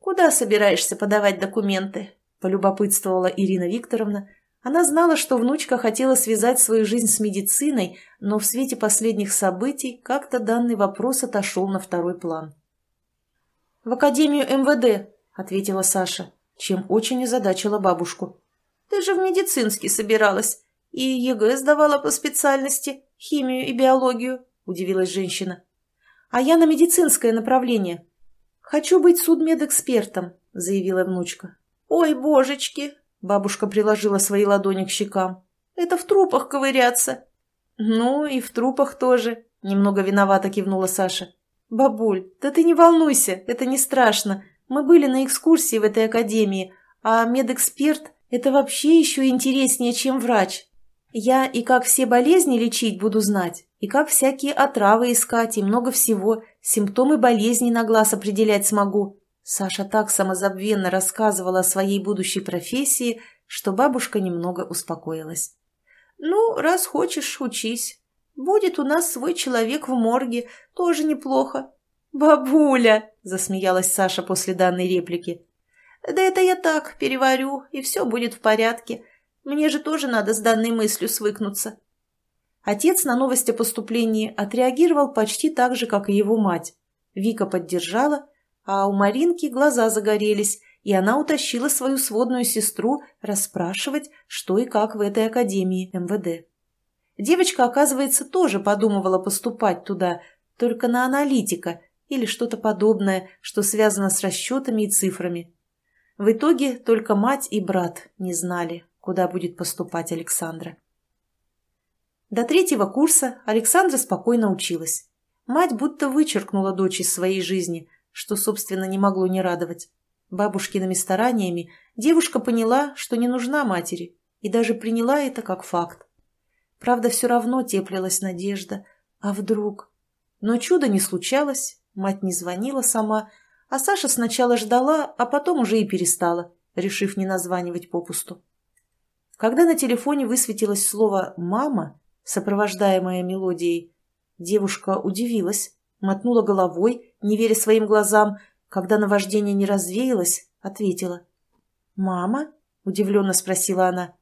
Speaker 1: «Куда собираешься подавать документы?» – полюбопытствовала Ирина Викторовна. Она знала, что внучка хотела связать свою жизнь с медициной, но в свете последних событий как-то данный вопрос отошел на второй план. «В Академию МВД», – ответила Саша, чем очень озадачила бабушку. «Ты же в медицинский собиралась и ЕГЭ сдавала по специальности». «Химию и биологию», — удивилась женщина. «А я на медицинское направление. Хочу быть судмедэкспертом», — заявила внучка. «Ой, божечки!» — бабушка приложила свои ладони к щекам. «Это в трупах ковыряться». «Ну, и в трупах тоже», — немного виновато кивнула Саша. «Бабуль, да ты не волнуйся, это не страшно. Мы были на экскурсии в этой академии, а медэксперт — это вообще еще интереснее, чем врач. Я и как все болезни лечить буду знать, и как всякие отравы искать, и много всего, симптомы болезней на глаз определять смогу». Саша так самозабвенно рассказывала о своей будущей профессии, что бабушка немного успокоилась. «Ну, раз хочешь, учись. Будет у нас свой человек в морге, тоже неплохо». «Бабуля!» – засмеялась Саша после данной реплики. «Да это я так переварю, и все будет в порядке. Мне же тоже надо с данной мыслью свыкнуться. Отец на новость о поступлении отреагировал почти так же, как и его мать. Вика поддержала, а у Маринки глаза загорелись, и она утащила свою сводную сестру расспрашивать, что и как в этой академии МВД. Девочка, оказывается, тоже подумывала поступать туда, только на аналитика или что-то подобное, что связано с расчетами и цифрами. В итоге только мать и брат не знали куда будет поступать Александра. До третьего курса Александра спокойно училась. Мать будто вычеркнула дочь из своей жизни, что, собственно, не могло не радовать. Бабушкиными стараниями девушка поняла, что не нужна матери, и даже приняла это как факт. Правда, все равно теплилась надежда. А вдруг? Но чуда не случалось, мать не звонила сама, а Саша сначала ждала, а потом уже и перестала, решив не названивать попусту. Когда на телефоне высветилось слово «мама», сопровождаемое мелодией, девушка удивилась, мотнула головой, не веря своим глазам. Когда наваждение не развеялось, ответила. «Мама?» – удивленно спросила она.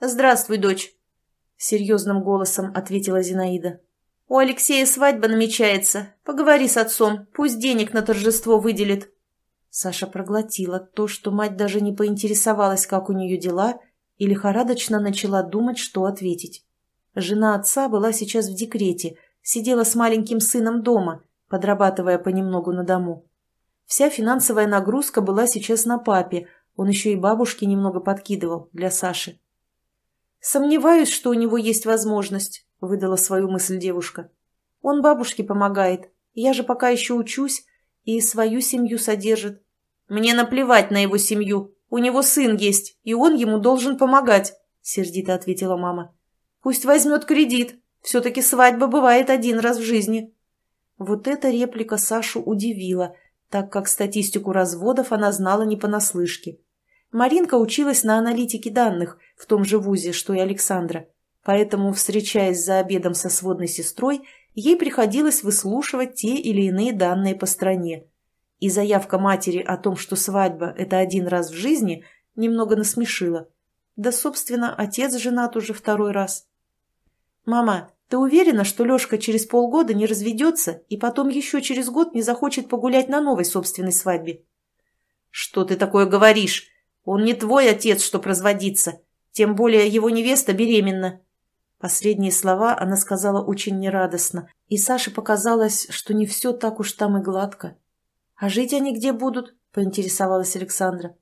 Speaker 1: «Здравствуй, дочь!» – серьезным голосом ответила Зинаида. «У Алексея свадьба намечается. Поговори с отцом, пусть денег на торжество выделит». Саша проглотила то, что мать даже не поинтересовалась, как у нее дела – и лихорадочно начала думать, что ответить. Жена отца была сейчас в декрете, сидела с маленьким сыном дома, подрабатывая понемногу на дому. Вся финансовая нагрузка была сейчас на папе, он еще и бабушке немного подкидывал для Саши. «Сомневаюсь, что у него есть возможность», — выдала свою мысль девушка. «Он бабушке помогает, я же пока еще учусь и свою семью содержит». «Мне наплевать на его семью», у него сын есть, и он ему должен помогать», — сердито ответила мама. «Пусть возьмет кредит. Все-таки свадьба бывает один раз в жизни». Вот эта реплика Сашу удивила, так как статистику разводов она знала не понаслышке. Маринка училась на аналитике данных в том же вузе, что и Александра, поэтому, встречаясь за обедом со сводной сестрой, ей приходилось выслушивать те или иные данные по стране – и заявка матери о том, что свадьба – это один раз в жизни, немного насмешила. Да, собственно, отец женат уже второй раз. «Мама, ты уверена, что Лёшка через полгода не разведется и потом еще через год не захочет погулять на новой собственной свадьбе?» «Что ты такое говоришь? Он не твой отец, чтоб разводиться. Тем более его невеста беременна». Последние слова она сказала очень нерадостно, и Саше показалось, что не все так уж там и гладко. «А жить они где будут?» – поинтересовалась Александра.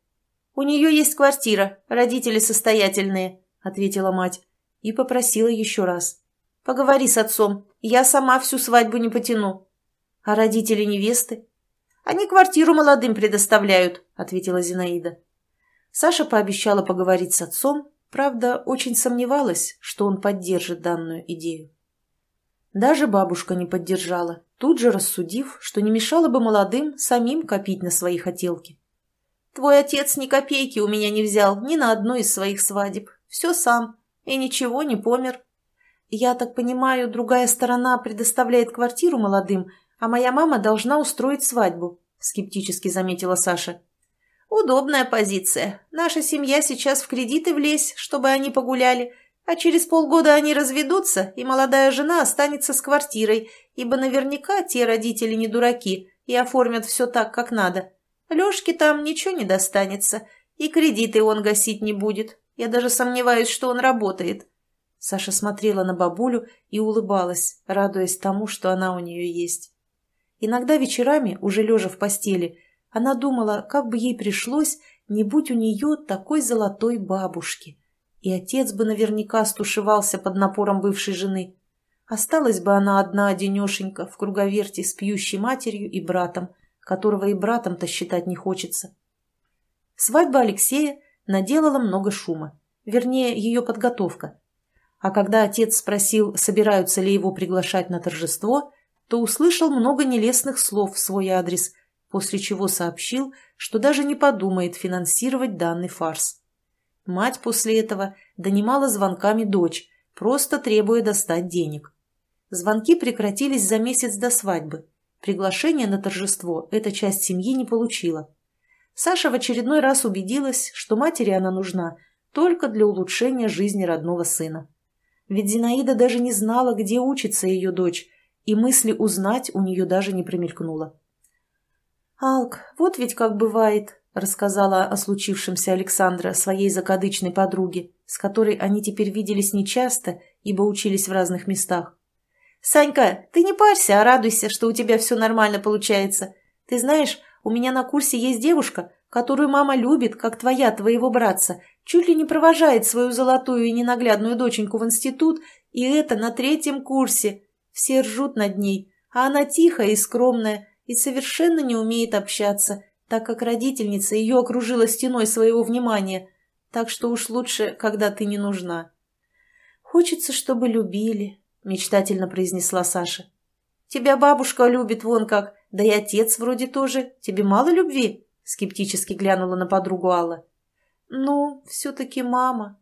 Speaker 1: «У нее есть квартира, родители состоятельные», – ответила мать и попросила еще раз. «Поговори с отцом, я сама всю свадьбу не потяну». «А родители невесты?» «Они квартиру молодым предоставляют», – ответила Зинаида. Саша пообещала поговорить с отцом, правда, очень сомневалась, что он поддержит данную идею. Даже бабушка не поддержала тут же рассудив, что не мешало бы молодым самим копить на свои хотелки. «Твой отец ни копейки у меня не взял ни на одну из своих свадеб. Все сам. И ничего, не помер. Я так понимаю, другая сторона предоставляет квартиру молодым, а моя мама должна устроить свадьбу», — скептически заметила Саша. «Удобная позиция. Наша семья сейчас в кредиты влезь, чтобы они погуляли, а через полгода они разведутся, и молодая жена останется с квартирой, ибо наверняка те родители не дураки и оформят все так, как надо. Лешке там ничего не достанется, и кредиты он гасить не будет. Я даже сомневаюсь, что он работает. Саша смотрела на бабулю и улыбалась, радуясь тому, что она у нее есть. Иногда вечерами, уже лежа в постели, она думала, как бы ей пришлось, не будь у нее такой золотой бабушки. И отец бы наверняка стушевался под напором бывшей жены. Осталась бы она одна одинешенька в круговерте с пьющей матерью и братом, которого и братом-то считать не хочется. Свадьба Алексея наделала много шума. Вернее, ее подготовка. А когда отец спросил, собираются ли его приглашать на торжество, то услышал много нелестных слов в свой адрес, после чего сообщил, что даже не подумает финансировать данный фарс. Мать после этого донимала звонками дочь, просто требуя достать денег. Звонки прекратились за месяц до свадьбы. Приглашение на торжество эта часть семьи не получила. Саша в очередной раз убедилась, что матери она нужна только для улучшения жизни родного сына. Ведь Зинаида даже не знала, где учится ее дочь, и мысли узнать у нее даже не промелькнуло. «Алк, вот ведь как бывает», — рассказала о случившемся Александра своей закадычной подруге, с которой они теперь виделись нечасто, ибо учились в разных местах. «Санька, ты не парься, а радуйся, что у тебя все нормально получается. Ты знаешь, у меня на курсе есть девушка, которую мама любит, как твоя, твоего братца, чуть ли не провожает свою золотую и ненаглядную доченьку в институт, и это на третьем курсе. Все ржут над ней, а она тихая и скромная, и совершенно не умеет общаться» так как родительница ее окружила стеной своего внимания, так что уж лучше, когда ты не нужна. «Хочется, чтобы любили», — мечтательно произнесла Саша. «Тебя бабушка любит вон как, да и отец вроде тоже. Тебе мало любви?» — скептически глянула на подругу Алла. «Ну, все-таки мама».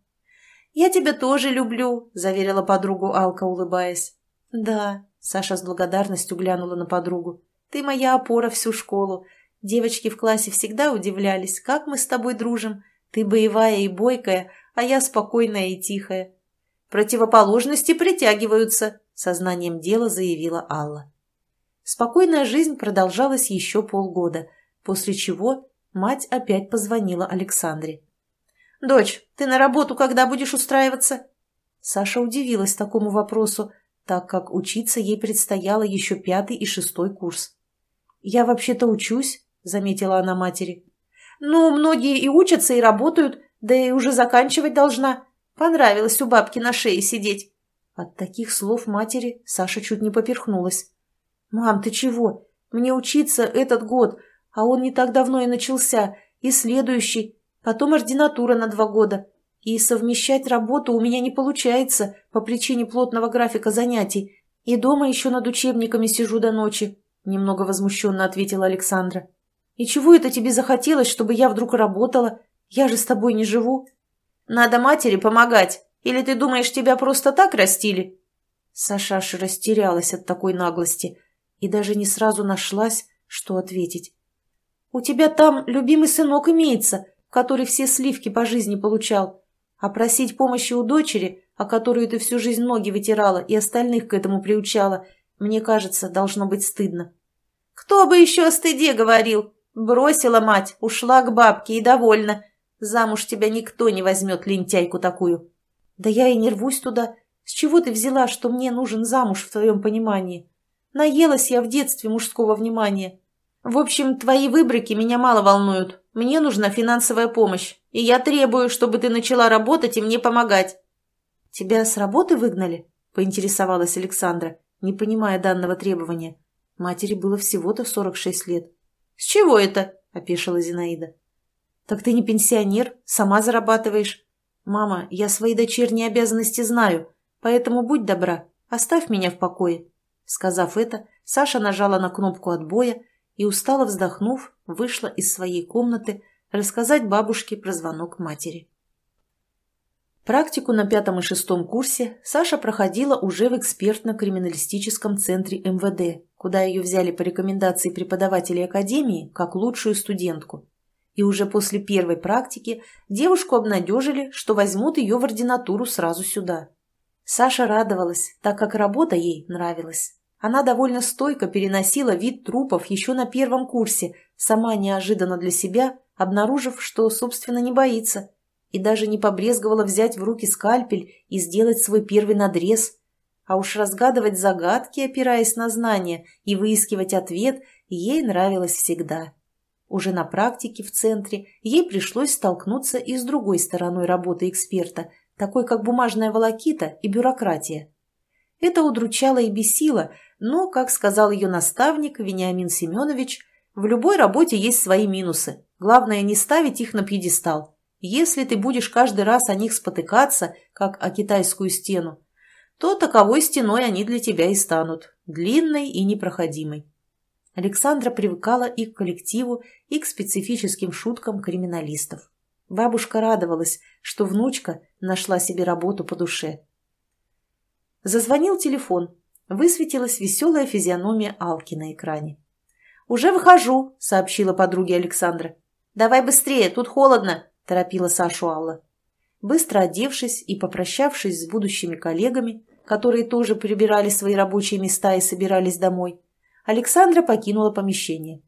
Speaker 1: «Я тебя тоже люблю», — заверила подругу Алка, улыбаясь. «Да», — Саша с благодарностью глянула на подругу. «Ты моя опора всю школу, Девочки в классе всегда удивлялись, как мы с тобой дружим. Ты боевая и бойкая, а я спокойная и тихая. Противоположности притягиваются, сознанием дела заявила Алла. Спокойная жизнь продолжалась еще полгода, после чего мать опять позвонила Александре. «Дочь, ты на работу когда будешь устраиваться?» Саша удивилась такому вопросу, так как учиться ей предстояло еще пятый и шестой курс. «Я вообще-то учусь», заметила она матери. «Ну, многие и учатся, и работают, да и уже заканчивать должна. Понравилось у бабки на шее сидеть». От таких слов матери Саша чуть не поперхнулась. «Мам, ты чего? Мне учиться этот год, а он не так давно и начался, и следующий, потом ординатура на два года. И совмещать работу у меня не получается по причине плотного графика занятий, и дома еще над учебниками сижу до ночи», — немного возмущенно ответила Александра. И чего это тебе захотелось, чтобы я вдруг работала? Я же с тобой не живу. Надо матери помогать. Или ты думаешь, тебя просто так растили?» Сашаша растерялась от такой наглости и даже не сразу нашлась, что ответить. «У тебя там любимый сынок имеется, который все сливки по жизни получал. А просить помощи у дочери, о которую ты всю жизнь ноги вытирала и остальных к этому приучала, мне кажется, должно быть стыдно». «Кто бы еще о стыде говорил?» Бросила мать, ушла к бабке и довольна. Замуж тебя никто не возьмет, лентяйку такую. Да я и не рвусь туда. С чего ты взяла, что мне нужен замуж в твоем понимании? Наелась я в детстве мужского внимания. В общем, твои выбрики меня мало волнуют. Мне нужна финансовая помощь, и я требую, чтобы ты начала работать и мне помогать. Тебя с работы выгнали? Поинтересовалась Александра, не понимая данного требования. Матери было всего-то 46 лет. «С чего это?» – опешила Зинаида. «Так ты не пенсионер, сама зарабатываешь. Мама, я свои дочерние обязанности знаю, поэтому будь добра, оставь меня в покое». Сказав это, Саша нажала на кнопку отбоя и, устало вздохнув, вышла из своей комнаты рассказать бабушке про звонок матери. Практику на пятом и шестом курсе Саша проходила уже в экспертно-криминалистическом центре МВД куда ее взяли по рекомендации преподавателей академии как лучшую студентку. И уже после первой практики девушку обнадежили, что возьмут ее в ординатуру сразу сюда. Саша радовалась, так как работа ей нравилась. Она довольно стойко переносила вид трупов еще на первом курсе, сама неожиданно для себя, обнаружив, что, собственно, не боится, и даже не побрезговала взять в руки скальпель и сделать свой первый надрез – а уж разгадывать загадки, опираясь на знания, и выискивать ответ ей нравилось всегда. Уже на практике в центре ей пришлось столкнуться и с другой стороной работы эксперта, такой как бумажная волокита и бюрократия. Это удручало и бесило, но, как сказал ее наставник Вениамин Семенович, в любой работе есть свои минусы. Главное не ставить их на пьедестал. Если ты будешь каждый раз о них спотыкаться, как о китайскую стену, то таковой стеной они для тебя и станут, длинной и непроходимой. Александра привыкала и к коллективу, и к специфическим шуткам криминалистов. Бабушка радовалась, что внучка нашла себе работу по душе. Зазвонил телефон. Высветилась веселая физиономия Алки на экране. «Уже выхожу», — сообщила подруге Александра. «Давай быстрее, тут холодно», — торопила Сашу Алла. Быстро одевшись и попрощавшись с будущими коллегами, которые тоже прибирали свои рабочие места и собирались домой, Александра покинула помещение.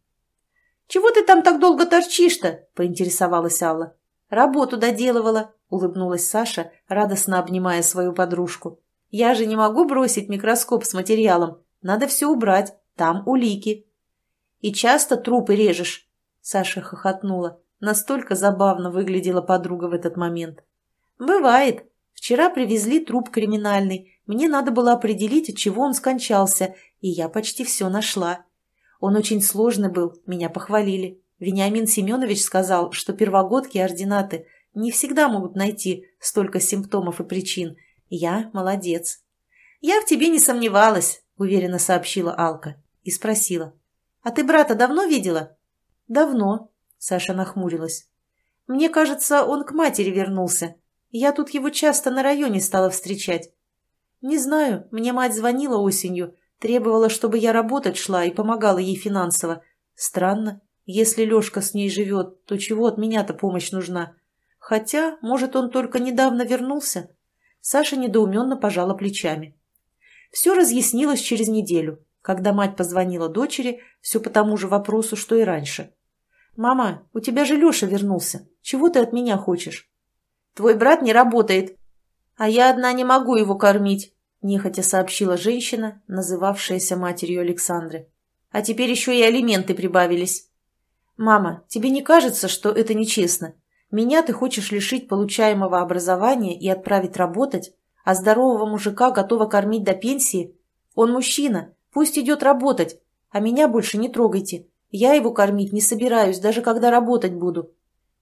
Speaker 1: «Чего ты там так долго торчишь-то?» – поинтересовалась Алла. «Работу доделывала», – улыбнулась Саша, радостно обнимая свою подружку. «Я же не могу бросить микроскоп с материалом. Надо все убрать. Там улики». «И часто трупы режешь?» – Саша хохотнула. Настолько забавно выглядела подруга в этот момент. «Бывает. Вчера привезли труп криминальный. Мне надо было определить, от чего он скончался, и я почти все нашла. Он очень сложный был, меня похвалили. Вениамин Семенович сказал, что первогодки и ординаты не всегда могут найти столько симптомов и причин. Я молодец». «Я в тебе не сомневалась», — уверенно сообщила Алка и спросила. «А ты брата давно видела?» «Давно», — Саша нахмурилась. «Мне кажется, он к матери вернулся. Я тут его часто на районе стала встречать. Не знаю, мне мать звонила осенью, требовала, чтобы я работать шла и помогала ей финансово. Странно, если Лёшка с ней живет, то чего от меня-то помощь нужна? Хотя, может, он только недавно вернулся? Саша недоуменно пожала плечами. Все разъяснилось через неделю, когда мать позвонила дочери, все по тому же вопросу, что и раньше. «Мама, у тебя же Лёша вернулся. Чего ты от меня хочешь?» Твой брат не работает, а я одна не могу его кормить», – нехотя сообщила женщина, называвшаяся матерью Александры. «А теперь еще и алименты прибавились». «Мама, тебе не кажется, что это нечестно? Меня ты хочешь лишить получаемого образования и отправить работать, а здорового мужика готова кормить до пенсии? Он мужчина, пусть идет работать, а меня больше не трогайте. Я его кормить не собираюсь, даже когда работать буду».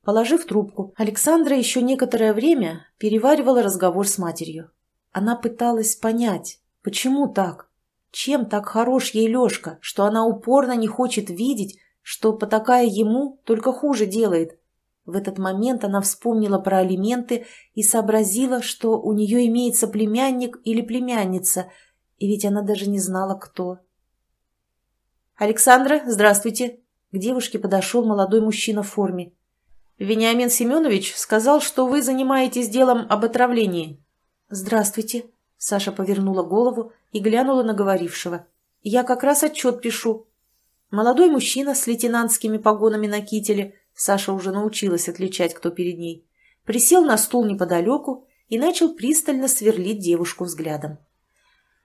Speaker 1: Положив трубку, Александра еще некоторое время переваривала разговор с матерью. Она пыталась понять, почему так? Чем так хорош ей Лешка, что она упорно не хочет видеть, что, потакая ему, только хуже делает? В этот момент она вспомнила про алименты и сообразила, что у нее имеется племянник или племянница, и ведь она даже не знала, кто. «Александра, здравствуйте!» К девушке подошел молодой мужчина в форме. Вениамин Семенович сказал, что вы занимаетесь делом об отравлении». «Здравствуйте», — Саша повернула голову и глянула на говорившего. «Я как раз отчет пишу». Молодой мужчина с лейтенантскими погонами на кителе, Саша уже научилась отличать, кто перед ней, присел на стул неподалеку и начал пристально сверлить девушку взглядом.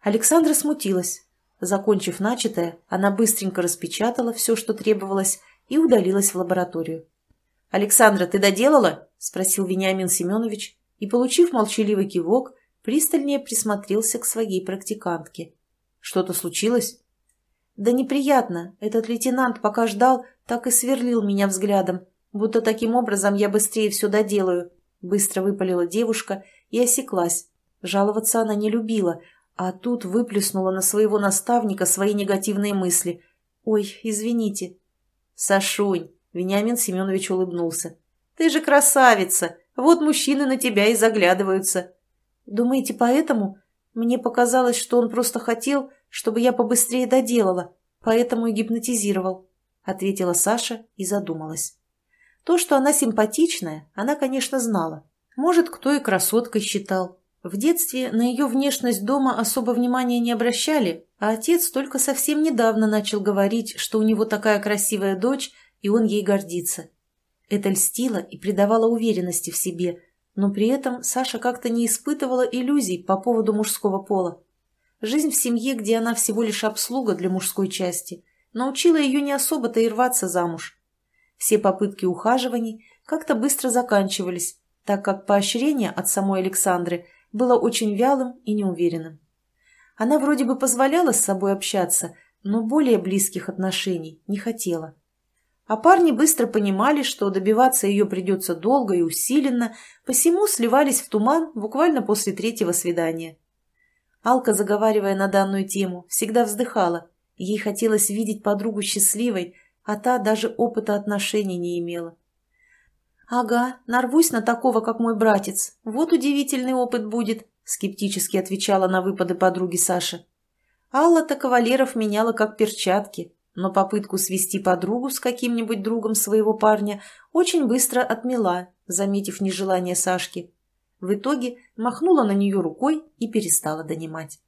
Speaker 1: Александра смутилась. Закончив начатое, она быстренько распечатала все, что требовалось, и удалилась в лабораторию. «Александра, ты доделала?» – спросил Вениамин Семенович и, получив молчаливый кивок, пристальнее присмотрелся к своей практикантке. «Что-то случилось?» «Да неприятно. Этот лейтенант пока ждал, так и сверлил меня взглядом, будто таким образом я быстрее все доделаю», – быстро выпалила девушка и осеклась. Жаловаться она не любила, а тут выплеснула на своего наставника свои негативные мысли. «Ой, извините». «Сашунь, Вениамин Семенович улыбнулся. «Ты же красавица! Вот мужчины на тебя и заглядываются!» «Думаете, поэтому?» Мне показалось, что он просто хотел, чтобы я побыстрее доделала, поэтому и гипнотизировал», — ответила Саша и задумалась. То, что она симпатичная, она, конечно, знала. Может, кто и красоткой считал. В детстве на ее внешность дома особо внимания не обращали, а отец только совсем недавно начал говорить, что у него такая красивая дочь, и он ей гордится. Это льстило и придавало уверенности в себе, но при этом Саша как-то не испытывала иллюзий по поводу мужского пола. Жизнь в семье, где она всего лишь обслуга для мужской части, научила ее не особо-то и рваться замуж. Все попытки ухаживаний как-то быстро заканчивались, так как поощрение от самой Александры было очень вялым и неуверенным. Она вроде бы позволяла с собой общаться, но более близких отношений не хотела. А парни быстро понимали, что добиваться ее придется долго и усиленно, посему сливались в туман буквально после третьего свидания. Алка, заговаривая на данную тему, всегда вздыхала. Ей хотелось видеть подругу счастливой, а та даже опыта отношений не имела. «Ага, нарвусь на такого, как мой братец. Вот удивительный опыт будет», — скептически отвечала на выпады подруги Саши. Алла-то кавалеров меняла как перчатки, но попытку свести подругу с каким-нибудь другом своего парня очень быстро отмела, заметив нежелание Сашки. В итоге махнула на нее рукой и перестала донимать.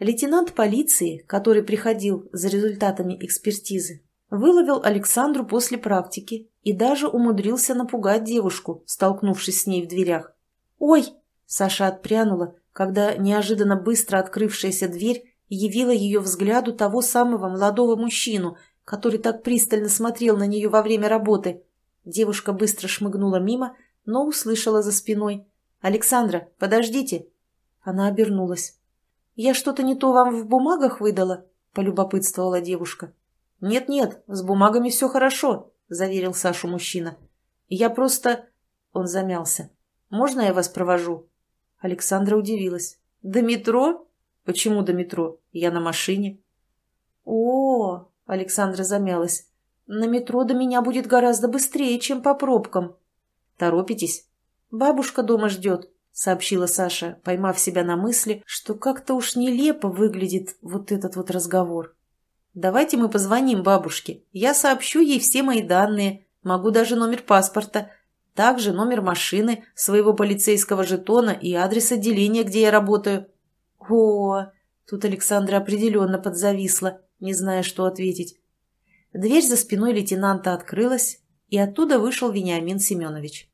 Speaker 1: Лейтенант полиции, который приходил за результатами экспертизы, выловил Александру после практики и даже умудрился напугать девушку, столкнувшись с ней в дверях. «Ой!» – Саша отпрянула, когда неожиданно быстро открывшаяся дверь явила ее взгляду того самого молодого мужчину, который так пристально смотрел на нее во время работы. Девушка быстро шмыгнула мимо, но услышала за спиной. «Александра, подождите!» Она обернулась. «Я что-то не то вам в бумагах выдала?» – полюбопытствовала девушка. «Нет-нет, с бумагами все хорошо», – заверил Сашу мужчина. «Я просто...» – он замялся. «Можно я вас провожу?» Александра удивилась. «До метро?» «Почему до метро? Я на машине». «О!» — Александра замялась. «На метро до меня будет гораздо быстрее, чем по пробкам». «Торопитесь?» «Бабушка дома ждет», — сообщила Саша, поймав себя на мысли, что как-то уж нелепо выглядит вот этот вот разговор. «Давайте мы позвоним бабушке. Я сообщу ей все мои данные, могу даже номер паспорта, также номер машины, своего полицейского жетона и адрес отделения, где я работаю». «О!» Тут Александра определенно подзависла, не зная, что ответить. Дверь за спиной лейтенанта открылась, и оттуда вышел Вениамин Семенович.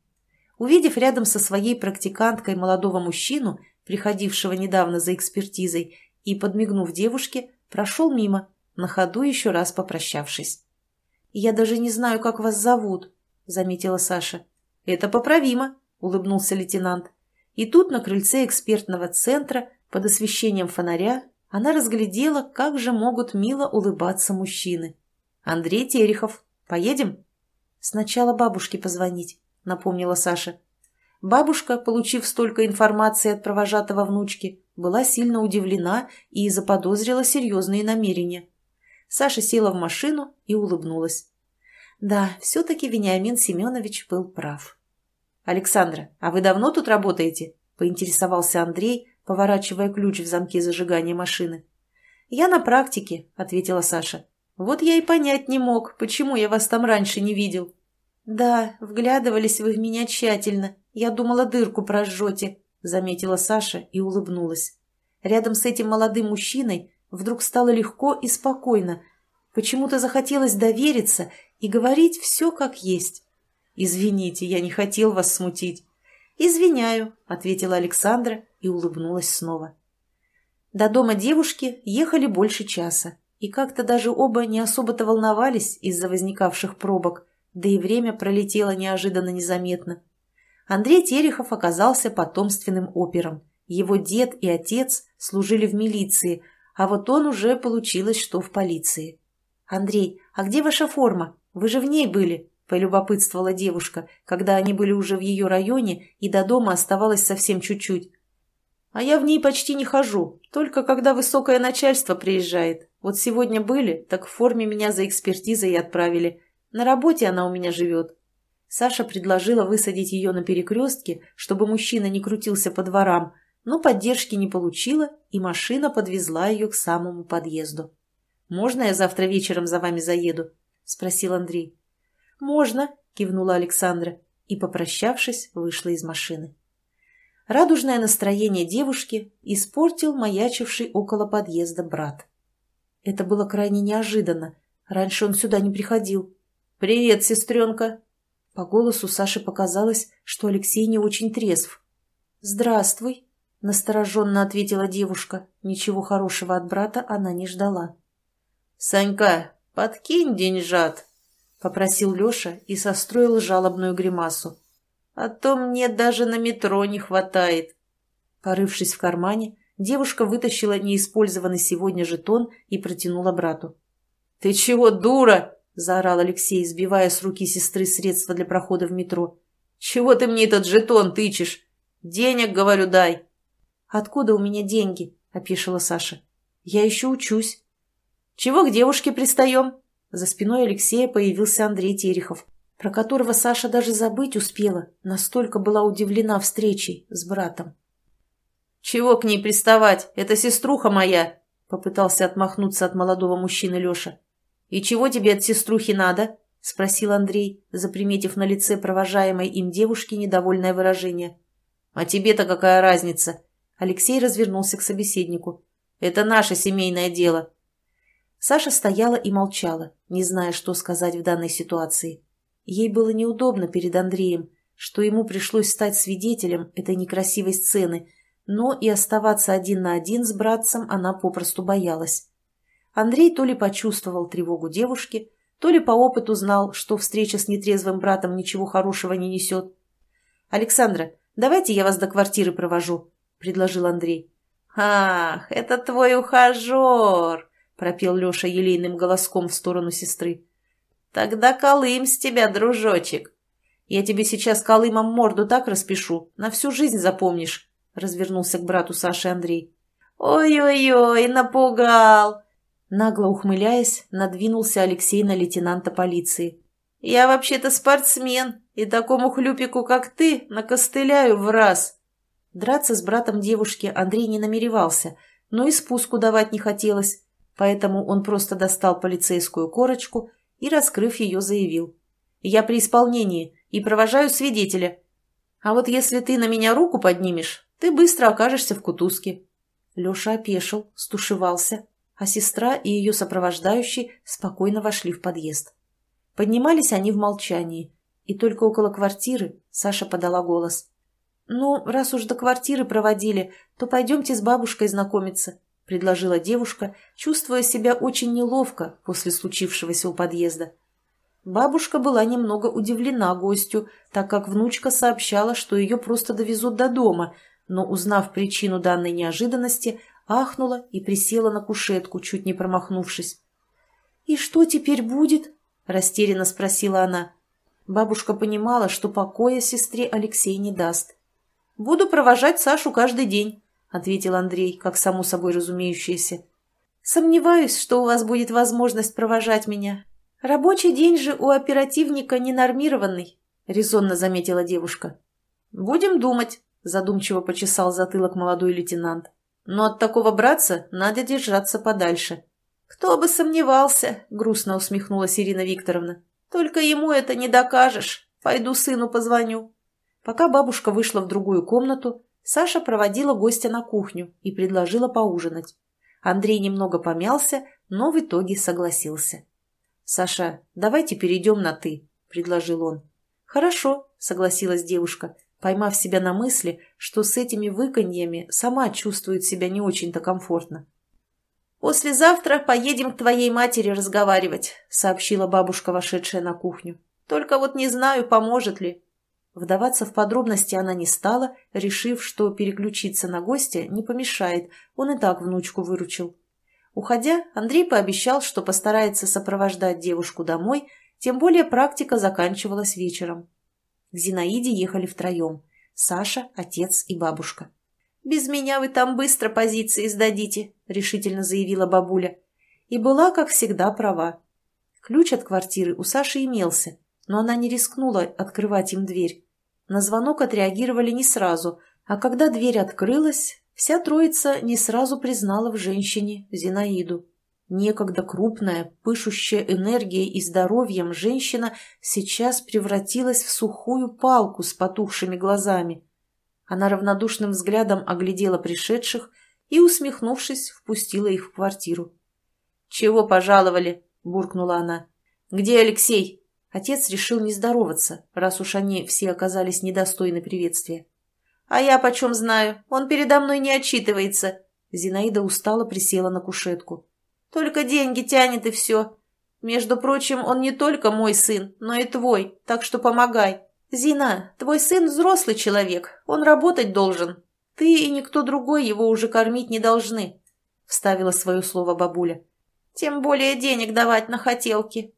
Speaker 1: Увидев рядом со своей практиканткой молодого мужчину, приходившего недавно за экспертизой, и, подмигнув девушке, прошел мимо, на ходу еще раз попрощавшись. «Я даже не знаю, как вас зовут», — заметила Саша. «Это поправимо», — улыбнулся лейтенант. И тут на крыльце экспертного центра под освещением фонаря она разглядела, как же могут мило улыбаться мужчины. «Андрей Терехов, поедем?» «Сначала бабушке позвонить», — напомнила Саша. Бабушка, получив столько информации от провожатого внучки, была сильно удивлена и заподозрила серьезные намерения. Саша села в машину и улыбнулась. Да, все-таки Вениамин Семенович был прав. «Александра, а вы давно тут работаете?» – поинтересовался Андрей, поворачивая ключ в замке зажигания машины. «Я на практике», — ответила Саша. «Вот я и понять не мог, почему я вас там раньше не видел». «Да, вглядывались вы в меня тщательно. Я думала, дырку прожжете», — заметила Саша и улыбнулась. Рядом с этим молодым мужчиной вдруг стало легко и спокойно. Почему-то захотелось довериться и говорить все как есть. «Извините, я не хотел вас смутить. «Извиняю», — ответила Александра и улыбнулась снова. До дома девушки ехали больше часа, и как-то даже оба не особо-то волновались из-за возникавших пробок, да и время пролетело неожиданно незаметно. Андрей Терехов оказался потомственным опером. Его дед и отец служили в милиции, а вот он уже получилось, что в полиции. «Андрей, а где ваша форма? Вы же в ней были», полюбопытствовала девушка, когда они были уже в ее районе, и до дома оставалось совсем чуть-чуть. «А я в ней почти не хожу, только когда высокое начальство приезжает. Вот сегодня были, так в форме меня за экспертизой и отправили. На работе она у меня живет». Саша предложила высадить ее на перекрестке, чтобы мужчина не крутился по дворам, но поддержки не получила, и машина подвезла ее к самому подъезду. «Можно я завтра вечером за вами заеду?» – спросил Андрей. «Можно», — кивнула Александра и, попрощавшись, вышла из машины. Радужное настроение девушки испортил маячивший около подъезда брат. Это было крайне неожиданно. Раньше он сюда не приходил. «Привет, сестренка!» По голосу Саши показалось, что Алексей не очень трезв. «Здравствуй!» — настороженно ответила девушка. Ничего хорошего от брата она не ждала. «Санька, подкинь деньжат!» попросил Леша и состроил жалобную гримасу. «А то мне даже на метро не хватает». Порывшись в кармане, девушка вытащила неиспользованный сегодня жетон и протянула брату. «Ты чего, дура?» – заорал Алексей, сбивая с руки сестры средства для прохода в метро. «Чего ты мне этот жетон тычешь? Денег, говорю, дай!» «Откуда у меня деньги?» – опишила Саша. «Я еще учусь». «Чего к девушке пристаем?» За спиной Алексея появился Андрей Терехов, про которого Саша даже забыть успела, настолько была удивлена встречей с братом. «Чего к ней приставать? Это сеструха моя!» — попытался отмахнуться от молодого мужчины Леша. «И чего тебе от сеструхи надо?» — спросил Андрей, заприметив на лице провожаемой им девушки недовольное выражение. «А тебе-то какая разница?» Алексей развернулся к собеседнику. «Это наше семейное дело. Саша стояла и молчала, не зная, что сказать в данной ситуации. Ей было неудобно перед Андреем, что ему пришлось стать свидетелем этой некрасивой сцены, но и оставаться один на один с братцем она попросту боялась. Андрей то ли почувствовал тревогу девушки, то ли по опыту знал, что встреча с нетрезвым братом ничего хорошего не несет. «Александра, давайте я вас до квартиры провожу», — предложил Андрей. «Ах, это твой ухажер!» — пропел Леша елейным голоском в сторону сестры. «Тогда колым с тебя, дружочек!» «Я тебе сейчас колымом морду так распишу, на всю жизнь запомнишь», — развернулся к брату Саши Андрей. «Ой-ой-ой, напугал!» Нагло ухмыляясь, надвинулся Алексей на лейтенанта полиции. «Я вообще-то спортсмен, и такому хлюпику, как ты, накостыляю в раз!» Драться с братом девушки Андрей не намеревался, но и спуску давать не хотелось, поэтому он просто достал полицейскую корочку и, раскрыв ее, заявил. «Я при исполнении и провожаю свидетеля. А вот если ты на меня руку поднимешь, ты быстро окажешься в кутузке». Леша опешил, стушевался, а сестра и ее сопровождающий спокойно вошли в подъезд. Поднимались они в молчании, и только около квартиры Саша подала голос. «Ну, раз уж до квартиры проводили, то пойдемте с бабушкой знакомиться. — предложила девушка, чувствуя себя очень неловко после случившегося у подъезда. Бабушка была немного удивлена гостю, так как внучка сообщала, что ее просто довезут до дома, но, узнав причину данной неожиданности, ахнула и присела на кушетку, чуть не промахнувшись. «И что теперь будет?» – растерянно спросила она. Бабушка понимала, что покоя сестре Алексей не даст. «Буду провожать Сашу каждый день», ответил Андрей, как само собой разумеющееся. «Сомневаюсь, что у вас будет возможность провожать меня. Рабочий день же у оперативника ненормированный», — резонно заметила девушка. «Будем думать», — задумчиво почесал затылок молодой лейтенант. «Но от такого братца надо держаться подальше». «Кто бы сомневался», — грустно усмехнулась Ирина Викторовна. «Только ему это не докажешь. Пойду сыну позвоню». Пока бабушка вышла в другую комнату, Саша проводила гостя на кухню и предложила поужинать. Андрей немного помялся, но в итоге согласился. «Саша, давайте перейдем на «ты», — предложил он. «Хорошо», — согласилась девушка, поймав себя на мысли, что с этими выканьями сама чувствует себя не очень-то комфортно. «Послезавтра поедем к твоей матери разговаривать», — сообщила бабушка, вошедшая на кухню. «Только вот не знаю, поможет ли». Вдаваться в подробности она не стала, решив, что переключиться на гостя не помешает, он и так внучку выручил. Уходя, Андрей пообещал, что постарается сопровождать девушку домой, тем более практика заканчивалась вечером. К Зинаиде ехали втроем – Саша, отец и бабушка. «Без меня вы там быстро позиции сдадите», – решительно заявила бабуля. И была, как всегда, права. Ключ от квартиры у Саши имелся, но она не рискнула открывать им дверь на звонок отреагировали не сразу, а когда дверь открылась, вся троица не сразу признала в женщине Зинаиду. Некогда крупная, пышущая энергией и здоровьем женщина сейчас превратилась в сухую палку с потухшими глазами. Она равнодушным взглядом оглядела пришедших и, усмехнувшись, впустила их в квартиру. «Чего пожаловали?» – буркнула она. «Где Алексей?» Отец решил не здороваться, раз уж они все оказались недостойны приветствия. «А я почем знаю? Он передо мной не отчитывается!» Зинаида устало присела на кушетку. «Только деньги тянет и все. Между прочим, он не только мой сын, но и твой, так что помогай. Зина, твой сын взрослый человек, он работать должен. Ты и никто другой его уже кормить не должны», — вставила свое слово бабуля. «Тем более денег давать на хотелки.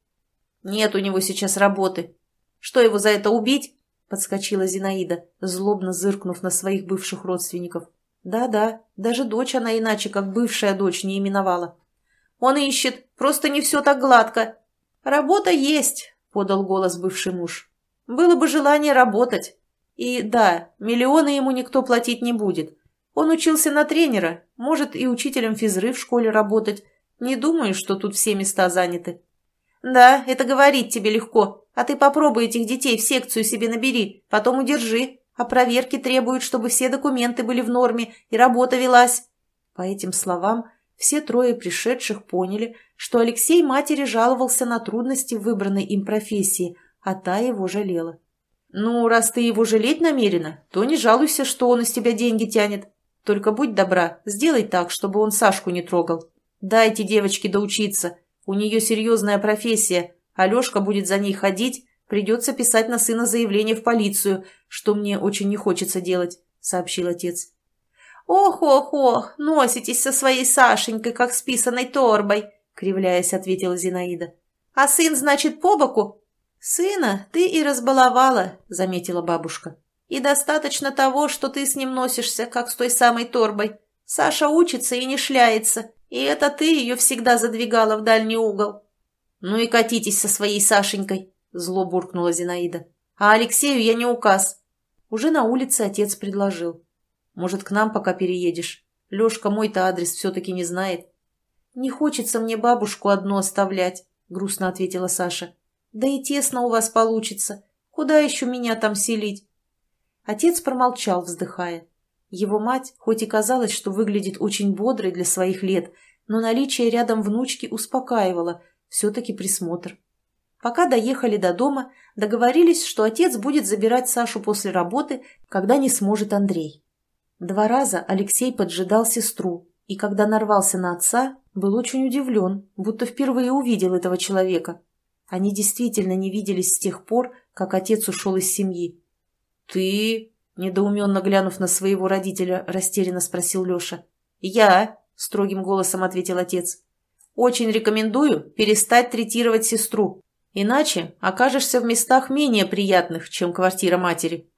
Speaker 1: Нет у него сейчас работы. Что его за это убить? Подскочила Зинаида, злобно зыркнув на своих бывших родственников. Да-да, даже дочь она иначе, как бывшая дочь, не именовала. Он ищет, просто не все так гладко. Работа есть, подал голос бывший муж. Было бы желание работать. И да, миллионы ему никто платить не будет. Он учился на тренера, может и учителем физры в школе работать. Не думаю, что тут все места заняты. «Да, это говорить тебе легко. А ты попробуй этих детей в секцию себе набери, потом удержи. А проверки требуют, чтобы все документы были в норме и работа велась». По этим словам все трое пришедших поняли, что Алексей матери жаловался на трудности в выбранной им профессии, а та его жалела. «Ну, раз ты его жалеть намерена, то не жалуйся, что он из тебя деньги тянет. Только будь добра, сделай так, чтобы он Сашку не трогал. Дайте девочке доучиться, у нее серьезная профессия, Алешка будет за ней ходить, придется писать на сына заявление в полицию, что мне очень не хочется делать», — сообщил отец. «Ох-ох-ох, носитесь со своей Сашенькой, как с писаной торбой», — кривляясь, ответила Зинаида. «А сын, значит, по боку?» «Сына ты и разбаловала», — заметила бабушка. «И достаточно того, что ты с ним носишься, как с той самой торбой. Саша учится и не шляется. И это ты ее всегда задвигала в дальний угол. Ну и катитесь со своей Сашенькой, зло буркнула Зинаида. А Алексею я не указ. Уже на улице отец предложил. Может, к нам пока переедешь? Лешка мой-то адрес все-таки не знает. Не хочется мне бабушку одну оставлять, грустно ответила Саша. Да и тесно у вас получится. Куда еще меня там селить? Отец промолчал, вздыхая. Его мать, хоть и казалось, что выглядит очень бодрой для своих лет, но наличие рядом внучки успокаивало, все-таки присмотр. Пока доехали до дома, договорились, что отец будет забирать Сашу после работы, когда не сможет Андрей. Два раза Алексей поджидал сестру, и когда нарвался на отца, был очень удивлен, будто впервые увидел этого человека. Они действительно не виделись с тех пор, как отец ушел из семьи. «Ты...» Недоуменно глянув на своего родителя, растерянно спросил Леша. «Я», — строгим голосом ответил отец, — «очень рекомендую перестать третировать сестру, иначе окажешься в местах менее приятных, чем квартира матери».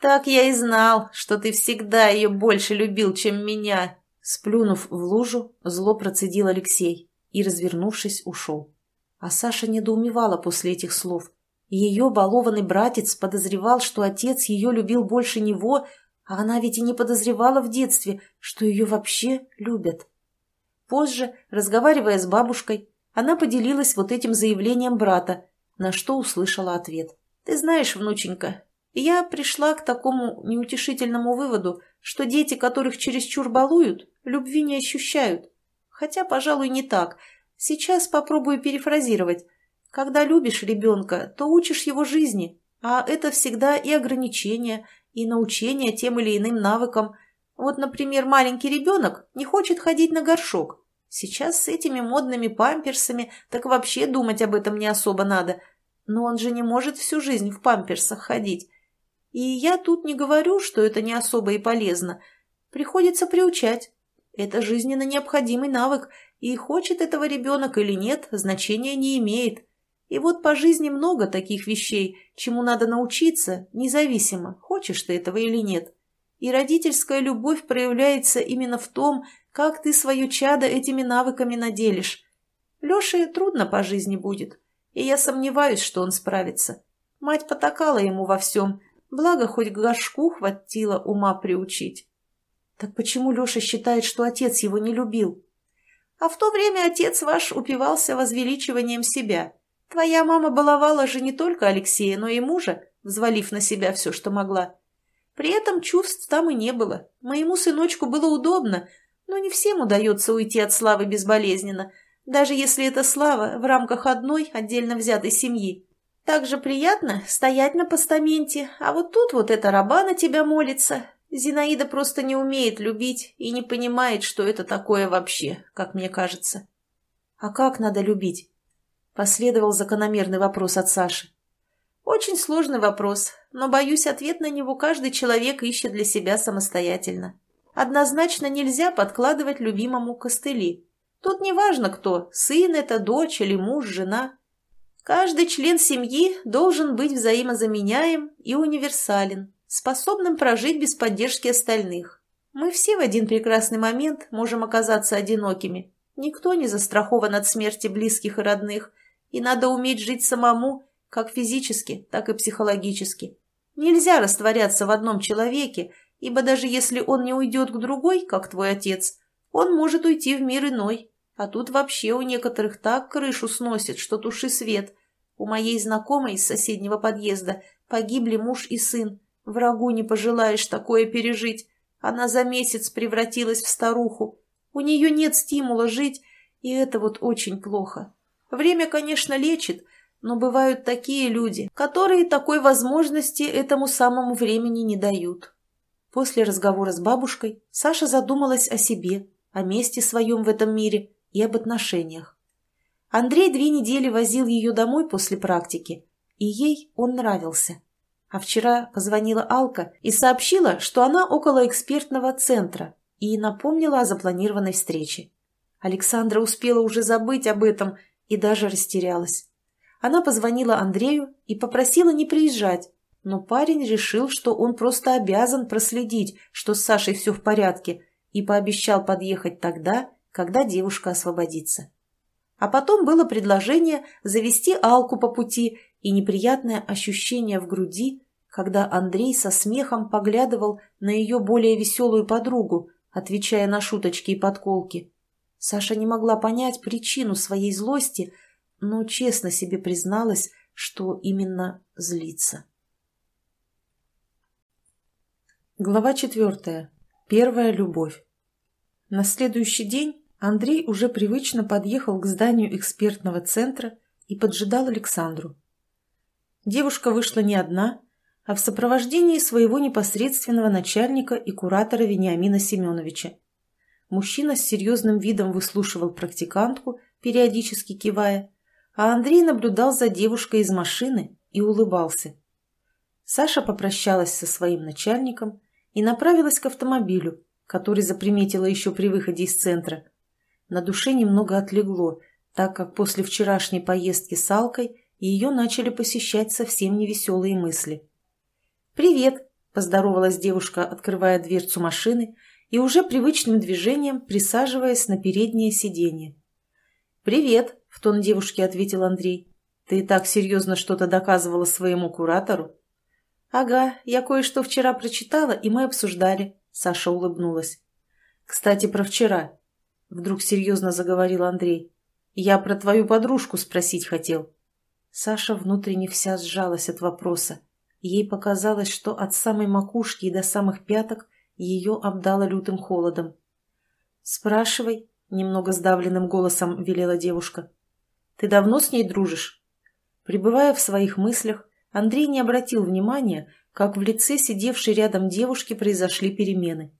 Speaker 1: «Так я и знал, что ты всегда ее больше любил, чем меня», — сплюнув в лужу, зло процедил Алексей и, развернувшись, ушел. А Саша недоумевала после этих слов. Ее балованный братец подозревал, что отец ее любил больше него, а она ведь и не подозревала в детстве, что ее вообще любят. Позже, разговаривая с бабушкой, она поделилась вот этим заявлением брата, на что услышала ответ. «Ты знаешь, внученька, я пришла к такому неутешительному выводу, что дети, которых чересчур балуют, любви не ощущают. Хотя, пожалуй, не так. Сейчас попробую перефразировать. Когда любишь ребенка, то учишь его жизни, а это всегда и ограничения, и научение тем или иным навыкам. Вот, например, маленький ребенок не хочет ходить на горшок. Сейчас с этими модными памперсами так вообще думать об этом не особо надо. Но он же не может всю жизнь в памперсах ходить. И я тут не говорю, что это не особо и полезно. Приходится приучать. Это жизненно необходимый навык, и хочет этого ребенок или нет, значения не имеет. И вот по жизни много таких вещей, чему надо научиться, независимо, хочешь ты этого или нет. И родительская любовь проявляется именно в том, как ты свое чадо этими навыками наделишь. Леше трудно по жизни будет, и я сомневаюсь, что он справится. Мать потакала ему во всем, благо хоть к горшку хватило ума приучить. Так почему Леша считает, что отец его не любил? А в то время отец ваш упивался возвеличиванием себя – Твоя мама баловала же не только Алексея, но и мужа, взвалив на себя все, что могла. При этом чувств там и не было. Моему сыночку было удобно, но не всем удается уйти от славы безболезненно, даже если это слава в рамках одной отдельно взятой семьи. Так же приятно стоять на постаменте, а вот тут вот эта раба на тебя молится. Зинаида просто не умеет любить и не понимает, что это такое вообще, как мне кажется. А как надо любить? Последовал закономерный вопрос от Саши. Очень сложный вопрос, но, боюсь, ответ на него каждый человек ищет для себя самостоятельно. Однозначно нельзя подкладывать любимому костыли. Тут не важно кто, сын это, дочь или муж, жена. Каждый член семьи должен быть взаимозаменяем и универсален, способным прожить без поддержки остальных. Мы все в один прекрасный момент можем оказаться одинокими. Никто не застрахован от смерти близких и родных, и надо уметь жить самому, как физически, так и психологически. Нельзя растворяться в одном человеке, ибо даже если он не уйдет к другой, как твой отец, он может уйти в мир иной. А тут вообще у некоторых так крышу сносит, что туши свет. У моей знакомой из соседнего подъезда погибли муж и сын. Врагу не пожелаешь такое пережить. Она за месяц превратилась в старуху. У нее нет стимула жить, и это вот очень плохо. Время, конечно, лечит, но бывают такие люди, которые такой возможности этому самому времени не дают. После разговора с бабушкой Саша задумалась о себе, о месте своем в этом мире и об отношениях. Андрей две недели возил ее домой после практики, и ей он нравился. А вчера позвонила Алка и сообщила, что она около экспертного центра и напомнила о запланированной встрече. Александра успела уже забыть об этом – и даже растерялась. Она позвонила Андрею и попросила не приезжать, но парень решил, что он просто обязан проследить, что с Сашей все в порядке, и пообещал подъехать тогда, когда девушка освободится. А потом было предложение завести Алку по пути и неприятное ощущение в груди, когда Андрей со смехом поглядывал на ее более веселую подругу, отвечая на шуточки и подколки. Саша не могла понять причину своей злости, но честно себе призналась, что именно злится. Глава четвертая. Первая любовь. На следующий день Андрей уже привычно подъехал к зданию экспертного центра и поджидал Александру. Девушка вышла не одна, а в сопровождении своего непосредственного начальника и куратора Вениамина Семеновича. Мужчина с серьезным видом выслушивал практикантку, периодически кивая, а Андрей наблюдал за девушкой из машины и улыбался. Саша попрощалась со своим начальником и направилась к автомобилю, который заприметила еще при выходе из центра. На душе немного отлегло, так как после вчерашней поездки с Алкой ее начали посещать совсем невеселые мысли. «Привет!» – поздоровалась девушка, открывая дверцу машины и уже привычным движением присаживаясь на переднее сиденье. «Привет», — в тон девушке ответил Андрей. «Ты так серьезно что-то доказывала своему куратору?» «Ага, я кое-что вчера прочитала, и мы обсуждали», — Саша улыбнулась. «Кстати, про вчера», — вдруг серьезно заговорил Андрей. «Я про твою подружку спросить хотел». Саша внутренне вся сжалась от вопроса. Ей показалось, что от самой макушки и до самых пяток ее обдало лютым холодом. «Спрашивай», — немного сдавленным голосом велела девушка. «Ты давно с ней дружишь?» Пребывая в своих мыслях, Андрей не обратил внимания, как в лице сидевшей рядом девушки произошли перемены.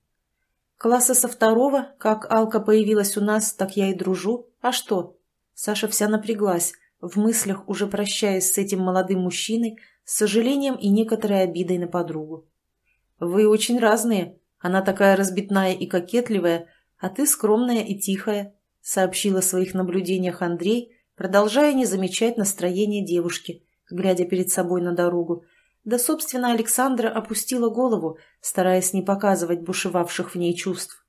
Speaker 1: «Класса со второго, как Алка появилась у нас, так я и дружу. А что?» Саша вся напряглась, в мыслях уже прощаясь с этим молодым мужчиной, с сожалением и некоторой обидой на подругу. «Вы очень разные», она такая разбитная и кокетливая, а ты скромная и тихая», — сообщила о своих наблюдениях Андрей, продолжая не замечать настроение девушки, глядя перед собой на дорогу. Да, собственно, Александра опустила голову, стараясь не показывать бушевавших в ней чувств.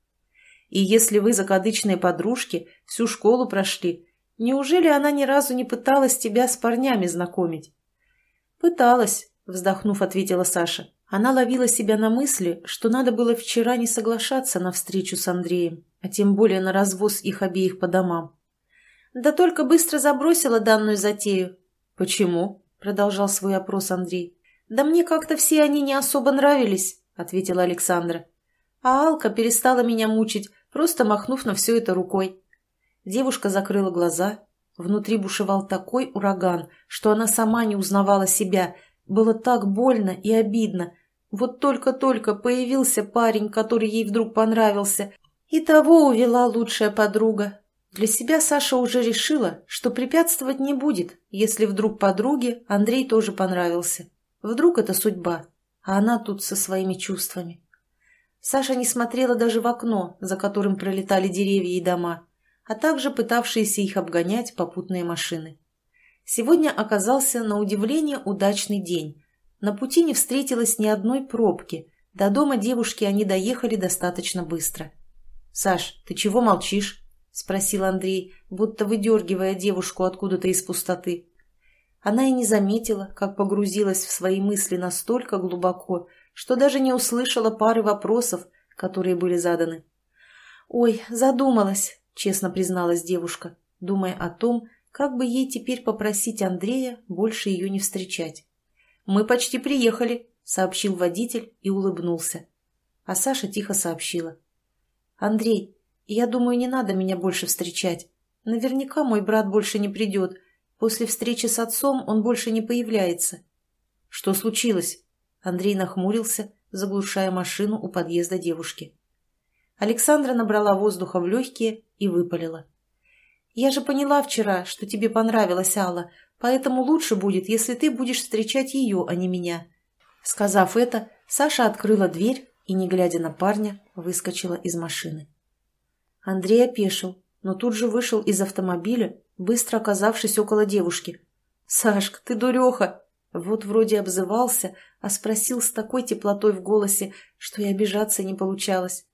Speaker 1: «И если вы, закадычные подружки, всю школу прошли, неужели она ни разу не пыталась тебя с парнями знакомить?» «Пыталась», — вздохнув, ответила Саша. Она ловила себя на мысли, что надо было вчера не соглашаться на встречу с Андреем, а тем более на развоз их обеих по домам. Да только быстро забросила данную затею. «Почему?» – продолжал свой опрос Андрей. «Да мне как-то все они не особо нравились», – ответила Александра. А Алка перестала меня мучить, просто махнув на все это рукой. Девушка закрыла глаза. Внутри бушевал такой ураган, что она сама не узнавала себя. Было так больно и обидно, вот только-только появился парень, который ей вдруг понравился, и того увела лучшая подруга. Для себя Саша уже решила, что препятствовать не будет, если вдруг подруге Андрей тоже понравился. Вдруг это судьба, а она тут со своими чувствами. Саша не смотрела даже в окно, за которым пролетали деревья и дома, а также пытавшиеся их обгонять попутные машины. Сегодня оказался на удивление удачный день, на пути не встретилось ни одной пробки. До дома девушки они доехали достаточно быстро. «Саш, ты чего молчишь?» — спросил Андрей, будто выдергивая девушку откуда-то из пустоты. Она и не заметила, как погрузилась в свои мысли настолько глубоко, что даже не услышала пары вопросов, которые были заданы. «Ой, задумалась», — честно призналась девушка, думая о том, как бы ей теперь попросить Андрея больше ее не встречать мы почти приехали», — сообщил водитель и улыбнулся. А Саша тихо сообщила. «Андрей, я думаю, не надо меня больше встречать. Наверняка мой брат больше не придет. После встречи с отцом он больше не появляется». «Что случилось?» Андрей нахмурился, заглушая машину у подъезда девушки. Александра набрала воздуха в легкие и выпалила. «Я же поняла вчера, что тебе понравилась Алла. Поэтому лучше будет, если ты будешь встречать ее, а не меня». Сказав это, Саша открыла дверь и, не глядя на парня, выскочила из машины. Андрей опешил, но тут же вышел из автомобиля, быстро оказавшись около девушки. «Сашка, ты дуреха!» Вот вроде обзывался, а спросил с такой теплотой в голосе, что и обижаться не получалось.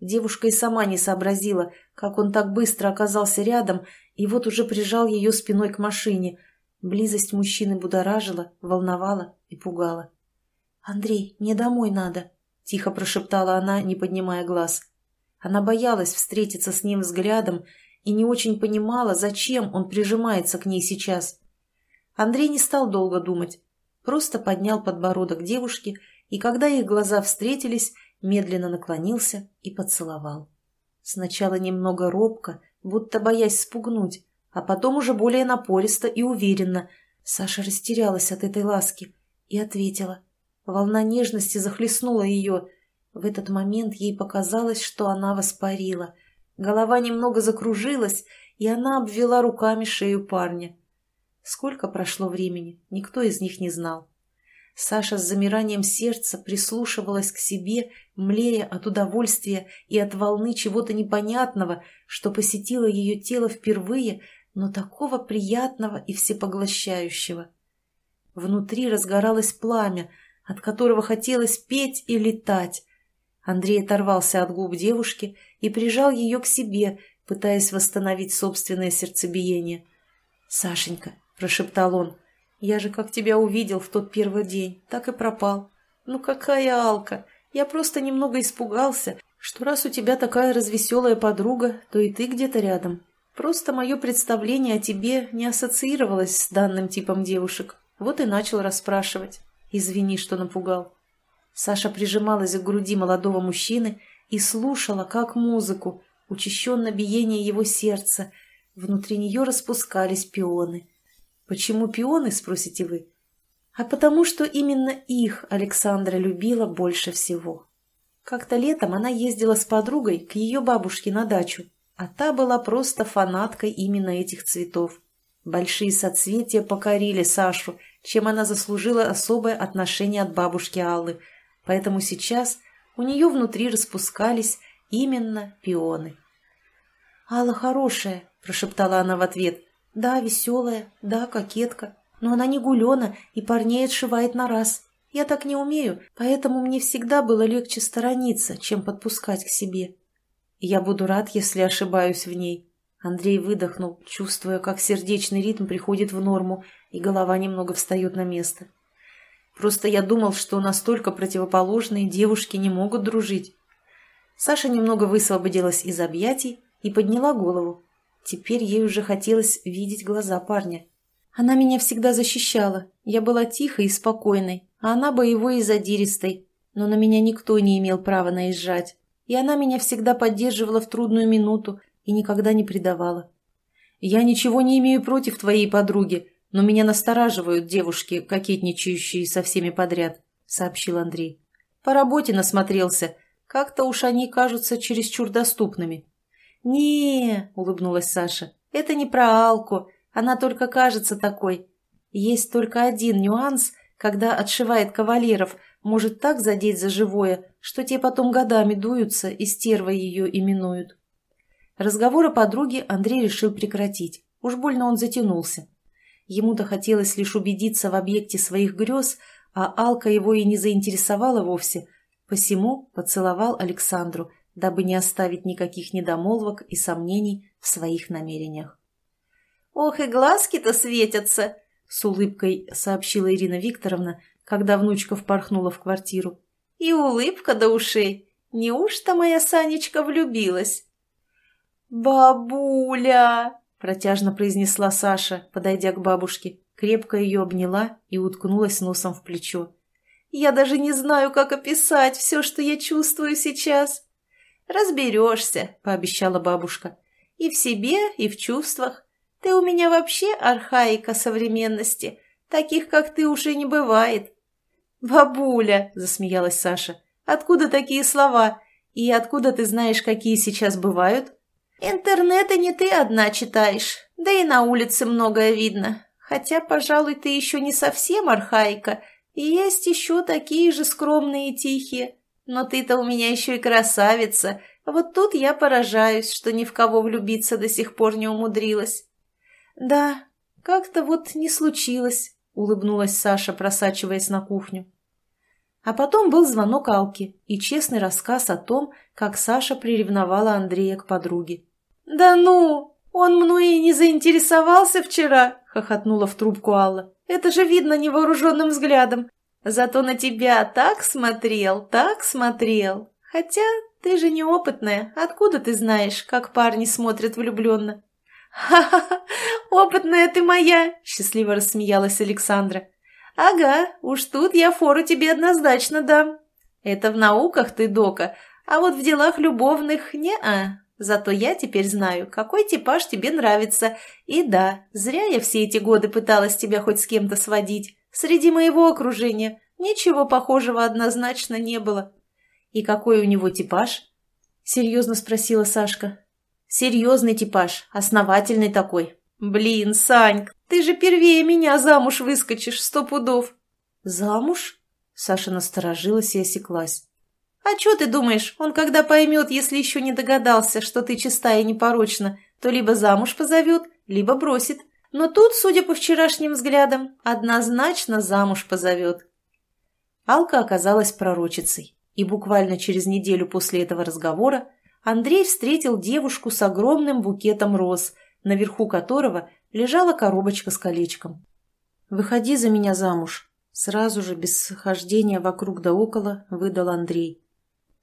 Speaker 1: Девушка и сама не сообразила, как он так быстро оказался рядом и вот уже прижал ее спиной к машине – Близость мужчины будоражила, волновала и пугала. «Андрей, мне домой надо», — тихо прошептала она, не поднимая глаз. Она боялась встретиться с ним взглядом и не очень понимала, зачем он прижимается к ней сейчас. Андрей не стал долго думать, просто поднял подбородок девушки и, когда их глаза встретились, медленно наклонился и поцеловал. Сначала немного робко, будто боясь спугнуть, а потом уже более напористо и уверенно. Саша растерялась от этой ласки и ответила. Волна нежности захлестнула ее. В этот момент ей показалось, что она воспарила. Голова немного закружилась, и она обвела руками шею парня. Сколько прошло времени, никто из них не знал. Саша с замиранием сердца прислушивалась к себе, млея от удовольствия и от волны чего-то непонятного, что посетило ее тело впервые но такого приятного и всепоглощающего. Внутри разгоралось пламя, от которого хотелось петь и летать. Андрей оторвался от губ девушки и прижал ее к себе, пытаясь восстановить собственное сердцебиение. «Сашенька», — прошептал он, — «я же как тебя увидел в тот первый день, так и пропал. Ну какая алка! Я просто немного испугался, что раз у тебя такая развеселая подруга, то и ты где-то рядом. Просто мое представление о тебе не ассоциировалось с данным типом девушек. Вот и начал расспрашивать. Извини, что напугал. Саша прижималась к груди молодого мужчины и слушала, как музыку, учащенно биение его сердца. Внутри нее распускались пионы. Почему пионы, спросите вы? А потому что именно их Александра любила больше всего. Как-то летом она ездила с подругой к ее бабушке на дачу, а та была просто фанаткой именно этих цветов. Большие соцветия покорили Сашу, чем она заслужила особое отношение от бабушки Аллы, поэтому сейчас у нее внутри распускались именно пионы. «Алла хорошая», – прошептала она в ответ. «Да, веселая, да, кокетка, но она не гулена и парней отшивает на раз. Я так не умею, поэтому мне всегда было легче сторониться, чем подпускать к себе». Я буду рад, если ошибаюсь в ней. Андрей выдохнул, чувствуя, как сердечный ритм приходит в норму, и голова немного встает на место. Просто я думал, что настолько противоположные девушки не могут дружить. Саша немного высвободилась из объятий и подняла голову. Теперь ей уже хотелось видеть глаза парня. Она меня всегда защищала. Я была тихой и спокойной, а она боевой и задиристой. Но на меня никто не имел права наезжать. И она меня всегда поддерживала в трудную минуту и никогда не предавала. Я ничего не имею против твоей подруги, но меня настораживают девушки, кокетничающие со всеми подряд», — сообщил Андрей. «По работе насмотрелся. Как-то уж они кажутся чересчур доступными». улыбнулась Саша, — «это не про Алку. Она только кажется такой. Есть только один нюанс, когда отшивает кавалеров — может так задеть за живое, что те потом годами дуются и стерва ее именуют. Разговор о подруге Андрей решил прекратить. Уж больно он затянулся. Ему-то хотелось лишь убедиться в объекте своих грез, а Алка его и не заинтересовала вовсе, посему поцеловал Александру, дабы не оставить никаких недомолвок и сомнений в своих намерениях. «Ох, и глазки-то светятся!» — с улыбкой сообщила Ирина Викторовна, когда внучка впорхнула в квартиру. «И улыбка до ушей! Неужто моя Санечка влюбилась?» «Бабуля!» – протяжно произнесла Саша, подойдя к бабушке, крепко ее обняла и уткнулась носом в плечо. «Я даже не знаю, как описать все, что я чувствую сейчас!» «Разберешься», – пообещала бабушка. «И в себе, и в чувствах. Ты у меня вообще архаика современности. Таких, как ты, уж и не бывает. «Бабуля!» – засмеялась Саша. «Откуда такие слова? И откуда ты знаешь, какие сейчас бывают?» «Интернета не ты одна читаешь, да и на улице многое видно. Хотя, пожалуй, ты еще не совсем архаика, и есть еще такие же скромные и тихие. Но ты-то у меня еще и красавица. Вот тут я поражаюсь, что ни в кого влюбиться до сих пор не умудрилась». «Да, как-то вот не случилось. — улыбнулась Саша, просачиваясь на кухню. А потом был звонок Алки и честный рассказ о том, как Саша приревновала Андрея к подруге. «Да ну! Он мной и не заинтересовался вчера!» — хохотнула в трубку Алла. «Это же видно невооруженным взглядом. Зато на тебя так смотрел, так смотрел. Хотя ты же неопытная, откуда ты знаешь, как парни смотрят влюбленно?» «Ха-ха-ха! Опытная ты моя!» – счастливо рассмеялась Александра. «Ага, уж тут я фору тебе однозначно дам. Это в науках ты, Дока, а вот в делах любовных не-а. Зато я теперь знаю, какой типаж тебе нравится. И да, зря я все эти годы пыталась тебя хоть с кем-то сводить. Среди моего окружения ничего похожего однозначно не было». «И какой у него типаж?» – серьезно спросила Сашка. Серьезный типаж, основательный такой. Блин, Саньк, ты же первее меня замуж выскочишь, сто пудов. Замуж? Саша насторожилась и осеклась. «А что ты думаешь, он когда поймет, если еще не догадался, что ты чистая, и непорочна, то либо замуж позовет, либо бросит. Но тут, судя по вчерашним взглядам, однозначно замуж позовет». Алка оказалась пророчицей, и буквально через неделю после этого разговора Андрей встретил девушку с огромным букетом роз, наверху которого лежала коробочка с колечком. «Выходи за меня замуж», — сразу же, без схождения вокруг да около, выдал Андрей.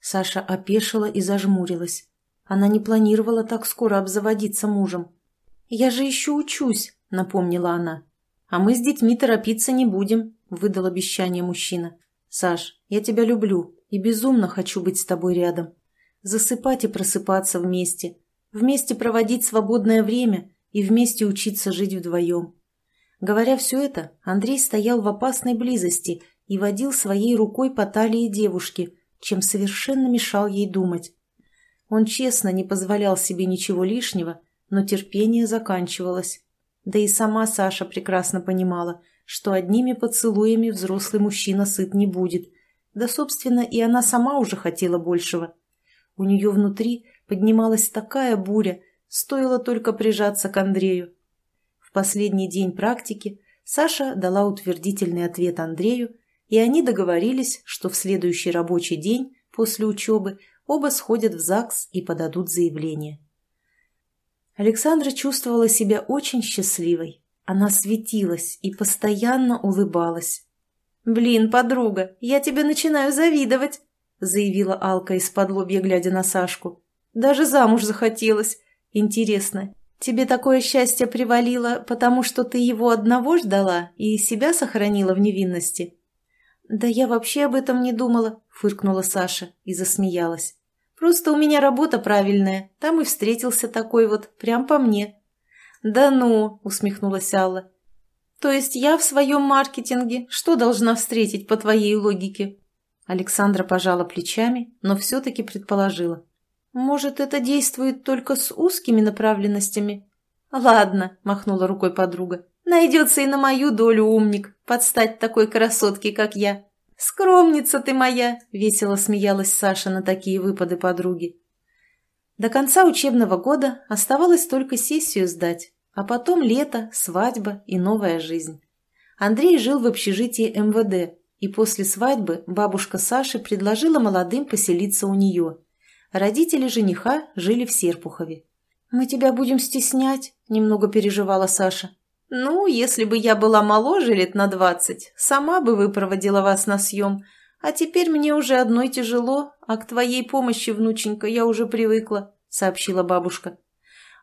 Speaker 1: Саша опешила и зажмурилась. Она не планировала так скоро обзаводиться мужем. «Я же еще учусь», — напомнила она. «А мы с детьми торопиться не будем», — выдал обещание мужчина. «Саш, я тебя люблю и безумно хочу быть с тобой рядом» засыпать и просыпаться вместе, вместе проводить свободное время и вместе учиться жить вдвоем. Говоря все это, Андрей стоял в опасной близости и водил своей рукой по талии девушки, чем совершенно мешал ей думать. Он честно не позволял себе ничего лишнего, но терпение заканчивалось. Да и сама Саша прекрасно понимала, что одними поцелуями взрослый мужчина сыт не будет. Да, собственно, и она сама уже хотела большего – у нее внутри поднималась такая буря, стоило только прижаться к Андрею. В последний день практики Саша дала утвердительный ответ Андрею, и они договорились, что в следующий рабочий день после учебы оба сходят в ЗАГС и подадут заявление. Александра чувствовала себя очень счастливой. Она светилась и постоянно улыбалась. «Блин, подруга, я тебе начинаю завидовать!» — заявила Алка из-под лобья, глядя на Сашку. «Даже замуж захотелось. Интересно, тебе такое счастье привалило, потому что ты его одного ждала и себя сохранила в невинности?» «Да я вообще об этом не думала», — фыркнула Саша и засмеялась. «Просто у меня работа правильная, там и встретился такой вот, прям по мне». «Да ну», — усмехнулась Алла. «То есть я в своем маркетинге что должна встретить по твоей логике?» Александра пожала плечами, но все-таки предположила. «Может, это действует только с узкими направленностями?» «Ладно», — махнула рукой подруга. «Найдется и на мою долю умник, подстать такой красотке, как я». «Скромница ты моя!» — весело смеялась Саша на такие выпады подруги. До конца учебного года оставалось только сессию сдать, а потом лето, свадьба и новая жизнь. Андрей жил в общежитии МВД, и после свадьбы бабушка Саши предложила молодым поселиться у нее. Родители жениха жили в Серпухове. «Мы тебя будем стеснять», – немного переживала Саша. «Ну, если бы я была моложе лет на двадцать, сама бы выпроводила вас на съем. А теперь мне уже одной тяжело, а к твоей помощи, внученька, я уже привыкла», – сообщила бабушка.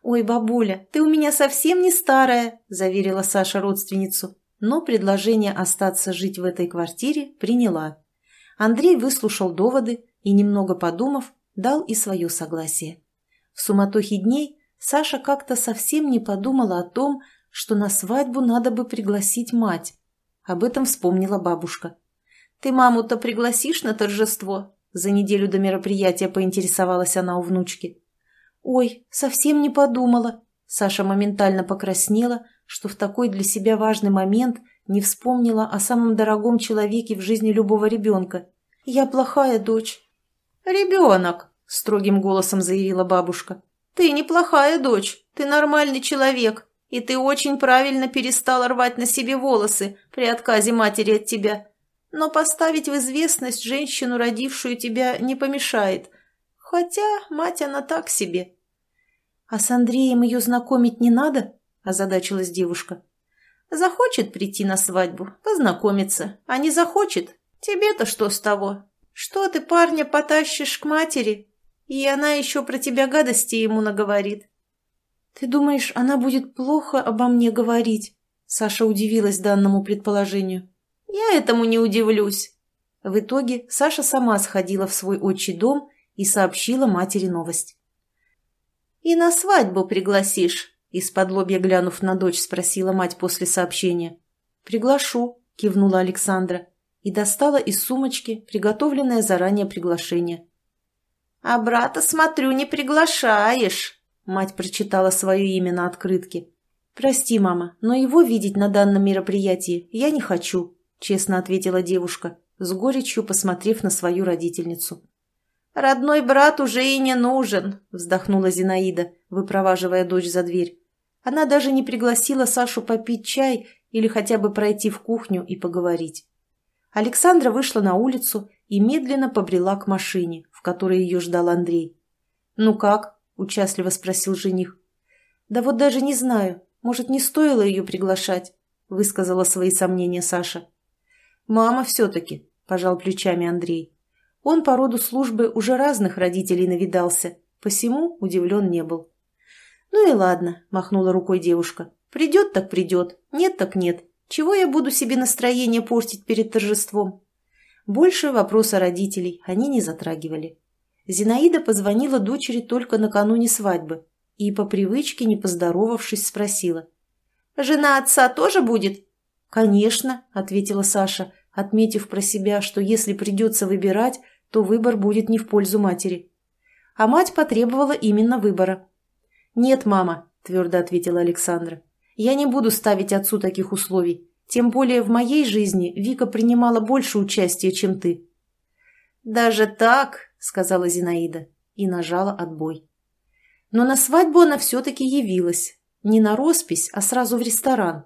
Speaker 1: «Ой, бабуля, ты у меня совсем не старая», – заверила Саша родственницу но предложение остаться жить в этой квартире приняла. Андрей выслушал доводы и, немного подумав, дал и свое согласие. В суматохе дней Саша как-то совсем не подумала о том, что на свадьбу надо бы пригласить мать. Об этом вспомнила бабушка. «Ты маму-то пригласишь на торжество?» За неделю до мероприятия поинтересовалась она у внучки. «Ой, совсем не подумала». Саша моментально покраснела, что в такой для себя важный момент не вспомнила о самом дорогом человеке в жизни любого ребенка. «Я плохая дочь». «Ребенок», — строгим голосом заявила бабушка. «Ты неплохая дочь, ты нормальный человек, и ты очень правильно перестала рвать на себе волосы при отказе матери от тебя. Но поставить в известность женщину, родившую тебя, не помешает. Хотя мать она так себе». «А с Андреем ее знакомить не надо?» озадачилась девушка. Захочет прийти на свадьбу, познакомиться, а не захочет. Тебе-то что с того? Что ты парня потащишь к матери? И она еще про тебя гадости ему наговорит. Ты думаешь, она будет плохо обо мне говорить? Саша удивилась данному предположению. Я этому не удивлюсь. В итоге Саша сама сходила в свой отчий дом и сообщила матери новость. «И на свадьбу пригласишь», из-под лобья глянув на дочь, спросила мать после сообщения. «Приглашу», — кивнула Александра и достала из сумочки приготовленное заранее приглашение. «А брата, смотрю, не приглашаешь», — мать прочитала свое имя на открытке. «Прости, мама, но его видеть на данном мероприятии я не хочу», — честно ответила девушка, с горечью посмотрев на свою родительницу. «Родной брат уже и не нужен», — вздохнула Зинаида, выпроваживая дочь за дверь. Она даже не пригласила Сашу попить чай или хотя бы пройти в кухню и поговорить. Александра вышла на улицу и медленно побрела к машине, в которой ее ждал Андрей. «Ну как?» – участливо спросил жених. «Да вот даже не знаю. Может, не стоило ее приглашать?» – высказала свои сомнения Саша. «Мама все-таки», – пожал плечами Андрей. Он по роду службы уже разных родителей навидался, посему удивлен не был. «Ну и ладно», — махнула рукой девушка. «Придет так придет, нет так нет. Чего я буду себе настроение портить перед торжеством?» Больше вопроса родителей они не затрагивали. Зинаида позвонила дочери только накануне свадьбы и, по привычке, не поздоровавшись, спросила. «Жена отца тоже будет?» «Конечно», — ответила Саша, отметив про себя, что если придется выбирать, то выбор будет не в пользу матери. А мать потребовала именно выбора. «Нет, мама», – твердо ответила Александра. «Я не буду ставить отцу таких условий. Тем более в моей жизни Вика принимала больше участия, чем ты». «Даже так?» – сказала Зинаида и нажала отбой. Но на свадьбу она все-таки явилась. Не на роспись, а сразу в ресторан.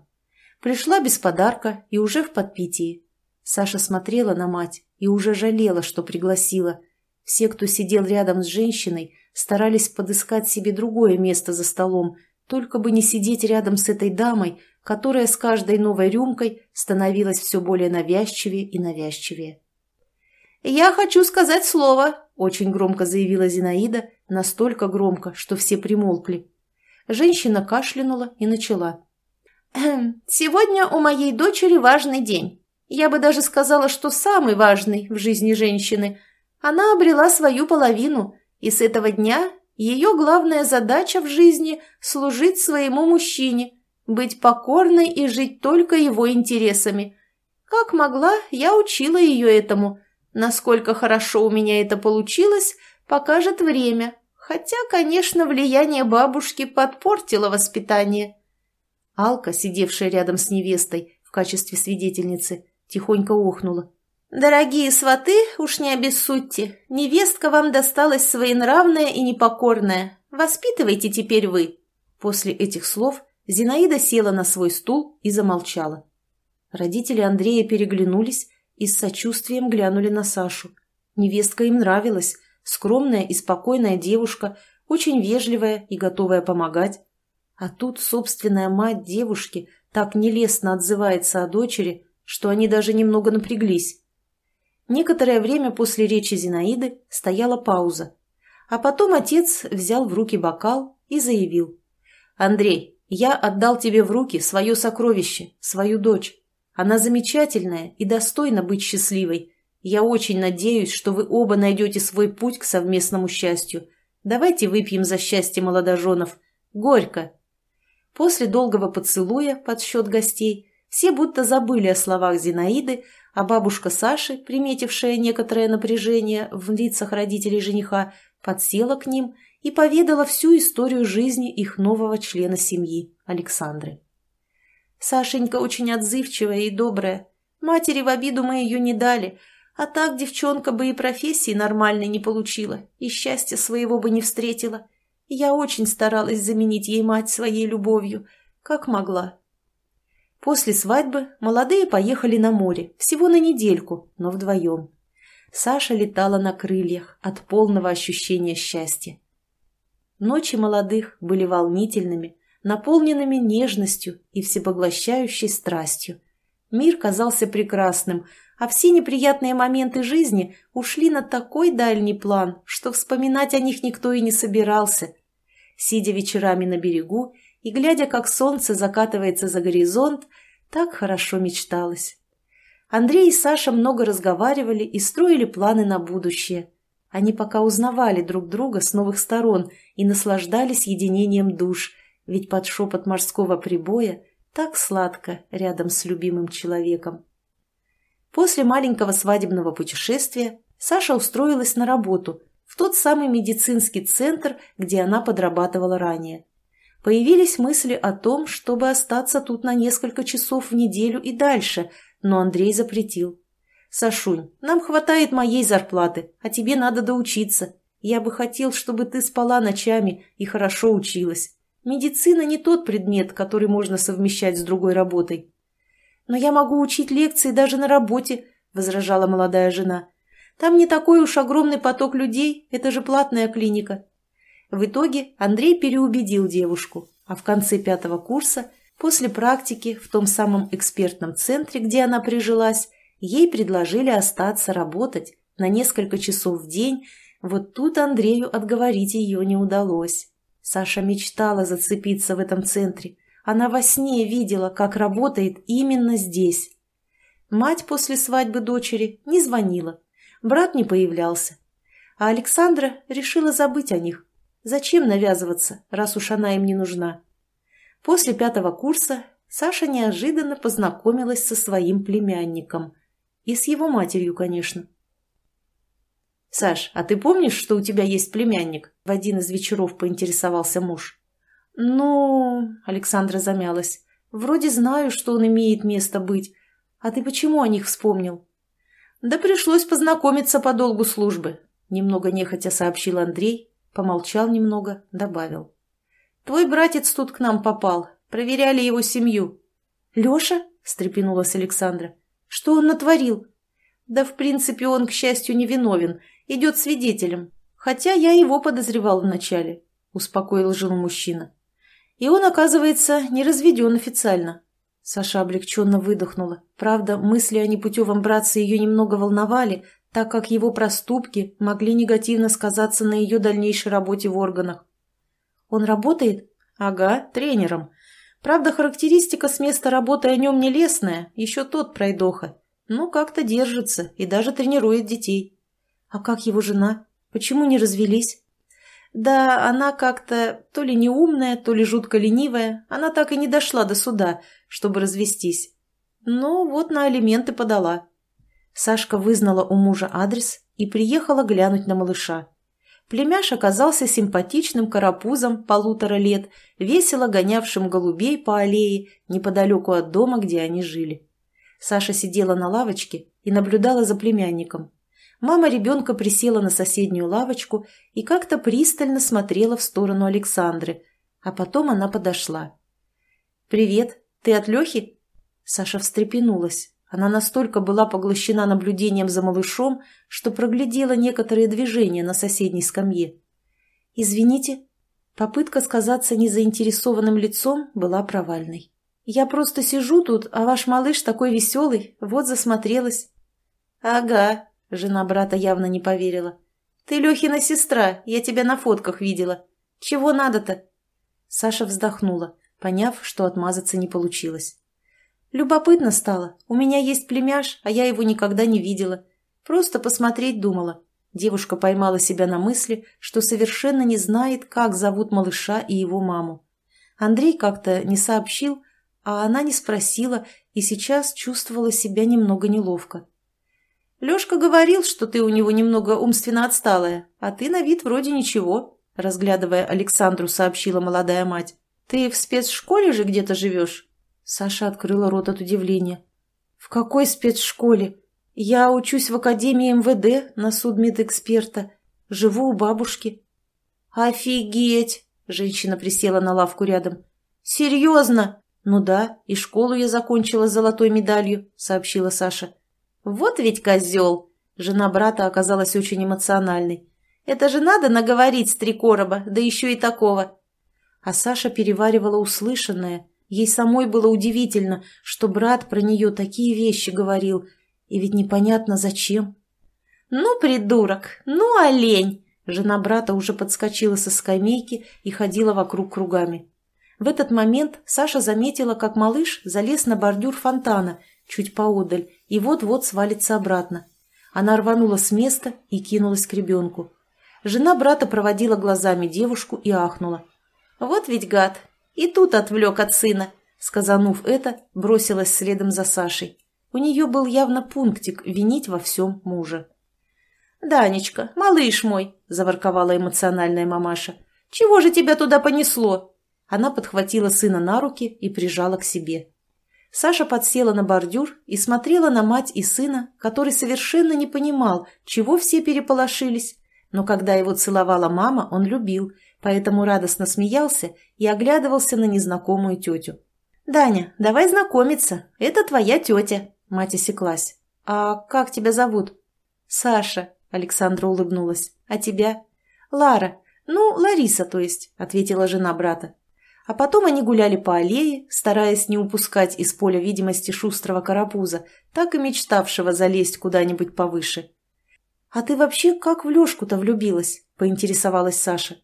Speaker 1: Пришла без подарка и уже в подпитии. Саша смотрела на мать и уже жалела, что пригласила. Все, кто сидел рядом с женщиной, старались подыскать себе другое место за столом, только бы не сидеть рядом с этой дамой, которая с каждой новой рюмкой становилась все более навязчивее и навязчивее. «Я хочу сказать слово», – очень громко заявила Зинаида, настолько громко, что все примолкли. Женщина кашлянула и начала. «Эм, «Сегодня у моей дочери важный день. Я бы даже сказала, что самый важный в жизни женщины. Она обрела свою половину, и с этого дня ее главная задача в жизни – служить своему мужчине, быть покорной и жить только его интересами. Как могла, я учила ее этому. Насколько хорошо у меня это получилось, покажет время. Хотя, конечно, влияние бабушки подпортило воспитание. Алка, сидевшая рядом с невестой в качестве свидетельницы, тихонько охнула. «Дорогие сваты, уж не обессудьте, невестка вам досталась своенравная и непокорная. Воспитывайте теперь вы». После этих слов Зинаида села на свой стул и замолчала. Родители Андрея переглянулись и с сочувствием глянули на Сашу. Невестка им нравилась, скромная и спокойная девушка, очень вежливая и готовая помогать. А тут собственная мать девушки так нелестно отзывается о дочери, что они даже немного напряглись. Некоторое время после речи Зинаиды стояла пауза. А потом отец взял в руки бокал и заявил. «Андрей, я отдал тебе в руки свое сокровище, свою дочь. Она замечательная и достойна быть счастливой. Я очень надеюсь, что вы оба найдете свой путь к совместному счастью. Давайте выпьем за счастье молодоженов. Горько!» После долгого поцелуя под счет гостей все будто забыли о словах Зинаиды, а бабушка Саши, приметившая некоторое напряжение в лицах родителей жениха, подсела к ним и поведала всю историю жизни их нового члена семьи, Александры. Сашенька очень отзывчивая и добрая. Матери в обиду мы ее не дали, а так девчонка бы и профессии нормальной не получила, и счастья своего бы не встретила. Я очень старалась заменить ей мать своей любовью, как могла, После свадьбы молодые поехали на море, всего на недельку, но вдвоем. Саша летала на крыльях от полного ощущения счастья. Ночи молодых были волнительными, наполненными нежностью и всепоглощающей страстью. Мир казался прекрасным, а все неприятные моменты жизни ушли на такой дальний план, что вспоминать о них никто и не собирался. Сидя вечерами на берегу и, глядя, как солнце закатывается за горизонт, так хорошо мечталось. Андрей и Саша много разговаривали и строили планы на будущее. Они пока узнавали друг друга с новых сторон и наслаждались единением душ, ведь под шепот морского прибоя так сладко рядом с любимым человеком. После маленького свадебного путешествия Саша устроилась на работу в тот самый медицинский центр, где она подрабатывала ранее. Появились мысли о том, чтобы остаться тут на несколько часов в неделю и дальше, но Андрей запретил. «Сашунь, нам хватает моей зарплаты, а тебе надо доучиться. Я бы хотел, чтобы ты спала ночами и хорошо училась. Медицина не тот предмет, который можно совмещать с другой работой». «Но я могу учить лекции даже на работе», – возражала молодая жена. «Там не такой уж огромный поток людей, это же платная клиника. В итоге Андрей переубедил девушку, а в конце пятого курса, после практики в том самом экспертном центре, где она прижилась, ей предложили остаться работать на несколько часов в день, вот тут Андрею отговорить ее не удалось. Саша мечтала зацепиться в этом центре. Она во сне видела, как работает именно здесь. Мать после свадьбы дочери не звонила, брат не появлялся. А Александра решила забыть о них, Зачем навязываться, раз уж она им не нужна? После пятого курса Саша неожиданно познакомилась со своим племянником. И с его матерью, конечно. «Саш, а ты помнишь, что у тебя есть племянник?» В один из вечеров поинтересовался муж. «Ну...» — Александра замялась. «Вроде знаю, что он имеет место быть. А ты почему о них вспомнил?» «Да пришлось познакомиться по долгу службы», — немного нехотя сообщил Андрей, Помолчал немного, добавил. «Твой братец тут к нам попал. Проверяли его семью». «Леша?» – встрепенулась Александра. «Что он натворил?» «Да, в принципе, он, к счастью, невиновен, виновен. Идет свидетелем. Хотя я его подозревал вначале», – успокоил жену мужчина. «И он, оказывается, не разведен официально». Саша облегченно выдохнула. Правда, мысли о непутевом братце ее немного волновали, так как его проступки могли негативно сказаться на ее дальнейшей работе в органах. «Он работает?» «Ага, тренером. Правда, характеристика с места работы о нем нелестная, еще тот пройдоха. Но как-то держится и даже тренирует детей». «А как его жена? Почему не развелись?» Да, она как-то то ли неумная, то ли жутко ленивая, она так и не дошла до суда, чтобы развестись. Но вот на алименты подала. Сашка вызнала у мужа адрес и приехала глянуть на малыша. Племяш оказался симпатичным карапузом полутора лет, весело гонявшим голубей по аллее неподалеку от дома, где они жили. Саша сидела на лавочке и наблюдала за племянником. Мама ребенка присела на соседнюю лавочку и как-то пристально смотрела в сторону Александры, а потом она подошла. «Привет, ты от Лехи?» Саша встрепенулась. Она настолько была поглощена наблюдением за малышом, что проглядела некоторые движения на соседней скамье. «Извините», попытка сказаться незаинтересованным лицом была провальной. «Я просто сижу тут, а ваш малыш такой веселый, вот засмотрелась». «Ага», — жена брата явно не поверила. «Ты Лехина сестра, я тебя на фотках видела. Чего надо-то?» Саша вздохнула, поняв, что отмазаться не получилось. Любопытно стало. У меня есть племяш, а я его никогда не видела. Просто посмотреть думала. Девушка поймала себя на мысли, что совершенно не знает, как зовут малыша и его маму. Андрей как-то не сообщил, а она не спросила и сейчас чувствовала себя немного неловко. Лёшка говорил, что ты у него немного умственно отсталая, а ты на вид вроде ничего», разглядывая Александру, сообщила молодая мать. «Ты в спецшколе же где-то живешь?» Саша открыла рот от удивления. «В какой спецшколе? Я учусь в Академии МВД на судмедэксперта. Живу у бабушки». «Офигеть!» – женщина присела на лавку рядом. «Серьезно?» «Ну да, и школу я закончила с золотой медалью», – сообщила Саша. «Вот ведь козел!» Жена брата оказалась очень эмоциональной. «Это же надо наговорить с три короба, да еще и такого!» А Саша переваривала услышанное – Ей самой было удивительно, что брат про нее такие вещи говорил, и ведь непонятно зачем. «Ну, придурок, ну, олень!» Жена брата уже подскочила со скамейки и ходила вокруг кругами. В этот момент Саша заметила, как малыш залез на бордюр фонтана чуть поодаль и вот-вот свалится обратно. Она рванула с места и кинулась к ребенку. Жена брата проводила глазами девушку и ахнула. «Вот ведь гад, и тут отвлек от сына. Сказанув это, бросилась следом за Сашей. У нее был явно пунктик винить во всем мужа. «Данечка, малыш мой!» – заворковала эмоциональная мамаша. «Чего же тебя туда понесло?» Она подхватила сына на руки и прижала к себе. Саша подсела на бордюр и смотрела на мать и сына, который совершенно не понимал, чего все переполошились. Но когда его целовала мама, он любил – поэтому радостно смеялся и оглядывался на незнакомую тетю. «Даня, давай знакомиться. Это твоя тетя». Мать осеклась. «А как тебя зовут?» «Саша», — Александра улыбнулась. «А тебя?» «Лара. Ну, Лариса, то есть», — ответила жена брата. А потом они гуляли по аллее, стараясь не упускать из поля видимости шустрого карапуза, так и мечтавшего залезть куда-нибудь повыше. «А ты вообще как в лёшку влюбилась?» – поинтересовалась Саша.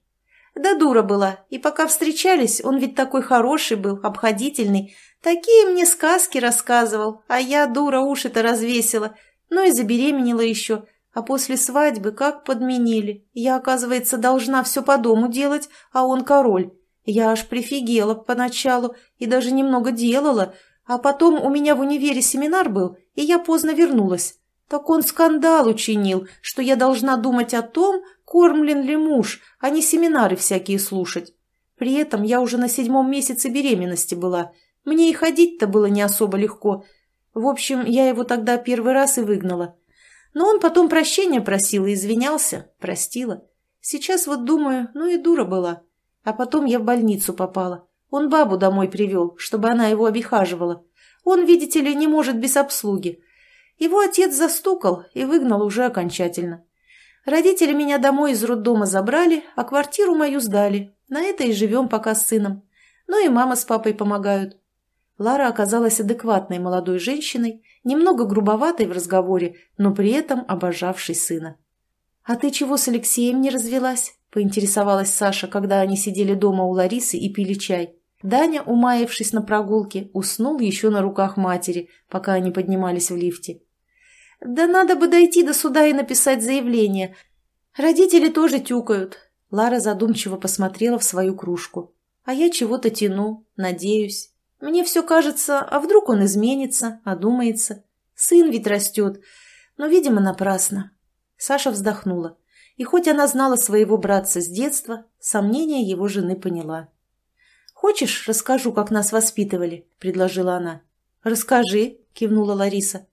Speaker 1: Да дура была, и пока встречались, он ведь такой хороший был, обходительный. Такие мне сказки рассказывал, а я, дура, уши-то развесила. Ну и забеременела еще. А после свадьбы как подменили. Я, оказывается, должна все по дому делать, а он король. Я аж прифигела поначалу и даже немного делала, а потом у меня в универе семинар был, и я поздно вернулась. Так он скандал учинил, что я должна думать о том, кормлен ли муж, а не семинары всякие слушать. При этом я уже на седьмом месяце беременности была. Мне и ходить-то было не особо легко. В общем, я его тогда первый раз и выгнала. Но он потом прощения просил и извинялся, простила. Сейчас вот думаю, ну и дура была. А потом я в больницу попала. Он бабу домой привел, чтобы она его обихаживала. Он, видите ли, не может без обслуги. Его отец застукал и выгнал уже окончательно. Родители меня домой из роддома забрали, а квартиру мою сдали. На это и живем пока с сыном. Ну и мама с папой помогают. Лара оказалась адекватной молодой женщиной, немного грубоватой в разговоре, но при этом обожавшей сына. «А ты чего с Алексеем не развелась?» – поинтересовалась Саша, когда они сидели дома у Ларисы и пили чай. Даня, умаявшись на прогулке, уснул еще на руках матери, пока они поднимались в лифте. Да надо бы дойти до суда и написать заявление. Родители тоже тюкают. Лара задумчиво посмотрела в свою кружку. А я чего-то тяну, надеюсь. Мне все кажется, а вдруг он изменится, одумается. Сын ведь растет. Но, видимо, напрасно. Саша вздохнула. И хоть она знала своего братца с детства, сомнения его жены поняла. «Хочешь, расскажу, как нас воспитывали?» – предложила она. «Расскажи», – кивнула Лариса.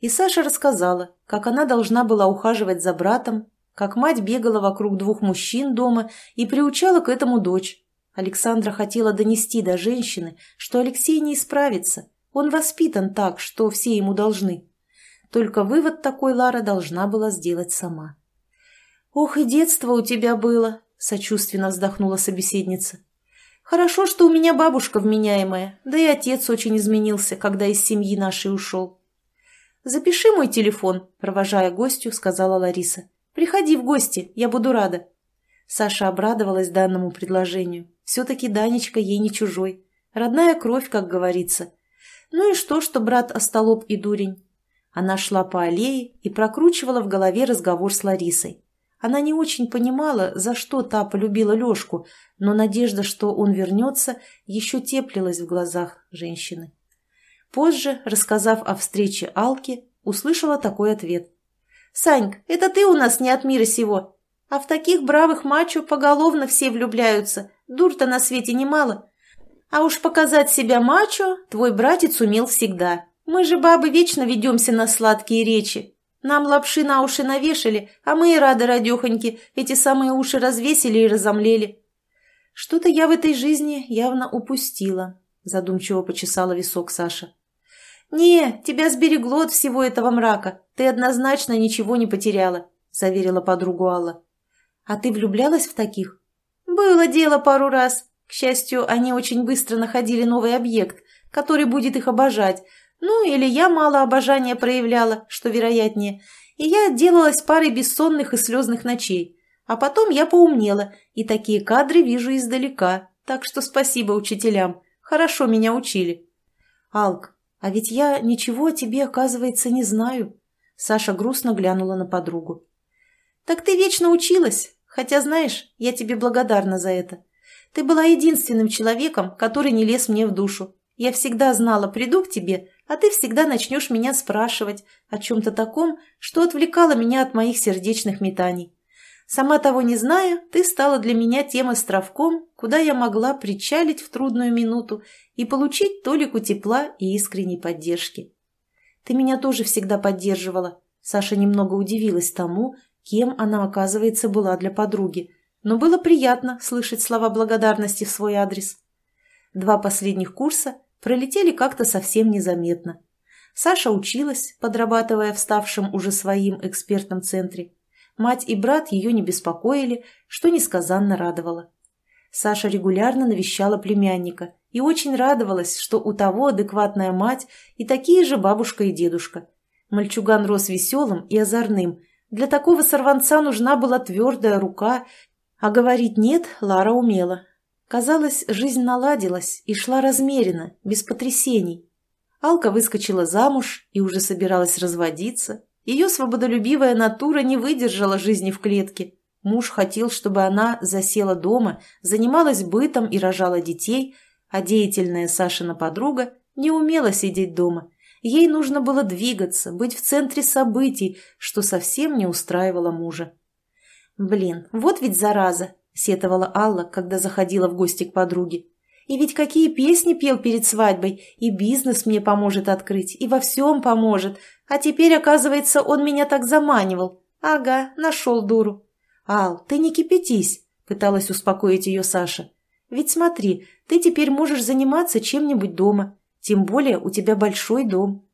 Speaker 1: И Саша рассказала, как она должна была ухаживать за братом, как мать бегала вокруг двух мужчин дома и приучала к этому дочь. Александра хотела донести до женщины, что Алексей не исправится, он воспитан так, что все ему должны. Только вывод такой Лара должна была сделать сама. «Ох, и детство у тебя было!» – сочувственно вздохнула собеседница. «Хорошо, что у меня бабушка вменяемая, да и отец очень изменился, когда из семьи нашей ушел. «Запиши мой телефон», – провожая гостю, сказала Лариса. «Приходи в гости, я буду рада». Саша обрадовалась данному предложению. Все-таки Данечка ей не чужой. Родная кровь, как говорится. Ну и что, что брат остолоп и дурень? Она шла по аллее и прокручивала в голове разговор с Ларисой. Она не очень понимала, за что та полюбила Лешку, но надежда, что он вернется, еще теплилась в глазах женщины. Позже, рассказав о встрече Алки, услышала такой ответ. «Саньк, это ты у нас не от мира сего. А в таких бравых мачо поголовно все влюбляются. Дур-то на свете немало. А уж показать себя мачо твой братец умел всегда. Мы же, бабы, вечно ведемся на сладкие речи. Нам лапши на уши навешали, а мы и рады, радехоньки, эти самые уши развесили и разомлели». «Что-то я в этой жизни явно упустила», – задумчиво почесала висок Саша. «Нет, тебя сберегло от всего этого мрака. Ты однозначно ничего не потеряла», – заверила подругу Алла. «А ты влюблялась в таких?» «Было дело пару раз. К счастью, они очень быстро находили новый объект, который будет их обожать. Ну, или я мало обожания проявляла, что вероятнее. И я отделалась парой бессонных и слезных ночей. А потом я поумнела, и такие кадры вижу издалека. Так что спасибо учителям. Хорошо меня учили». «Алк, а ведь я ничего о тебе, оказывается, не знаю». Саша грустно глянула на подругу. «Так ты вечно училась. Хотя, знаешь, я тебе благодарна за это. Ты была единственным человеком, который не лез мне в душу. Я всегда знала, приду к тебе, а ты всегда начнешь меня спрашивать о чем-то таком, что отвлекало меня от моих сердечных метаний. Сама того не зная, ты стала для меня тем островком, куда я могла причалить в трудную минуту и получить толику тепла и искренней поддержки. Ты меня тоже всегда поддерживала. Саша немного удивилась тому, кем она, оказывается, была для подруги, но было приятно слышать слова благодарности в свой адрес. Два последних курса пролетели как-то совсем незаметно. Саша училась, подрабатывая в ставшем уже своим экспертном центре – Мать и брат ее не беспокоили, что несказанно радовало. Саша регулярно навещала племянника и очень радовалась, что у того адекватная мать и такие же бабушка и дедушка. Мальчуган рос веселым и озорным. Для такого сорванца нужна была твердая рука, а говорить «нет» Лара умела. Казалось, жизнь наладилась и шла размеренно, без потрясений. Алка выскочила замуж и уже собиралась разводиться. Ее свободолюбивая натура не выдержала жизни в клетке. Муж хотел, чтобы она засела дома, занималась бытом и рожала детей, а деятельная Сашина подруга не умела сидеть дома. Ей нужно было двигаться, быть в центре событий, что совсем не устраивало мужа. «Блин, вот ведь зараза!» – сетовала Алла, когда заходила в гости к подруге. «И ведь какие песни пел перед свадьбой! И бизнес мне поможет открыть, и во всем поможет! А теперь, оказывается, он меня так заманивал. Ага, нашел дуру. Ал, ты не кипятись, пыталась успокоить ее Саша. Ведь смотри, ты теперь можешь заниматься чем-нибудь дома. Тем более у тебя большой дом.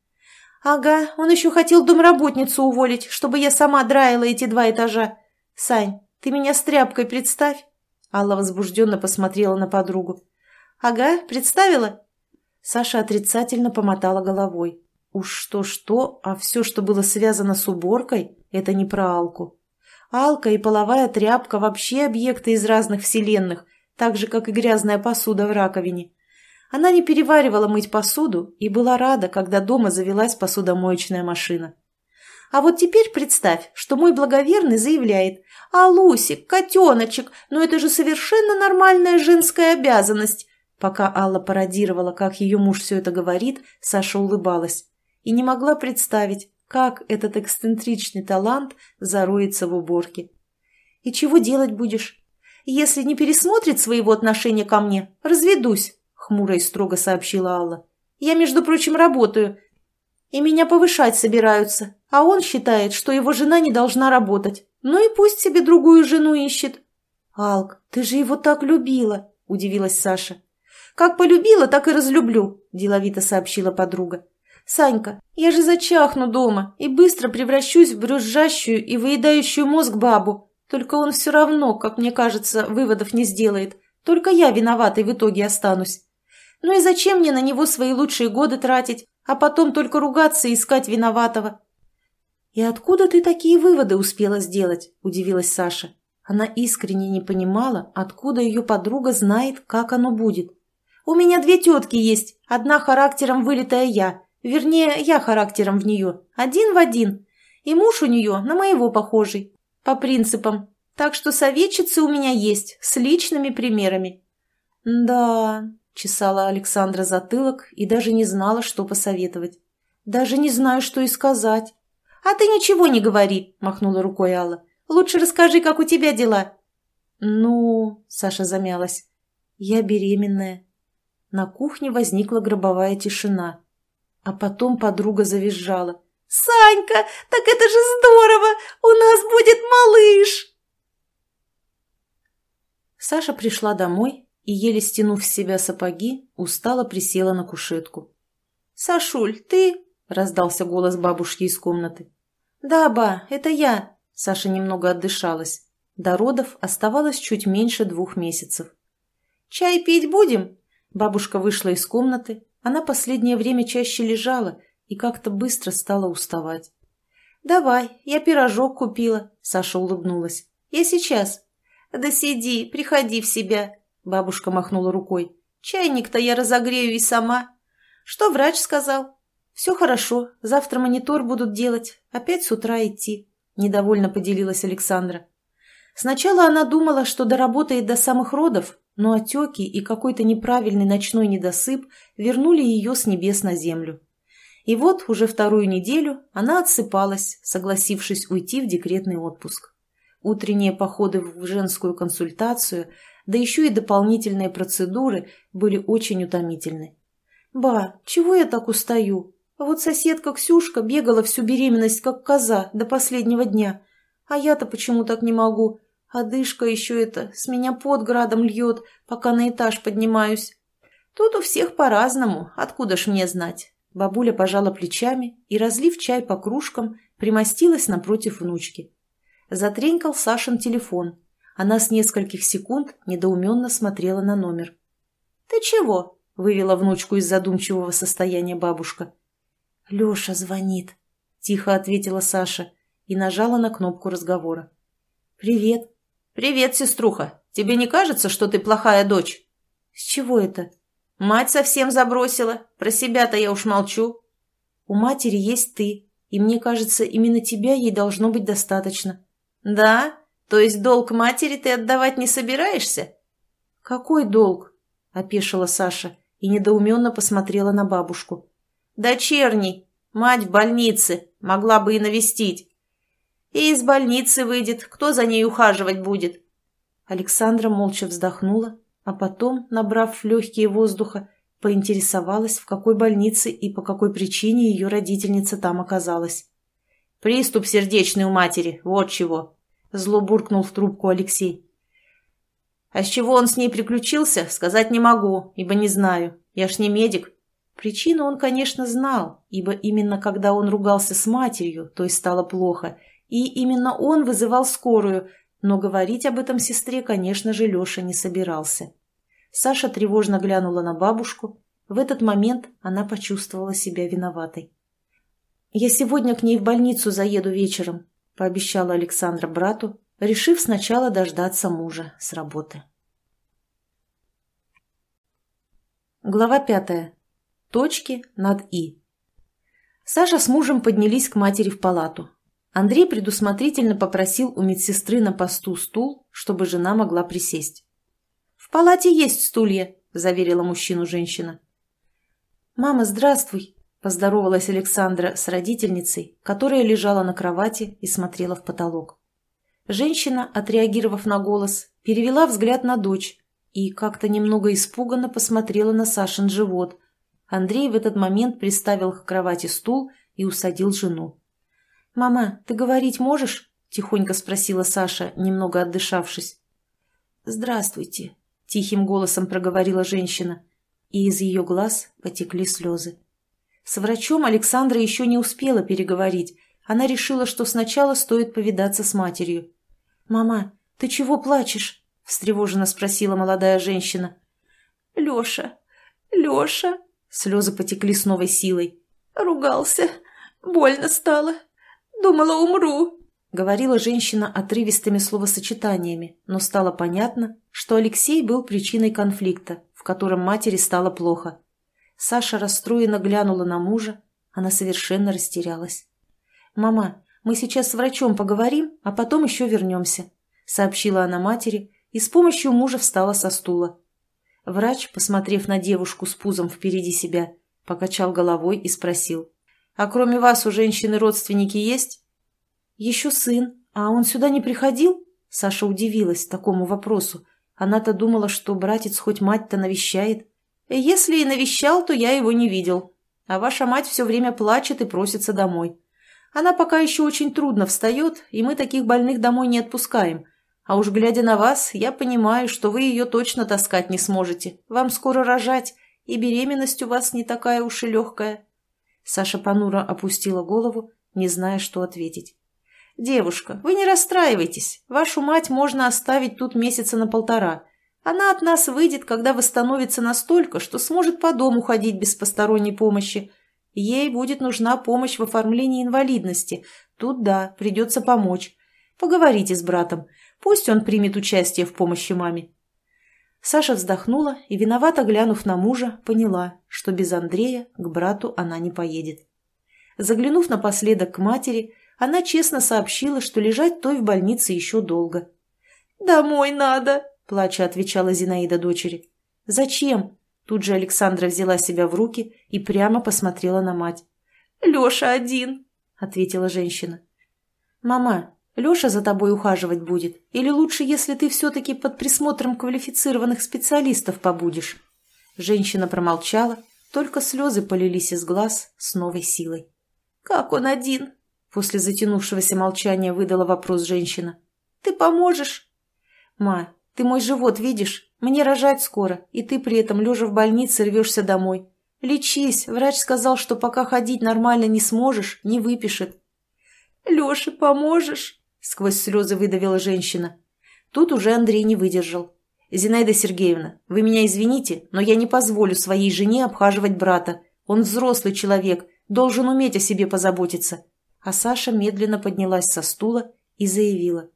Speaker 1: Ага, он еще хотел домработницу уволить, чтобы я сама драила эти два этажа. Сань, ты меня с тряпкой представь. Алла возбужденно посмотрела на подругу. «Ага, представила?» Саша отрицательно помотала головой. Уж что-что, а все, что было связано с уборкой, это не про Алку. Алка и половая тряпка вообще объекты из разных вселенных, так же, как и грязная посуда в раковине. Она не переваривала мыть посуду и была рада, когда дома завелась посудомоечная машина. А вот теперь представь, что мой благоверный заявляет «А, Лусик, котеночек, ну это же совершенно нормальная женская обязанность!» Пока Алла пародировала, как ее муж все это говорит, Саша улыбалась и не могла представить, как этот эксцентричный талант зароется в уборке. «И чего делать будешь? Если не пересмотрит своего отношения ко мне, разведусь», — хмуро и строго сообщила Алла. «Я, между прочим, работаю, и меня повышать собираются, а он считает, что его жена не должна работать. Ну и пусть себе другую жену ищет». «Алк, ты же его так любила», — удивилась Саша. «Как полюбила, так и разлюблю», — деловито сообщила подруга. Санька, я же зачахну дома и быстро превращусь в брюзжащую и выедающую мозг бабу. Только он все равно, как мне кажется, выводов не сделает. Только я виноватой в итоге останусь. Ну и зачем мне на него свои лучшие годы тратить, а потом только ругаться и искать виноватого? «И откуда ты такие выводы успела сделать?» – удивилась Саша. Она искренне не понимала, откуда ее подруга знает, как оно будет. «У меня две тетки есть, одна характером вылитая я, Вернее, я характером в нее. Один в один. И муж у нее на моего похожий. По принципам. Так что советчицы у меня есть, с личными примерами. «Да...» — чесала Александра затылок и даже не знала, что посоветовать. «Даже не знаю, что и сказать». «А ты ничего не говори», — махнула рукой Алла. «Лучше расскажи, как у тебя дела». «Ну...» — Саша замялась. «Я беременная». На кухне возникла гробовая тишина. А потом подруга завизжала. «Санька, так это же здорово! У нас будет малыш!» Саша пришла домой и, еле стянув с себя сапоги, устало присела на кушетку. «Сашуль, ты?» – раздался голос бабушки из комнаты. «Да, ба, это я!» – Саша немного отдышалась. До родов оставалось чуть меньше двух месяцев. «Чай пить будем?» Бабушка вышла из комнаты, она последнее время чаще лежала и как-то быстро стала уставать. «Давай, я пирожок купила», — Саша улыбнулась. «Я сейчас». «Да сиди, приходи в себя», — бабушка махнула рукой. «Чайник-то я разогрею и сама». «Что врач сказал?» «Все хорошо, завтра монитор будут делать, опять с утра идти», — недовольно поделилась Александра. Сначала она думала, что доработает до самых родов, но отеки и какой-то неправильный ночной недосып вернули ее с небес на землю. И вот уже вторую неделю она отсыпалась, согласившись уйти в декретный отпуск. Утренние походы в женскую консультацию, да еще и дополнительные процедуры были очень утомительны. «Ба, чего я так устаю? Вот соседка Ксюшка бегала всю беременность как коза до последнего дня, а я-то почему так не могу?» А еще это с меня под градом льет, пока на этаж поднимаюсь. Тут у всех по-разному, откуда ж мне знать? Бабуля пожала плечами и, разлив чай по кружкам, примостилась напротив внучки. Затренькал Сашин телефон. Она с нескольких секунд недоуменно смотрела на номер. «Ты чего?» – вывела внучку из задумчивого состояния бабушка. «Леша звонит», – тихо ответила Саша и нажала на кнопку разговора. «Привет», «Привет, сеструха. Тебе не кажется, что ты плохая дочь?» «С чего это?» «Мать совсем забросила. Про себя-то я уж молчу». «У матери есть ты, и мне кажется, именно тебя ей должно быть достаточно». «Да? То есть долг матери ты отдавать не собираешься?» «Какой долг?» – опешила Саша и недоуменно посмотрела на бабушку. «Дочерний. Мать в больнице. Могла бы и навестить. И из больницы выйдет, кто за ней ухаживать будет. Александра молча вздохнула, а потом, набрав легкие воздуха, поинтересовалась, в какой больнице и по какой причине ее родительница там оказалась. «Приступ сердечный у матери, вот чего!» – зло буркнул в трубку Алексей. «А с чего он с ней приключился, сказать не могу, ибо не знаю. Я ж не медик». Причину он, конечно, знал, ибо именно когда он ругался с матерью, то и стало плохо – и именно он вызывал скорую, но говорить об этом сестре, конечно же, Леша не собирался. Саша тревожно глянула на бабушку. В этот момент она почувствовала себя виноватой. «Я сегодня к ней в больницу заеду вечером», – пообещала Александра брату, решив сначала дождаться мужа с работы. Глава пятая. Точки над «и». Саша с мужем поднялись к матери в палату. Андрей предусмотрительно попросил у медсестры на посту стул, чтобы жена могла присесть. «В палате есть стулья», – заверила мужчину женщина. «Мама, здравствуй», – поздоровалась Александра с родительницей, которая лежала на кровати и смотрела в потолок. Женщина, отреагировав на голос, перевела взгляд на дочь и как-то немного испуганно посмотрела на Сашин живот. Андрей в этот момент приставил к кровати стул и усадил жену. «Мама, ты говорить можешь?» – тихонько спросила Саша, немного отдышавшись. «Здравствуйте», – тихим голосом проговорила женщина, и из ее глаз потекли слезы. С врачом Александра еще не успела переговорить. Она решила, что сначала стоит повидаться с матерью. «Мама, ты чего плачешь?» – встревоженно спросила молодая женщина. «Леша, Леша!» – слезы потекли с новой силой. «Ругался. Больно стало. Думала, умру!» — говорила женщина отрывистыми словосочетаниями, но стало понятно, что Алексей был причиной конфликта, в котором матери стало плохо. Саша расстроенно глянула на мужа, она совершенно растерялась. «Мама, мы сейчас с врачом поговорим, а потом еще вернемся», — сообщила она матери и с помощью мужа встала со стула. Врач, посмотрев на девушку с пузом впереди себя, покачал головой и спросил. А кроме вас у женщины родственники есть? Еще сын. А он сюда не приходил? Саша удивилась такому вопросу. Она-то думала, что братец хоть мать-то навещает. «Э, если и навещал, то я его не видел. А ваша мать все время плачет и просится домой. Она пока еще очень трудно встает, и мы таких больных домой не отпускаем. А уж глядя на вас, я понимаю, что вы ее точно таскать не сможете. Вам скоро рожать, и беременность у вас не такая уж и легкая. Саша Панура опустила голову, не зная, что ответить. «Девушка, вы не расстраивайтесь. Вашу мать можно оставить тут месяца на полтора. Она от нас выйдет, когда восстановится настолько, что сможет по дому ходить без посторонней помощи. Ей будет нужна помощь в оформлении инвалидности. Тут да, придется помочь. Поговорите с братом. Пусть он примет участие в помощи маме». Саша вздохнула и, виновато глянув на мужа, поняла, что без Андрея к брату она не поедет. Заглянув напоследок к матери, она честно сообщила, что лежать той в больнице еще долго. «Домой надо!» – плача отвечала Зинаида дочери. «Зачем?» – тут же Александра взяла себя в руки и прямо посмотрела на мать. «Леша один!» – ответила женщина. «Мама, Леша за тобой ухаживать будет? Или лучше, если ты все-таки под присмотром квалифицированных специалистов побудешь?» Женщина промолчала, только слезы полились из глаз с новой силой. «Как он один?» После затянувшегося молчания выдала вопрос женщина. «Ты поможешь?» «Ма, ты мой живот видишь? Мне рожать скоро, и ты при этом, лежа в больнице, рвешься домой. Лечись, врач сказал, что пока ходить нормально не сможешь, не выпишет». «Леше поможешь?» сквозь слезы выдавила женщина. Тут уже Андрей не выдержал. «Зинаида Сергеевна, вы меня извините, но я не позволю своей жене обхаживать брата. Он взрослый человек, должен уметь о себе позаботиться». А Саша медленно поднялась со стула и заявила.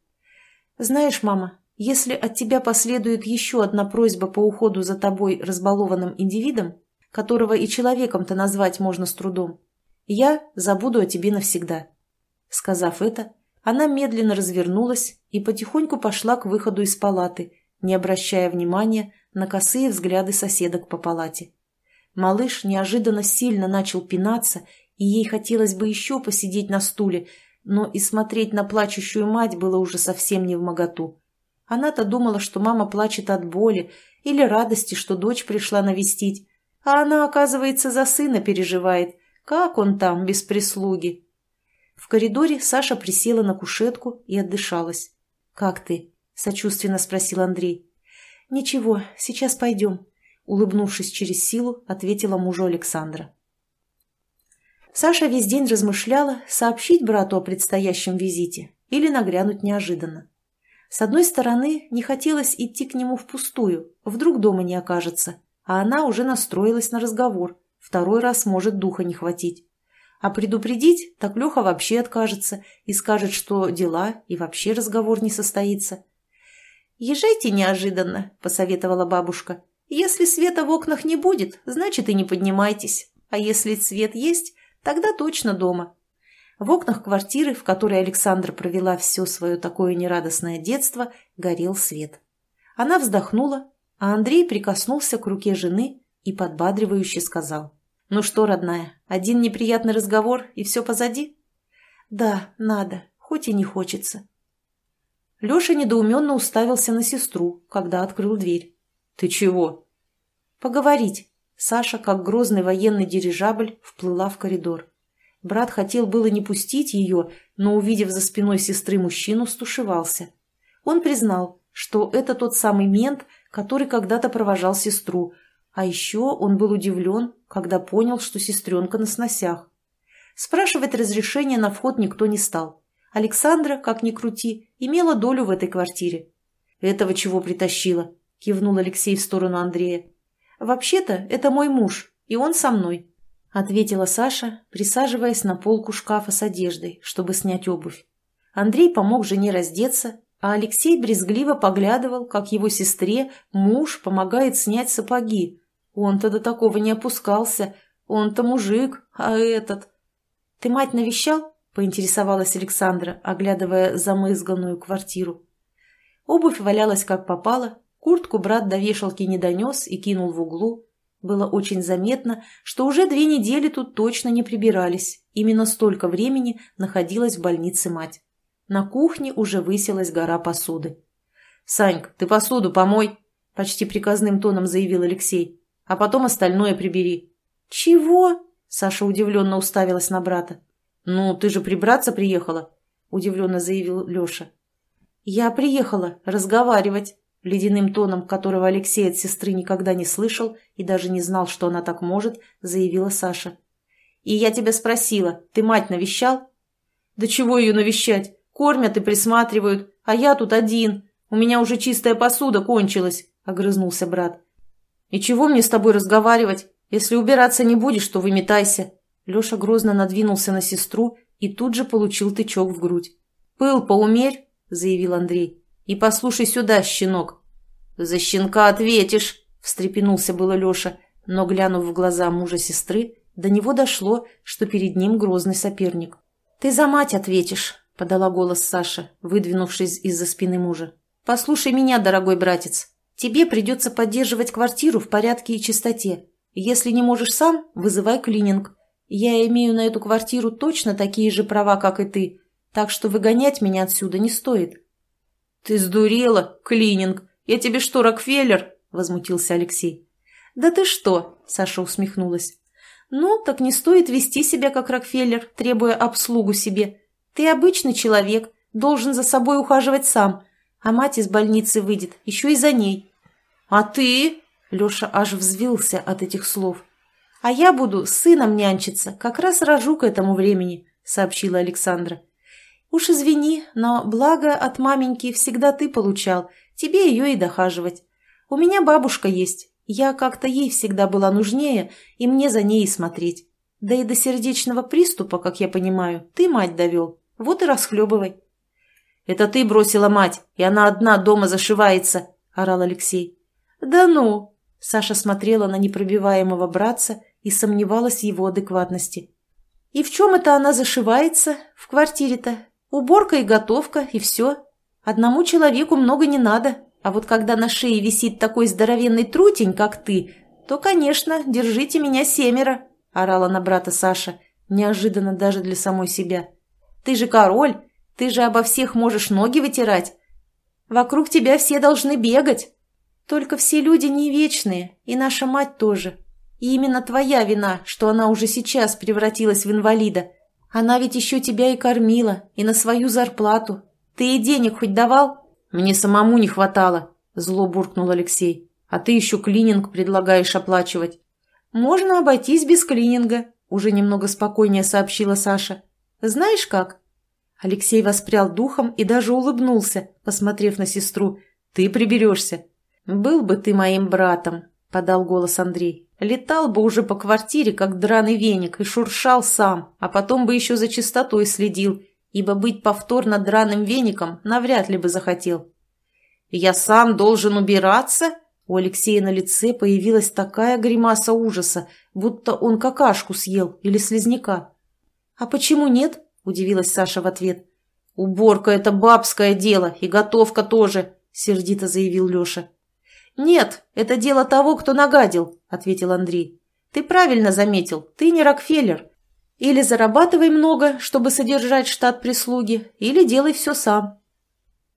Speaker 1: «Знаешь, мама, если от тебя последует еще одна просьба по уходу за тобой разбалованным индивидом, которого и человеком-то назвать можно с трудом, я забуду о тебе навсегда». Сказав это, она медленно развернулась и потихоньку пошла к выходу из палаты, не обращая внимания на косые взгляды соседок по палате. Малыш неожиданно сильно начал пинаться, и ей хотелось бы еще посидеть на стуле, но и смотреть на плачущую мать было уже совсем не в моготу. Она-то думала, что мама плачет от боли или радости, что дочь пришла навестить, а она, оказывается, за сына переживает. Как он там без прислуги? В коридоре Саша присела на кушетку и отдышалась. «Как ты?» – сочувственно спросил Андрей. «Ничего, сейчас пойдем», – улыбнувшись через силу, ответила мужу Александра. Саша весь день размышляла, сообщить брату о предстоящем визите или нагрянуть неожиданно. С одной стороны, не хотелось идти к нему впустую, вдруг дома не окажется, а она уже настроилась на разговор, второй раз может духа не хватить. А предупредить, так Леха вообще откажется и скажет, что дела, и вообще разговор не состоится. «Езжайте неожиданно», — посоветовала бабушка. «Если света в окнах не будет, значит и не поднимайтесь. А если свет есть, тогда точно дома». В окнах квартиры, в которой Александра провела все свое такое нерадостное детство, горел свет. Она вздохнула, а Андрей прикоснулся к руке жены и подбадривающе сказал — «Ну что, родная, один неприятный разговор, и все позади?» «Да, надо, хоть и не хочется». Леша недоуменно уставился на сестру, когда открыл дверь. «Ты чего?» «Поговорить». Саша, как грозный военный дирижабль, вплыла в коридор. Брат хотел было не пустить ее, но, увидев за спиной сестры мужчину, стушевался. Он признал, что это тот самый мент, который когда-то провожал сестру, а еще он был удивлен, когда понял, что сестренка на сносях. Спрашивать разрешения на вход никто не стал. Александра, как ни крути, имела долю в этой квартире. «Этого чего притащила?» – кивнул Алексей в сторону Андрея. «Вообще-то это мой муж, и он со мной», – ответила Саша, присаживаясь на полку шкафа с одеждой, чтобы снять обувь. Андрей помог жене раздеться, а Алексей брезгливо поглядывал, как его сестре муж помогает снять сапоги, он-то до такого не опускался. Он-то мужик, а этот... Ты мать навещал? Поинтересовалась Александра, оглядывая замызганную квартиру. Обувь валялась как попало, куртку брат до вешалки не донес и кинул в углу. Было очень заметно, что уже две недели тут точно не прибирались. Именно столько времени находилась в больнице мать. На кухне уже высилась гора посуды. «Санька, ты посуду помой!» – почти приказным тоном заявил Алексей а потом остальное прибери». «Чего?» – Саша удивленно уставилась на брата. «Ну, ты же прибраться приехала», – удивленно заявил Леша. «Я приехала разговаривать», – ледяным тоном, которого Алексей от сестры никогда не слышал и даже не знал, что она так может, заявила Саша. «И я тебя спросила, ты мать навещал?» «Да чего ее навещать? Кормят и присматривают, а я тут один. У меня уже чистая посуда кончилась», – огрызнулся брат. «И чего мне с тобой разговаривать? Если убираться не будешь, то выметайся». Леша грозно надвинулся на сестру и тут же получил тычок в грудь. «Пыл поумерь», — заявил Андрей. «И послушай сюда, щенок». «За щенка ответишь», — встрепенулся было Леша, но, глянув в глаза мужа сестры, до него дошло, что перед ним грозный соперник. «Ты за мать ответишь», — подала голос Саша, выдвинувшись из-за спины мужа. «Послушай меня, дорогой братец. Тебе придется поддерживать квартиру в порядке и чистоте. Если не можешь сам, вызывай клининг. Я имею на эту квартиру точно такие же права, как и ты, так что выгонять меня отсюда не стоит». «Ты сдурела, клининг! Я тебе что, Рокфеллер?» – возмутился Алексей. «Да ты что?» – Саша усмехнулась. «Ну, так не стоит вести себя как Рокфеллер, требуя обслугу себе. Ты обычный человек, должен за собой ухаживать сам, а мать из больницы выйдет, еще и за ней. «А ты?» — Леша аж взвился от этих слов. «А я буду с сыном нянчиться, как раз рожу к этому времени», — сообщила Александра. «Уж извини, но благо от маменьки всегда ты получал, тебе ее и дохаживать. У меня бабушка есть, я как-то ей всегда была нужнее, и мне за ней смотреть. Да и до сердечного приступа, как я понимаю, ты мать довел, вот и расхлебывай». «Это ты бросила мать, и она одна дома зашивается», — орал Алексей. «Да ну!» Саша смотрела на непробиваемого братца и сомневалась в его адекватности. «И в чем это она зашивается в квартире-то? Уборка и готовка, и все. Одному человеку много не надо, а вот когда на шее висит такой здоровенный трутень, как ты, то, конечно, держите меня семеро», – орала на брата Саша, неожиданно даже для самой себя. «Ты же король, ты же обо всех можешь ноги вытирать. Вокруг тебя все должны бегать». Только все люди не вечные, и наша мать тоже. И именно твоя вина, что она уже сейчас превратилась в инвалида. Она ведь еще тебя и кормила, и на свою зарплату. Ты и денег хоть давал? Мне самому не хватало, зло буркнул Алексей. А ты еще клининг предлагаешь оплачивать. Можно обойтись без клининга, уже немного спокойнее сообщила Саша. Знаешь как? Алексей воспрял духом и даже улыбнулся, посмотрев на сестру. Ты приберешься. «Был бы ты моим братом», — подал голос Андрей. «Летал бы уже по квартире, как драный веник, и шуршал сам, а потом бы еще за чистотой следил, ибо быть повторно драным веником навряд ли бы захотел». «Я сам должен убираться?» У Алексея на лице появилась такая гримаса ужаса, будто он какашку съел или слизняка. «А почему нет?» – удивилась Саша в ответ. «Уборка – это бабское дело, и готовка тоже», – сердито заявил Леша. «Нет, это дело того, кто нагадил», – ответил Андрей. «Ты правильно заметил, ты не Рокфеллер. Или зарабатывай много, чтобы содержать штат прислуги, или делай все сам».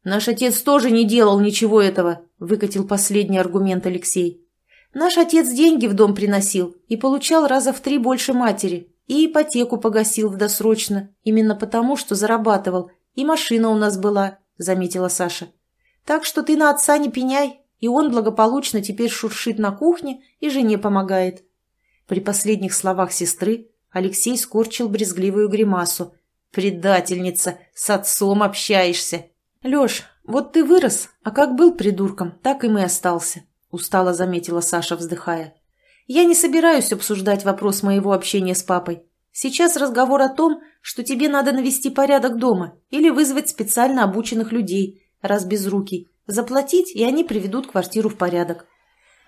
Speaker 1: «Наш отец тоже не делал ничего этого», – выкатил последний аргумент Алексей. «Наш отец деньги в дом приносил и получал раза в три больше матери, и ипотеку погасил в досрочно, именно потому, что зарабатывал, и машина у нас была», – заметила Саша. «Так что ты на отца не пеняй, и он благополучно теперь шуршит на кухне и жене помогает. При последних словах сестры Алексей скорчил брезгливую гримасу. «Предательница! С отцом общаешься!» «Леш, вот ты вырос, а как был придурком, так и мы остался», – устало заметила Саша, вздыхая. «Я не собираюсь обсуждать вопрос моего общения с папой. Сейчас разговор о том, что тебе надо навести порядок дома или вызвать специально обученных людей, раз без руки, Заплатить, и они приведут квартиру в порядок.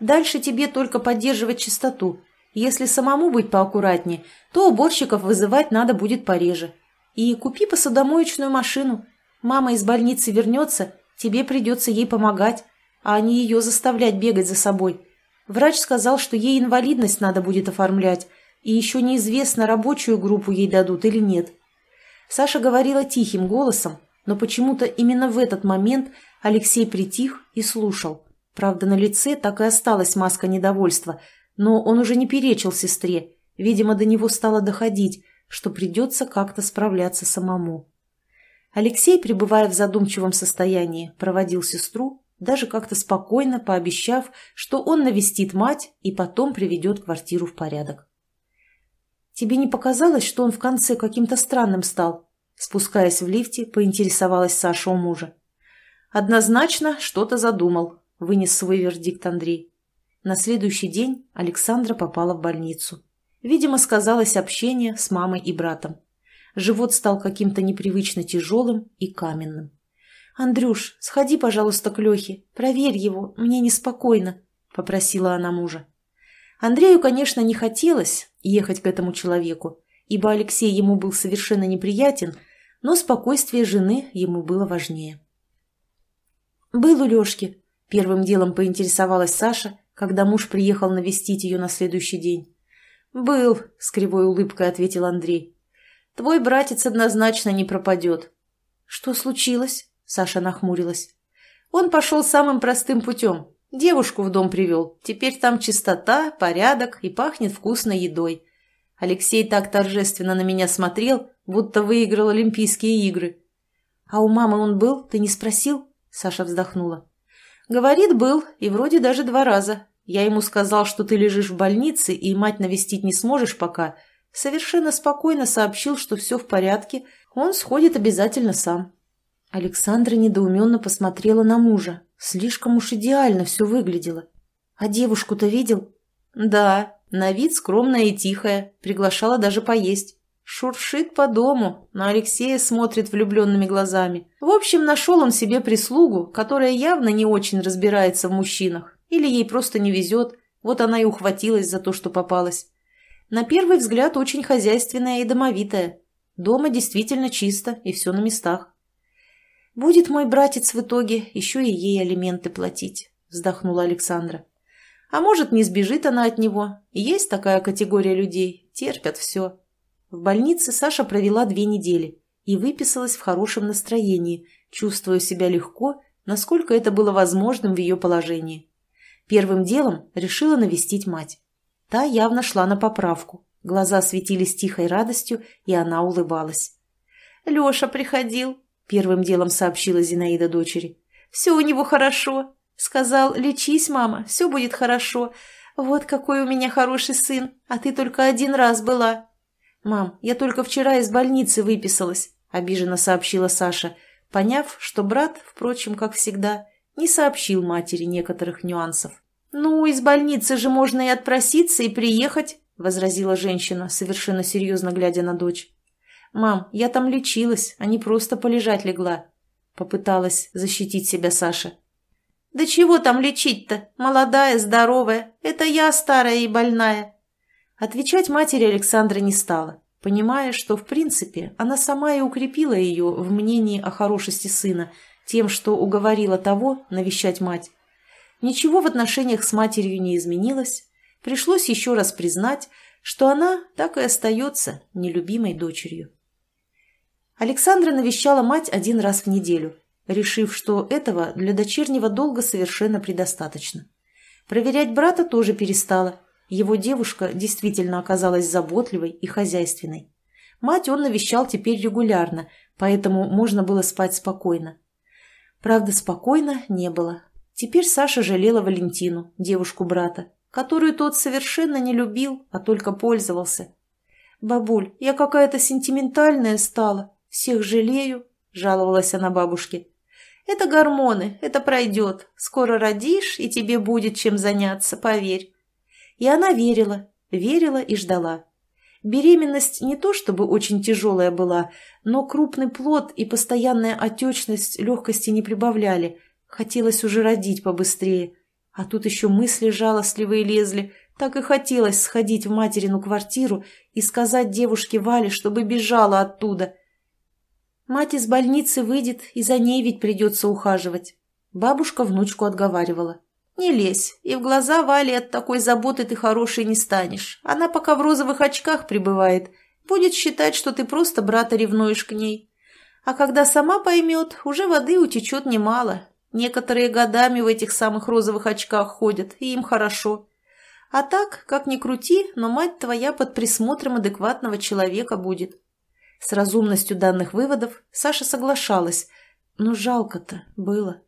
Speaker 1: Дальше тебе только поддерживать чистоту. Если самому быть поаккуратнее, то уборщиков вызывать надо будет пореже. И купи посудомоечную машину. Мама из больницы вернется, тебе придется ей помогать, а не ее заставлять бегать за собой. Врач сказал, что ей инвалидность надо будет оформлять, и еще неизвестно, рабочую группу ей дадут или нет. Саша говорила тихим голосом, но почему-то именно в этот момент Алексей притих и слушал. Правда, на лице так и осталась маска недовольства, но он уже не перечил сестре. Видимо, до него стало доходить, что придется как-то справляться самому. Алексей, пребывая в задумчивом состоянии, проводил сестру, даже как-то спокойно пообещав, что он навестит мать и потом приведет квартиру в порядок. «Тебе не показалось, что он в конце каким-то странным стал?» Спускаясь в лифте, поинтересовалась Саша у мужа. «Однозначно что-то задумал», — вынес свой вердикт Андрей. На следующий день Александра попала в больницу. Видимо, сказалось общение с мамой и братом. Живот стал каким-то непривычно тяжелым и каменным. «Андрюш, сходи, пожалуйста, к Лехе. Проверь его, мне неспокойно», — попросила она мужа. Андрею, конечно, не хотелось ехать к этому человеку, ибо Алексей ему был совершенно неприятен, но спокойствие жены ему было важнее. «Был у Лёшки. первым делом поинтересовалась Саша, когда муж приехал навестить её на следующий день. «Был», – с кривой улыбкой ответил Андрей. «Твой братец однозначно не пропадёт. «Что случилось?» – Саша нахмурилась. «Он пошёл самым простым путём. Девушку в дом привёл. Теперь там чистота, порядок и пахнет вкусной едой. Алексей так торжественно на меня смотрел, будто выиграл Олимпийские игры». «А у мамы он был? Ты не спросил?» Саша вздохнула. «Говорит, был, и вроде даже два раза. Я ему сказал, что ты лежишь в больнице и мать навестить не сможешь пока. Совершенно спокойно сообщил, что все в порядке. Он сходит обязательно сам». Александра недоуменно посмотрела на мужа. Слишком уж идеально все выглядело. «А девушку-то видел?» «Да, на вид скромная и тихая. Приглашала даже поесть. Шуршит по дому, на Алексея смотрит влюбленными глазами. В общем, нашел он себе прислугу, которая явно не очень разбирается в мужчинах. Или ей просто не везет, вот она и ухватилась за то, что попалась. На первый взгляд очень хозяйственная и домовитая. Дома действительно чисто и все на местах. «Будет мой братец в итоге еще и ей алименты платить», – вздохнула Александра. «А может, не сбежит она от него. Есть такая категория людей, терпят все». В больнице Саша провела две недели и выписалась в хорошем настроении, чувствуя себя легко, насколько это было возможным в ее положении. Первым делом решила навестить мать. Та явно шла на поправку. Глаза светились тихой радостью, и она улыбалась. «Леша приходил», — первым делом сообщила Зинаида дочери. «Все у него хорошо», — сказал. «Лечись, мама, все будет хорошо. Вот какой у меня хороший сын, а ты только один раз была». «Мам, я только вчера из больницы выписалась», — обиженно сообщила Саша, поняв, что брат, впрочем, как всегда, не сообщил матери некоторых нюансов. «Ну, из больницы же можно и отпроситься, и приехать», — возразила женщина, совершенно серьезно глядя на дочь. «Мам, я там лечилась, а не просто полежать легла», — попыталась защитить себя Саша. «Да чего там лечить-то? Молодая, здоровая. Это я старая и больная», Отвечать матери Александра не стала, понимая, что, в принципе, она сама и укрепила ее в мнении о хорошести сына, тем, что уговорила того навещать мать. Ничего в отношениях с матерью не изменилось, пришлось еще раз признать, что она так и остается нелюбимой дочерью. Александра навещала мать один раз в неделю, решив, что этого для дочернего долга совершенно предостаточно. Проверять брата тоже перестала, его девушка действительно оказалась заботливой и хозяйственной. Мать он навещал теперь регулярно, поэтому можно было спать спокойно. Правда, спокойно не было. Теперь Саша жалела Валентину, девушку брата, которую тот совершенно не любил, а только пользовался. «Бабуль, я какая-то сентиментальная стала, всех жалею», – жаловалась она бабушке. «Это гормоны, это пройдет. Скоро родишь, и тебе будет чем заняться, поверь». И она верила, верила и ждала. Беременность не то чтобы очень тяжелая была, но крупный плод и постоянная отечность легкости не прибавляли. Хотелось уже родить побыстрее. А тут еще мысли жалостливые лезли. Так и хотелось сходить в материну квартиру и сказать девушке Вале, чтобы бежала оттуда. Мать из больницы выйдет, и за ней ведь придется ухаживать. Бабушка внучку отговаривала. «Не лезь, и в глаза Вале от такой заботы ты хорошей не станешь. Она пока в розовых очках пребывает, будет считать, что ты просто брата ревнуешь к ней. А когда сама поймет, уже воды утечет немало. Некоторые годами в этих самых розовых очках ходят, и им хорошо. А так, как ни крути, но мать твоя под присмотром адекватного человека будет». С разумностью данных выводов Саша соглашалась, но жалко-то было.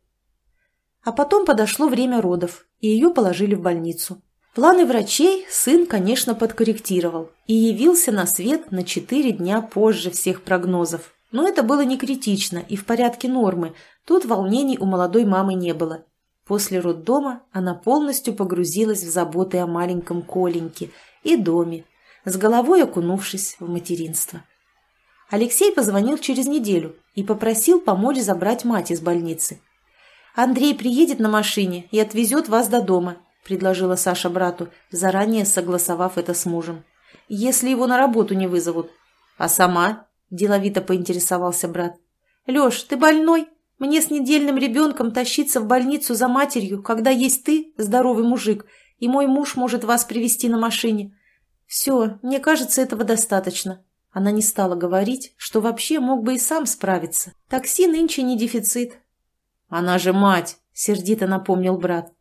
Speaker 1: А потом подошло время родов, и ее положили в больницу. Планы врачей сын, конечно, подкорректировал и явился на свет на 4 дня позже всех прогнозов. Но это было не критично и в порядке нормы, тут волнений у молодой мамы не было. После роддома она полностью погрузилась в заботы о маленьком Коленьке и доме, с головой окунувшись в материнство. Алексей позвонил через неделю и попросил помочь забрать мать из больницы. Андрей приедет на машине и отвезет вас до дома», – предложила Саша брату, заранее согласовав это с мужем. «Если его на работу не вызовут». «А сама?» – деловито поинтересовался брат. «Леш, ты больной? Мне с недельным ребенком тащиться в больницу за матерью, когда есть ты, здоровый мужик, и мой муж может вас привести на машине. Все, мне кажется, этого достаточно». Она не стала говорить, что вообще мог бы и сам справиться. Такси нынче не дефицит, «Она же мать!» – сердито напомнил брат.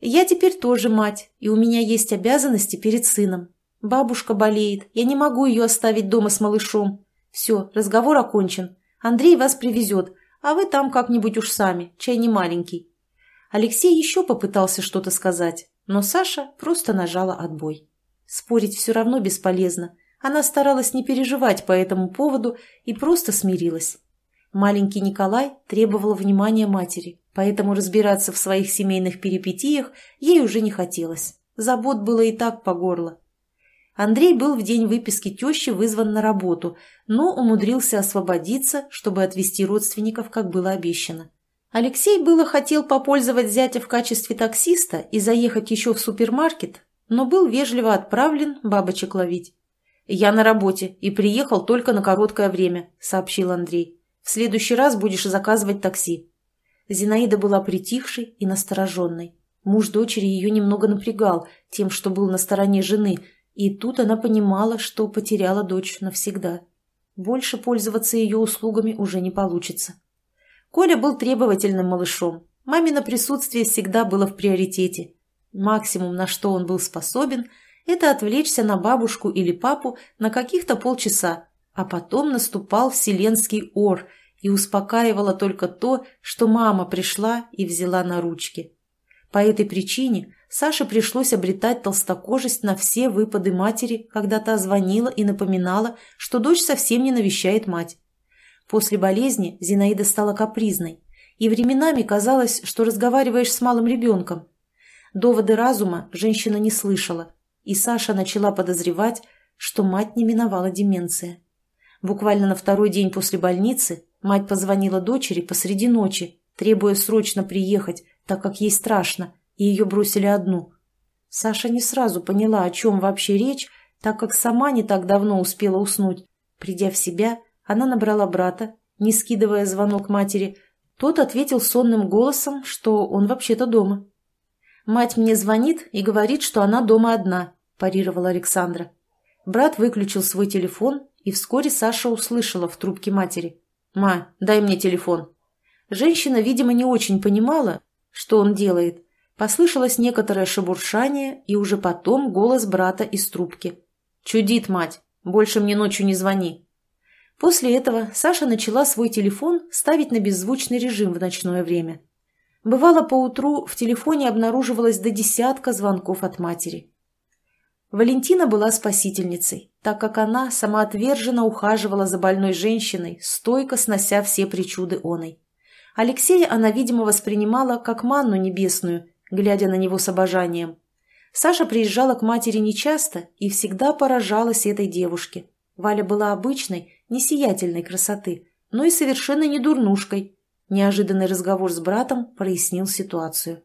Speaker 1: «Я теперь тоже мать, и у меня есть обязанности перед сыном. Бабушка болеет, я не могу ее оставить дома с малышом. Все, разговор окончен. Андрей вас привезет, а вы там как-нибудь уж сами, чай не маленький». Алексей еще попытался что-то сказать, но Саша просто нажала отбой. Спорить все равно бесполезно. Она старалась не переживать по этому поводу и просто смирилась. Маленький Николай требовал внимания матери, поэтому разбираться в своих семейных перипетиях ей уже не хотелось. Забот было и так по горло. Андрей был в день выписки тещи вызван на работу, но умудрился освободиться, чтобы отвезти родственников, как было обещано. Алексей было хотел попользовать зятя в качестве таксиста и заехать еще в супермаркет, но был вежливо отправлен бабочек ловить. «Я на работе и приехал только на короткое время», — сообщил Андрей. В следующий раз будешь заказывать такси». Зинаида была притихшей и настороженной. Муж дочери ее немного напрягал тем, что был на стороне жены, и тут она понимала, что потеряла дочь навсегда. Больше пользоваться ее услугами уже не получится. Коля был требовательным малышом. Мамино присутствие всегда было в приоритете. Максимум, на что он был способен, это отвлечься на бабушку или папу на каких-то полчаса, а потом наступал вселенский ор – и успокаивало только то, что мама пришла и взяла на ручки. По этой причине Саше пришлось обретать толстокожесть на все выпады матери, когда та звонила и напоминала, что дочь совсем не навещает мать. После болезни Зинаида стала капризной, и временами казалось, что разговариваешь с малым ребенком. Доводы разума женщина не слышала, и Саша начала подозревать, что мать не миновала деменция. Буквально на второй день после больницы Мать позвонила дочери посреди ночи, требуя срочно приехать, так как ей страшно, и ее бросили одну. Саша не сразу поняла, о чем вообще речь, так как сама не так давно успела уснуть. Придя в себя, она набрала брата, не скидывая звонок матери. Тот ответил сонным голосом, что он вообще-то дома. «Мать мне звонит и говорит, что она дома одна», – парировала Александра. Брат выключил свой телефон, и вскоре Саша услышала в трубке матери. «Ма, дай мне телефон». Женщина, видимо, не очень понимала, что он делает. Послышалось некоторое шебуршание, и уже потом голос брата из трубки. «Чудит, мать! Больше мне ночью не звони!» После этого Саша начала свой телефон ставить на беззвучный режим в ночное время. Бывало, поутру в телефоне обнаруживалось до десятка звонков от матери. Валентина была спасительницей, так как она самоотверженно ухаживала за больной женщиной, стойко снося все причуды оной. Алексея она, видимо, воспринимала как манну небесную, глядя на него с обожанием. Саша приезжала к матери нечасто и всегда поражалась этой девушке. Валя была обычной, несиятельной красоты, но и совершенно не дурнушкой. Неожиданный разговор с братом прояснил ситуацию.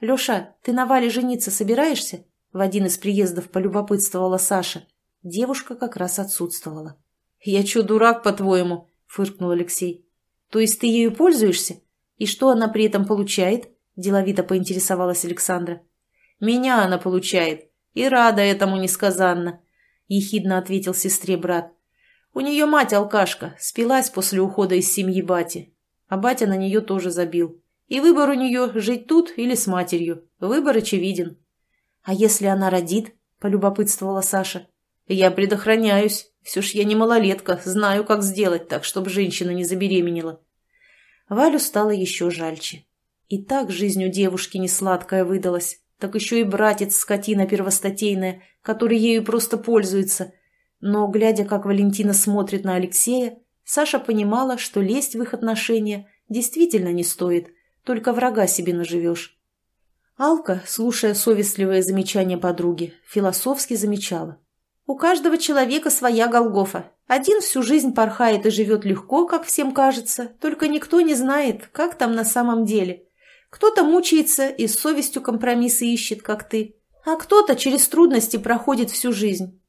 Speaker 1: «Леша, ты на Вале жениться собираешься?» в один из приездов полюбопытствовала Саша. Девушка как раз отсутствовала. «Я чё, дурак, по-твоему?» – фыркнул Алексей. «То есть ты ею пользуешься? И что она при этом получает?» – деловито поинтересовалась Александра. «Меня она получает, и рада этому несказанно», – ехидно ответил сестре брат. «У нее мать алкашка, спилась после ухода из семьи бати, а батя на нее тоже забил. И выбор у нее – жить тут или с матерью. Выбор очевиден». «А если она родит?» – полюбопытствовала Саша. «Я предохраняюсь. Все ж я не малолетка, знаю, как сделать так, чтобы женщина не забеременела». Валю стало еще жальче. И так жизнь у девушки несладкая выдалась, так еще и братец скотина первостатейная, который ею просто пользуется. Но, глядя, как Валентина смотрит на Алексея, Саша понимала, что лезть в их отношения действительно не стоит, только врага себе наживешь. Алка, слушая совестливое замечание подруги, философски замечала. «У каждого человека своя Голгофа. Один всю жизнь порхает и живет легко, как всем кажется, только никто не знает, как там на самом деле. Кто-то мучается и с совестью компромиссы ищет, как ты, а кто-то через трудности проходит всю жизнь.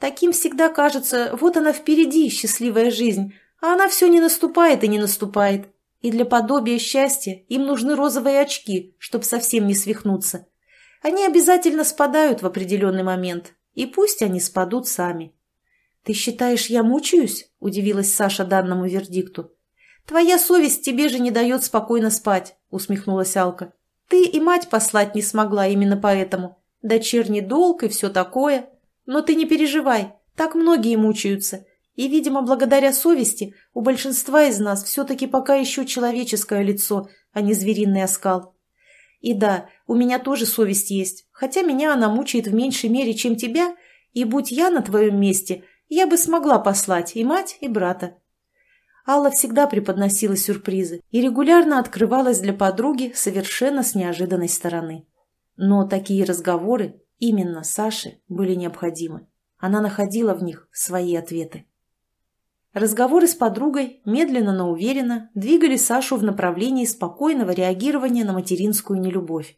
Speaker 1: Таким всегда кажется, вот она впереди, счастливая жизнь, а она все не наступает и не наступает и для подобия счастья им нужны розовые очки, чтобы совсем не свихнуться. Они обязательно спадают в определенный момент, и пусть они спадут сами. «Ты считаешь, я мучаюсь?» – удивилась Саша данному вердикту. «Твоя совесть тебе же не дает спокойно спать», – усмехнулась Алка. «Ты и мать послать не смогла именно поэтому. Дочерний долг и все такое. Но ты не переживай, так многие мучаются. И, видимо, благодаря совести у большинства из нас все-таки пока еще человеческое лицо, а не звериный оскал. И да, у меня тоже совесть есть, хотя меня она мучает в меньшей мере, чем тебя, и будь я на твоем месте, я бы смогла послать и мать, и брата. Алла всегда преподносила сюрпризы и регулярно открывалась для подруги совершенно с неожиданной стороны. Но такие разговоры именно Саше были необходимы. Она находила в них свои ответы. Разговоры с подругой медленно, но уверенно двигали Сашу в направлении спокойного реагирования на материнскую нелюбовь.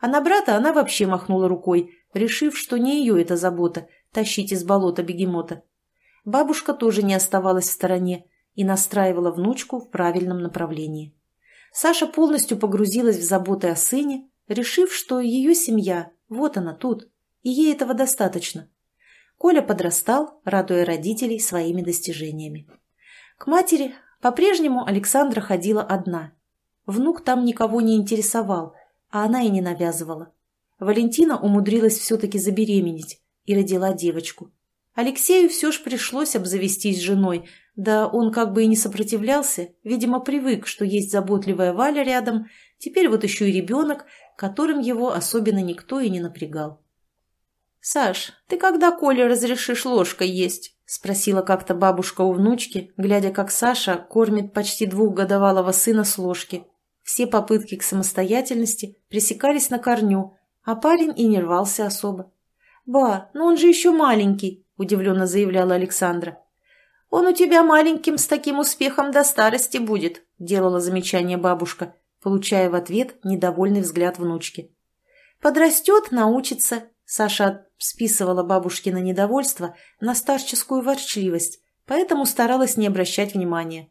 Speaker 1: А на брата она вообще махнула рукой, решив, что не ее эта забота – тащить из болота бегемота. Бабушка тоже не оставалась в стороне и настраивала внучку в правильном направлении. Саша полностью погрузилась в заботы о сыне, решив, что ее семья – вот она тут, и ей этого достаточно. Коля подрастал, радуя родителей своими достижениями. К матери по-прежнему Александра ходила одна. Внук там никого не интересовал, а она и не навязывала. Валентина умудрилась все-таки забеременеть и родила девочку. Алексею все ж пришлось обзавестись женой, да он как бы и не сопротивлялся, видимо, привык, что есть заботливая Валя рядом, теперь вот еще и ребенок, которым его особенно никто и не напрягал. «Саш, ты когда Коле разрешишь ложкой есть?» – спросила как-то бабушка у внучки, глядя, как Саша кормит почти двухгодовалого сына с ложки. Все попытки к самостоятельности пресекались на корню, а парень и не рвался особо. «Ба, ну он же еще маленький», – удивленно заявляла Александра. «Он у тебя маленьким с таким успехом до старости будет», – делала замечание бабушка, получая в ответ недовольный взгляд внучки. «Подрастет, научится, Саша списывала бабушкино недовольство на старческую ворчливость, поэтому старалась не обращать внимания.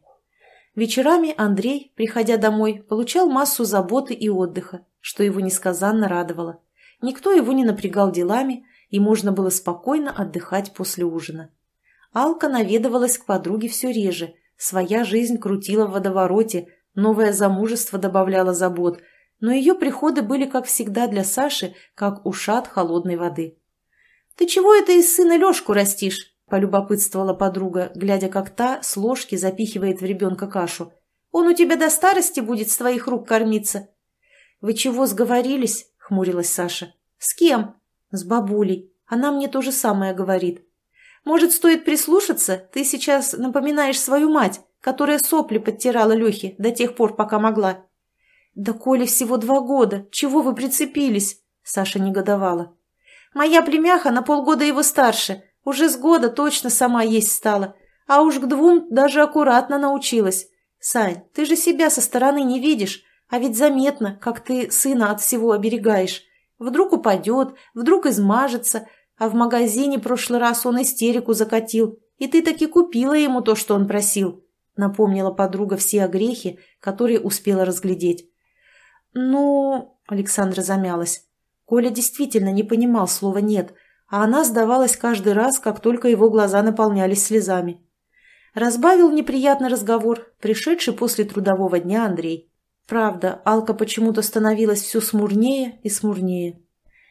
Speaker 1: Вечерами Андрей, приходя домой, получал массу заботы и отдыха, что его несказанно радовало. Никто его не напрягал делами, и можно было спокойно отдыхать после ужина. Алка наведывалась к подруге все реже, своя жизнь крутила в водовороте, новое замужество добавляло забот – но ее приходы были, как всегда, для Саши, как ушат холодной воды. «Ты чего это из сына Лешку растишь?» – полюбопытствовала подруга, глядя, как та с ложки запихивает в ребенка кашу. «Он у тебя до старости будет с твоих рук кормиться». «Вы чего сговорились?» – хмурилась Саша. «С кем?» «С бабулей. Она мне то же самое говорит». «Может, стоит прислушаться? Ты сейчас напоминаешь свою мать, которая сопли подтирала Лехе до тех пор, пока могла». «Да Коле всего два года, чего вы прицепились?» Саша негодовала. «Моя племяха на полгода его старше, уже с года точно сама есть стала, а уж к двум даже аккуратно научилась. Сань, ты же себя со стороны не видишь, а ведь заметно, как ты сына от всего оберегаешь. Вдруг упадет, вдруг измажется, а в магазине прошлый раз он истерику закатил, и ты таки купила ему то, что он просил», напомнила подруга все огрехи, которые успела разглядеть. «Ну...» — Александра замялась. Коля действительно не понимал слова «нет», а она сдавалась каждый раз, как только его глаза наполнялись слезами. Разбавил неприятный разговор, пришедший после трудового дня Андрей. Правда, Алка почему-то становилась все смурнее и смурнее.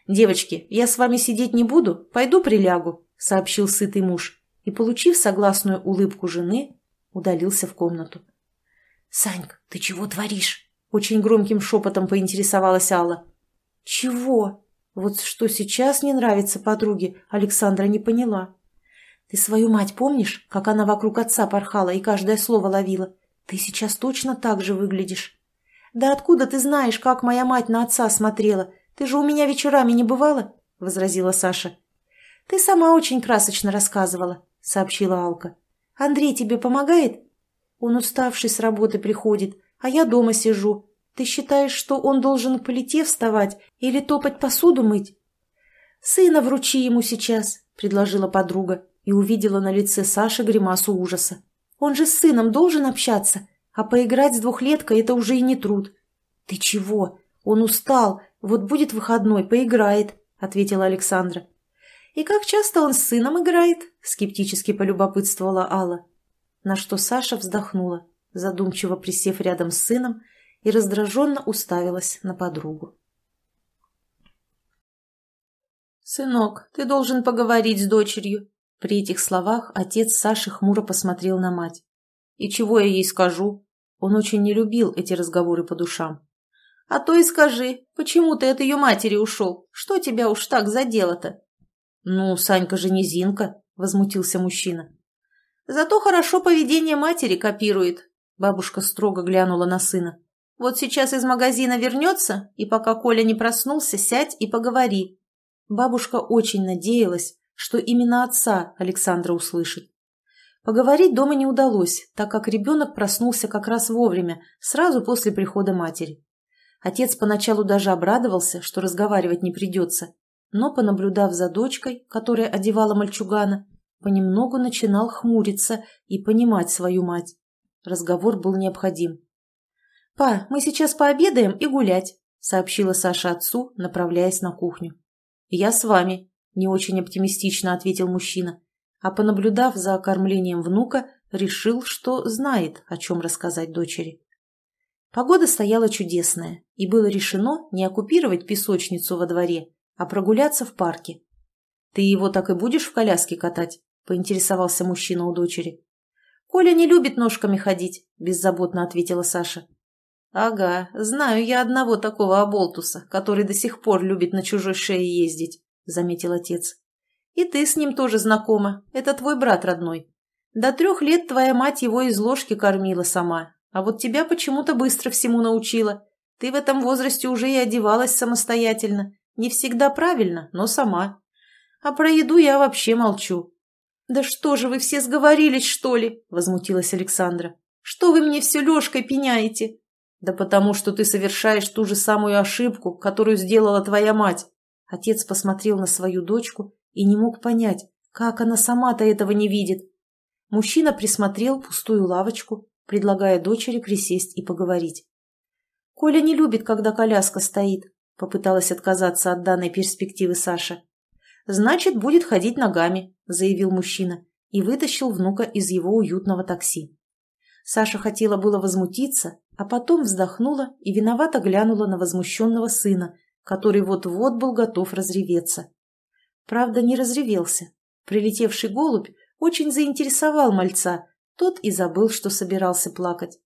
Speaker 1: «Девочки, я с вами сидеть не буду, пойду прилягу», — сообщил сытый муж. И, получив согласную улыбку жены, удалился в комнату. «Санька, ты чего творишь?» Очень громким шепотом поинтересовалась Алла. «Чего?» Вот что сейчас не нравится подруге, Александра не поняла. «Ты свою мать помнишь, как она вокруг отца порхала и каждое слово ловила? Ты сейчас точно так же выглядишь». «Да откуда ты знаешь, как моя мать на отца смотрела? Ты же у меня вечерами не бывала?» – возразила Саша. «Ты сама очень красочно рассказывала», – сообщила Алка. «Андрей тебе помогает?» «Он уставший с работы приходит, а я дома сижу. Ты считаешь, что он должен к плите вставать или топать посуду мыть? Сына вручи ему сейчас, предложила подруга и увидела на лице Саши гримасу ужаса. Он же с сыном должен общаться, а поиграть с двухлеткой это уже и не труд. Ты чего? Он устал, вот будет выходной, поиграет, ответила Александра. «И как часто он с сыном играет?» – скептически полюбопытствовала Алла. На что Саша вздохнула задумчиво присев рядом с сыном, и раздраженно уставилась на подругу. «Сынок, ты должен поговорить с дочерью». При этих словах отец Саши хмуро посмотрел на мать. «И чего я ей скажу?» Он очень не любил эти разговоры по душам. «А то и скажи, почему ты от ее матери ушел? Что тебя уж так задело-то?» «Ну, Санька же не Зинка, возмутился мужчина. «Зато хорошо поведение матери копирует. Бабушка строго глянула на сына. «Вот сейчас из магазина вернется, и пока Коля не проснулся, сядь и поговори». Бабушка очень надеялась, что именно отца Александра услышит. Поговорить дома не удалось, так как ребенок проснулся как раз вовремя, сразу после прихода матери. Отец поначалу даже обрадовался, что разговаривать не придется, но, понаблюдав за дочкой, которая одевала мальчугана, понемногу начинал хмуриться и понимать свою мать. Разговор был необходим. «Па, мы сейчас пообедаем и гулять», — сообщила Саша отцу, направляясь на кухню. «Я с вами», — не очень оптимистично ответил мужчина, а понаблюдав за окормлением внука, решил, что знает, о чем рассказать дочери. Погода стояла чудесная, и было решено не оккупировать песочницу во дворе, а прогуляться в парке. «Ты его так и будешь в коляске катать?» — поинтересовался мужчина у дочери. «Коля не любит ножками ходить», – беззаботно ответила Саша. «Ага, знаю я одного такого оболтуса, который до сих пор любит на чужой шее ездить», – заметил отец. «И ты с ним тоже знакома. Это твой брат родной. До трех лет твоя мать его из ложки кормила сама, а вот тебя почему-то быстро всему научила. Ты в этом возрасте уже и одевалась самостоятельно. Не всегда правильно, но сама. А про еду я вообще молчу. «Да что же вы все сговорились, что ли?» – возмутилась Александра. «Что вы мне все Лешкой пеняете?» «Да потому что ты совершаешь ту же самую ошибку, которую сделала твоя мать». Отец посмотрел на свою дочку и не мог понять, как она сама-то этого не видит. Мужчина присмотрел пустую лавочку, предлагая дочери присесть и поговорить. «Коля не любит, когда коляска стоит», – попыталась отказаться от данной перспективы Саша значит, будет ходить ногами», – заявил мужчина и вытащил внука из его уютного такси. Саша хотела было возмутиться, а потом вздохнула и виновато глянула на возмущенного сына, который вот-вот был готов разреветься. Правда, не разревелся. Прилетевший голубь очень заинтересовал мальца, тот и забыл, что собирался плакать.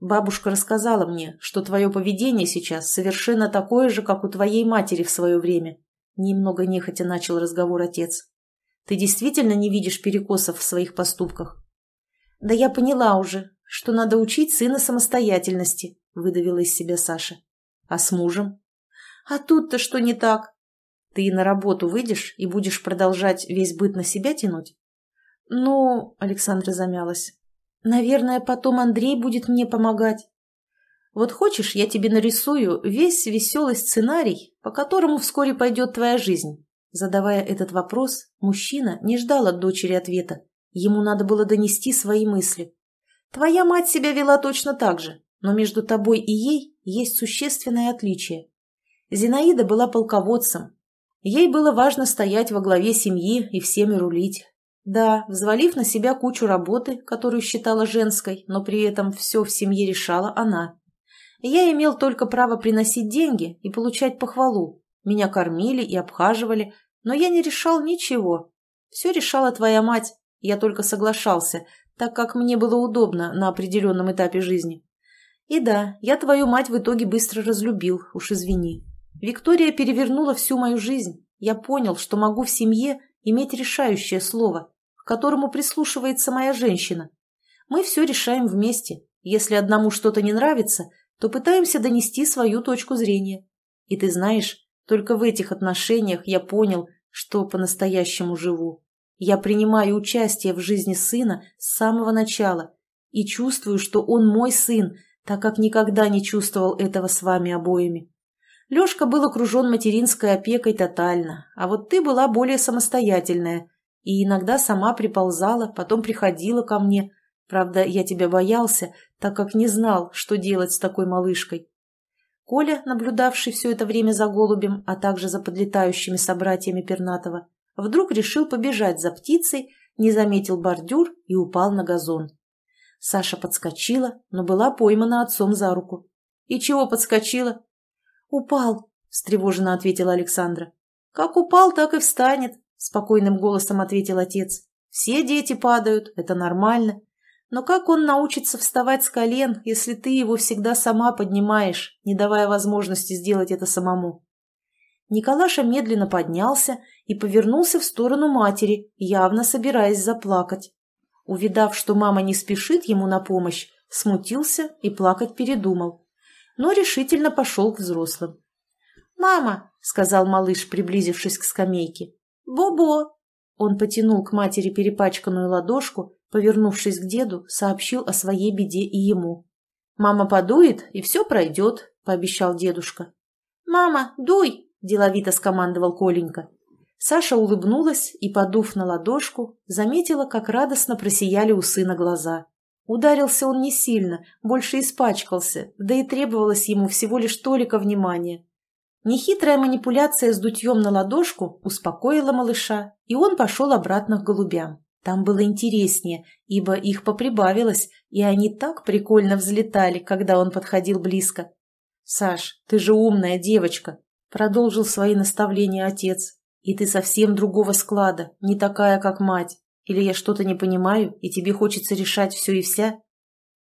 Speaker 1: Бабушка рассказала мне, что твое поведение сейчас совершенно такое же, как у твоей матери в свое время, Немного нехотя начал разговор отец. «Ты действительно не видишь перекосов в своих поступках?» «Да я поняла уже, что надо учить сына самостоятельности», — выдавила из себя Саша. «А с мужем?» «А тут-то что не так? Ты на работу выйдешь и будешь продолжать весь быт на себя тянуть?» «Ну...» — Александра замялась. «Наверное, потом Андрей будет мне помогать. Вот хочешь, я тебе нарисую весь веселый сценарий, по которому вскоре пойдет твоя жизнь?» Задавая этот вопрос, мужчина не ждал от дочери ответа. Ему надо было донести свои мысли. «Твоя мать себя вела точно так же, но между тобой и ей есть существенное отличие. Зинаида была полководцем. Ей было важно стоять во главе семьи и всеми рулить. Да, взвалив на себя кучу работы, которую считала женской, но при этом все в семье решала она. Я имел только право приносить деньги и получать похвалу. Меня кормили и обхаживали, но я не решал ничего. Все решала твоя мать, я только соглашался, так как мне было удобно на определенном этапе жизни. И да, я твою мать в итоге быстро разлюбил, уж извини. Виктория перевернула всю мою жизнь. Я понял, что могу в семье иметь решающее слово, к которому прислушивается моя женщина. Мы все решаем вместе. Если одному что-то не нравится – то пытаемся донести свою точку зрения. И ты знаешь, только в этих отношениях я понял, что по-настоящему живу. Я принимаю участие в жизни сына с самого начала и чувствую, что он мой сын, так как никогда не чувствовал этого с вами обоими. Лёшка был окружён материнской опекой тотально, а вот ты была более самостоятельная и иногда сама приползала, потом приходила ко мне, Правда, я тебя боялся, так как не знал, что делать с такой малышкой. Коля, наблюдавший все это время за голубем, а также за подлетающими собратьями Пернатова, вдруг решил побежать за птицей, не заметил бордюр и упал на газон. Саша подскочила, но была поймана отцом за руку. «И чего подскочила?» «Упал», — встревоженно ответила Александра. «Как упал, так и встанет», — спокойным голосом ответил отец. «Все дети падают, это нормально. Но как он научится вставать с колен, если ты его всегда сама поднимаешь, не давая возможности сделать это самому? Николаша медленно поднялся и повернулся в сторону матери, явно собираясь заплакать. Увидав, что мама не спешит ему на помощь, смутился и плакать передумал, но решительно пошел к взрослым. «Мама!» — сказал малыш, приблизившись к скамейке. «Бобо!» Он потянул к матери перепачканную ладошку Повернувшись к деду, сообщил о своей беде и ему. «Мама подует, и все пройдет», — пообещал дедушка. «Мама, дуй!» – деловито скомандовал Коленька. Саша улыбнулась и, подув на ладошку, заметила, как радостно просияли у сына глаза. Ударился он не сильно, больше испачкался, да и требовалось ему всего лишь толика внимания. Нехитрая манипуляция с дутьем на ладошку успокоила малыша, и он пошел обратно к голубям. Там было интереснее, ибо их поприбавилось, и они так прикольно взлетали, когда он подходил близко. «Саш, ты же умная девочка», — продолжил свои наставления отец. «И ты совсем другого склада, не такая, как мать. Или я что-то не понимаю, и тебе хочется решать все и вся?»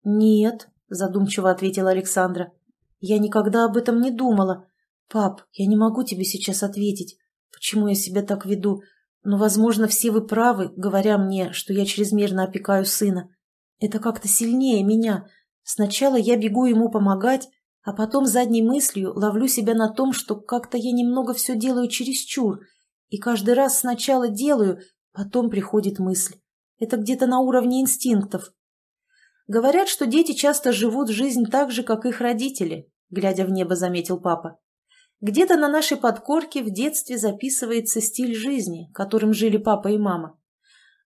Speaker 1: «Нет», — задумчиво ответила Александра. «Я никогда об этом не думала. Пап, я не могу тебе сейчас ответить. Почему я себя так веду? Но, возможно, все вы правы, говоря мне, что я чрезмерно опекаю сына. Это как-то сильнее меня. Сначала я бегу ему помогать, а потом задней мыслью ловлю себя на том, что как-то я немного все делаю чересчур. И каждый раз сначала делаю, потом приходит мысль. Это где-то на уровне инстинктов. Говорят, что дети часто живут жизнь так же, как их родители, глядя в небо, заметил папа. Где-то на нашей подкорке в детстве записывается стиль жизни, которым жили папа и мама.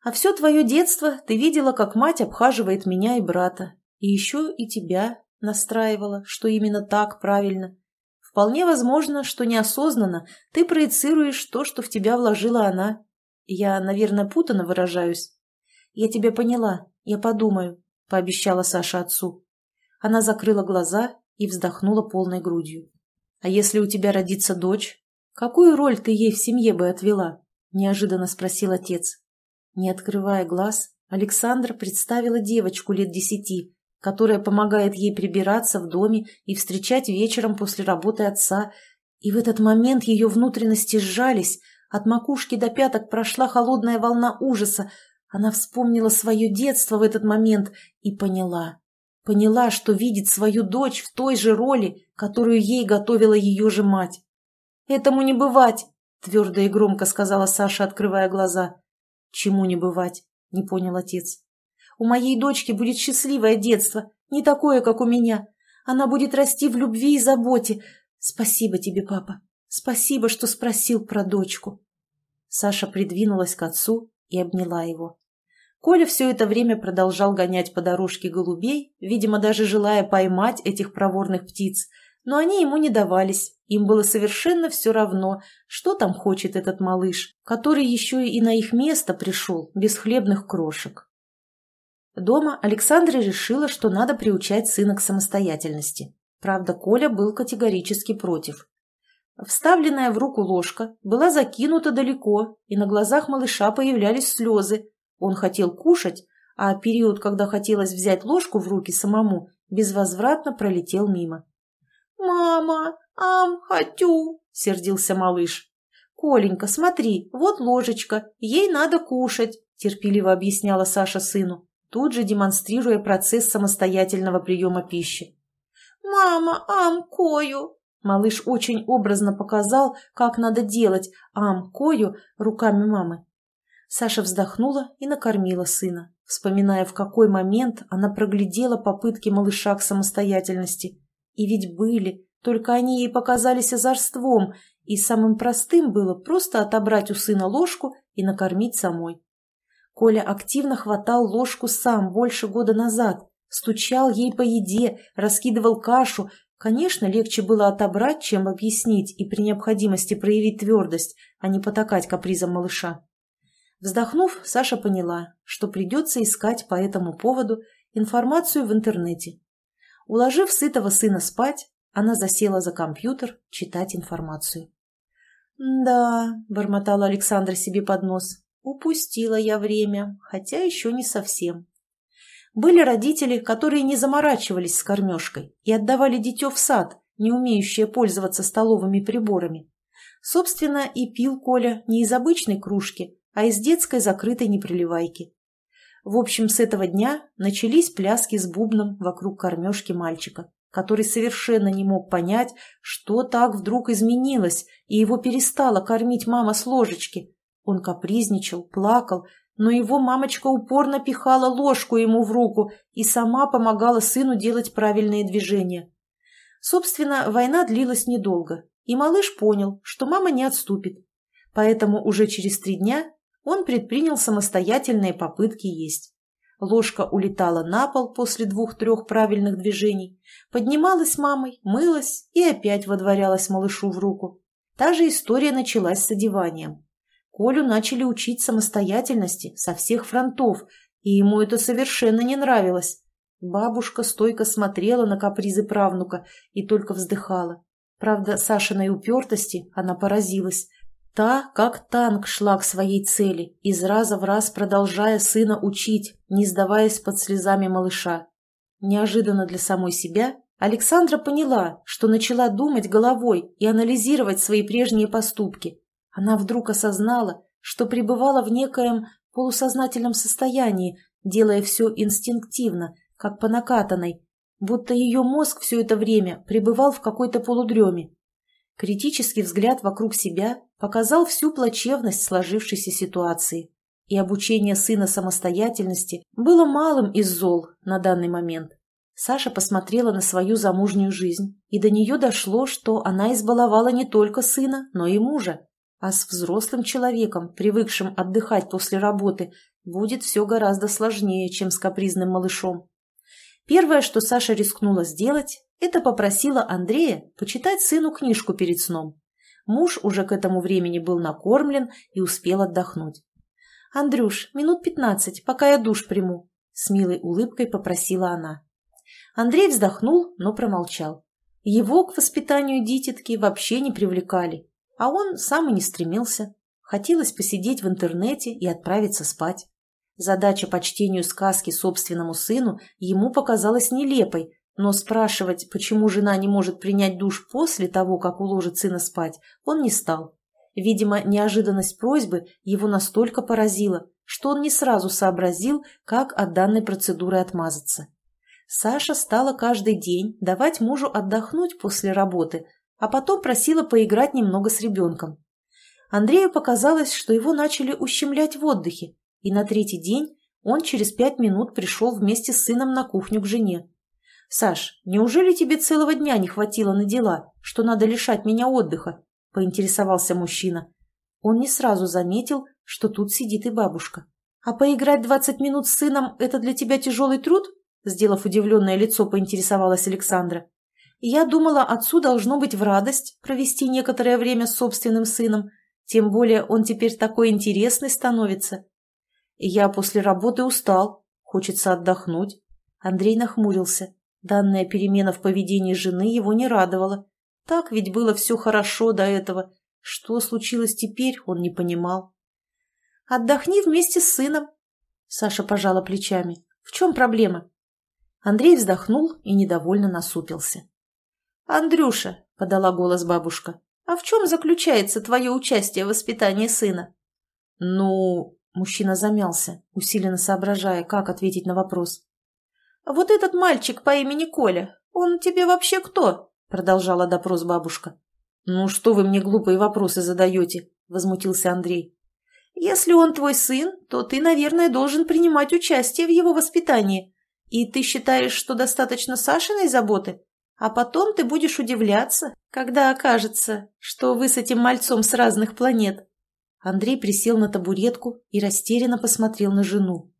Speaker 1: А все твое детство ты видела, как мать обхаживает меня и брата. И еще и тебя настраивала, что именно так правильно. Вполне возможно, что неосознанно ты проецируешь то, что в тебя вложила она. Я, наверное, путано выражаюсь. Я тебя поняла, я подумаю, пообещала Саша отцу. Она закрыла глаза и вздохнула полной грудью. «А если у тебя родится дочь? Какую роль ты ей в семье бы отвела?» – неожиданно спросил отец. Не открывая глаз, Александра представила девочку лет десяти, которая помогает ей прибираться в доме и встречать вечером после работы отца, и в этот момент ее внутренности сжались, от макушки до пяток прошла холодная волна ужаса. Она вспомнила свое детство в этот момент и поняла. Поняла, что видит свою дочь в той же роли, которую ей готовила ее же мать. «Этому не бывать!» – твердо и громко сказала Саша, открывая глаза. «Чему не бывать?» – не понял отец. «У моей дочки будет счастливое детство, не такое, как у меня. Она будет расти в любви и заботе. Спасибо тебе, папа. Спасибо, что спросил про дочку». Саша придвинулась к отцу и обняла его. Коля все это время продолжал гонять по дорожке голубей, видимо, даже желая поймать этих проворных птиц, но они ему не давались, им было совершенно все равно, что там хочет этот малыш, который еще и на их место пришел без хлебных крошек. Дома Александра решила, что надо приучать сына к самостоятельности. Правда, Коля был категорически против. Вставленная в руку ложка была закинута далеко, и на глазах малыша появлялись слезы, он хотел кушать, а период, когда хотелось взять ложку в руки самому, безвозвратно пролетел мимо. «Мама, ам, хочу!» – сердился малыш. «Коленька, смотри, вот ложечка, ей надо кушать», – терпеливо объясняла Саша сыну, тут же демонстрируя процесс самостоятельного приема пищи. «Мама, ам, кою!» Малыш очень образно показал, как надо делать ам, кою руками мамы. Саша вздохнула и накормила сына, вспоминая, в какой момент она проглядела попытки малыша к самостоятельности. И ведь были, только они ей показались озорством, и самым простым было просто отобрать у сына ложку и накормить самой. Коля активно хватал ложку сам больше года назад, стучал ей по еде, раскидывал кашу. Конечно, легче было отобрать, чем объяснить и при необходимости проявить твердость, а не потакать капризом малыша. Вздохнув, Саша поняла, что придется искать по этому поводу информацию в интернете. Уложив сытого сына спать, она засела за компьютер читать информацию. «Да», — бормотала Александра себе под нос, — «упустила я время, хотя еще не совсем». Были родители, которые не заморачивались с кормежкой и отдавали дитё в сад, не умеющее пользоваться столовыми приборами. Собственно, и пил Коля не из обычной кружки, а из детской закрытой неприливайки. В общем, с этого дня начались пляски с бубном вокруг кормежки мальчика, который совершенно не мог понять, что так вдруг изменилось, и его перестала кормить мама с ложечки. Он капризничал, плакал, но его мамочка упорно пихала ложку ему в руку и сама помогала сыну делать правильные движения. Собственно, война длилась недолго, и малыш понял, что мама не отступит. Поэтому уже через три дня он предпринял самостоятельные попытки есть. Ложка улетала на пол после двух-трех правильных движений, поднималась мамой, мылась и опять водворялась малышу в руку. Та же история началась с одеванием. Колю начали учить самостоятельности со всех фронтов, и ему это совершенно не нравилось. Бабушка стойко смотрела на капризы правнука и только вздыхала. Правда, Сашиной упертости она поразилась – Та, как танк, шла к своей цели, из раза в раз продолжая сына учить, не сдаваясь под слезами малыша. Неожиданно для самой себя Александра поняла, что начала думать головой и анализировать свои прежние поступки. Она вдруг осознала, что пребывала в некоем полусознательном состоянии, делая все инстинктивно, как по накатанной, будто ее мозг все это время пребывал в какой-то полудреме. Критический взгляд вокруг себя показал всю плачевность сложившейся ситуации, и обучение сына самостоятельности было малым из зол на данный момент. Саша посмотрела на свою замужнюю жизнь, и до нее дошло, что она избаловала не только сына, но и мужа. А с взрослым человеком, привыкшим отдыхать после работы, будет все гораздо сложнее, чем с капризным малышом. Первое, что Саша рискнула сделать, это попросила Андрея почитать сыну книжку перед сном. Муж уже к этому времени был накормлен и успел отдохнуть. «Андрюш, минут пятнадцать, пока я душ приму», — с милой улыбкой попросила она. Андрей вздохнул, но промолчал. Его к воспитанию дитятки вообще не привлекали, а он сам и не стремился. Хотелось посидеть в интернете и отправиться спать. Задача по чтению сказки собственному сыну ему показалась нелепой, но спрашивать, почему жена не может принять душ после того, как уложит сына спать, он не стал. Видимо, неожиданность просьбы его настолько поразила, что он не сразу сообразил, как от данной процедуры отмазаться. Саша стала каждый день давать мужу отдохнуть после работы, а потом просила поиграть немного с ребенком. Андрею показалось, что его начали ущемлять в отдыхе, и на третий день он через пять минут пришел вместе с сыном на кухню к жене. «Саш, неужели тебе целого дня не хватило на дела, что надо лишать меня отдыха?» – поинтересовался мужчина. Он не сразу заметил, что тут сидит и бабушка. «А поиграть двадцать минут с сыном – это для тебя тяжелый труд?» Сделав удивленное лицо, поинтересовалась Александра. «Я думала, отцу должно быть в радость провести некоторое время с собственным сыном, тем более он теперь такой интересный становится». «Я после работы устал, хочется отдохнуть». Андрей нахмурился. Данная перемена в поведении жены его не радовала. Так ведь было все хорошо до этого. Что случилось теперь, он не понимал. «Отдохни вместе с сыном», — Саша пожала плечами. «В чем проблема?» Андрей вздохнул и недовольно насупился. «Андрюша», — подала голос бабушка, — «а в чем заключается твое участие в воспитании сына?» «Ну...» — мужчина замялся, усиленно соображая, как ответить на вопрос. «Вот этот мальчик по имени Коля, он тебе вообще кто?» – продолжала допрос бабушка. «Ну что вы мне глупые вопросы задаете?» – возмутился Андрей. «Если он твой сын, то ты, наверное, должен принимать участие в его воспитании. И ты считаешь, что достаточно Сашиной заботы? А потом ты будешь удивляться, когда окажется, что вы с этим мальцом с разных планет». Андрей присел на табуретку и растерянно посмотрел на жену.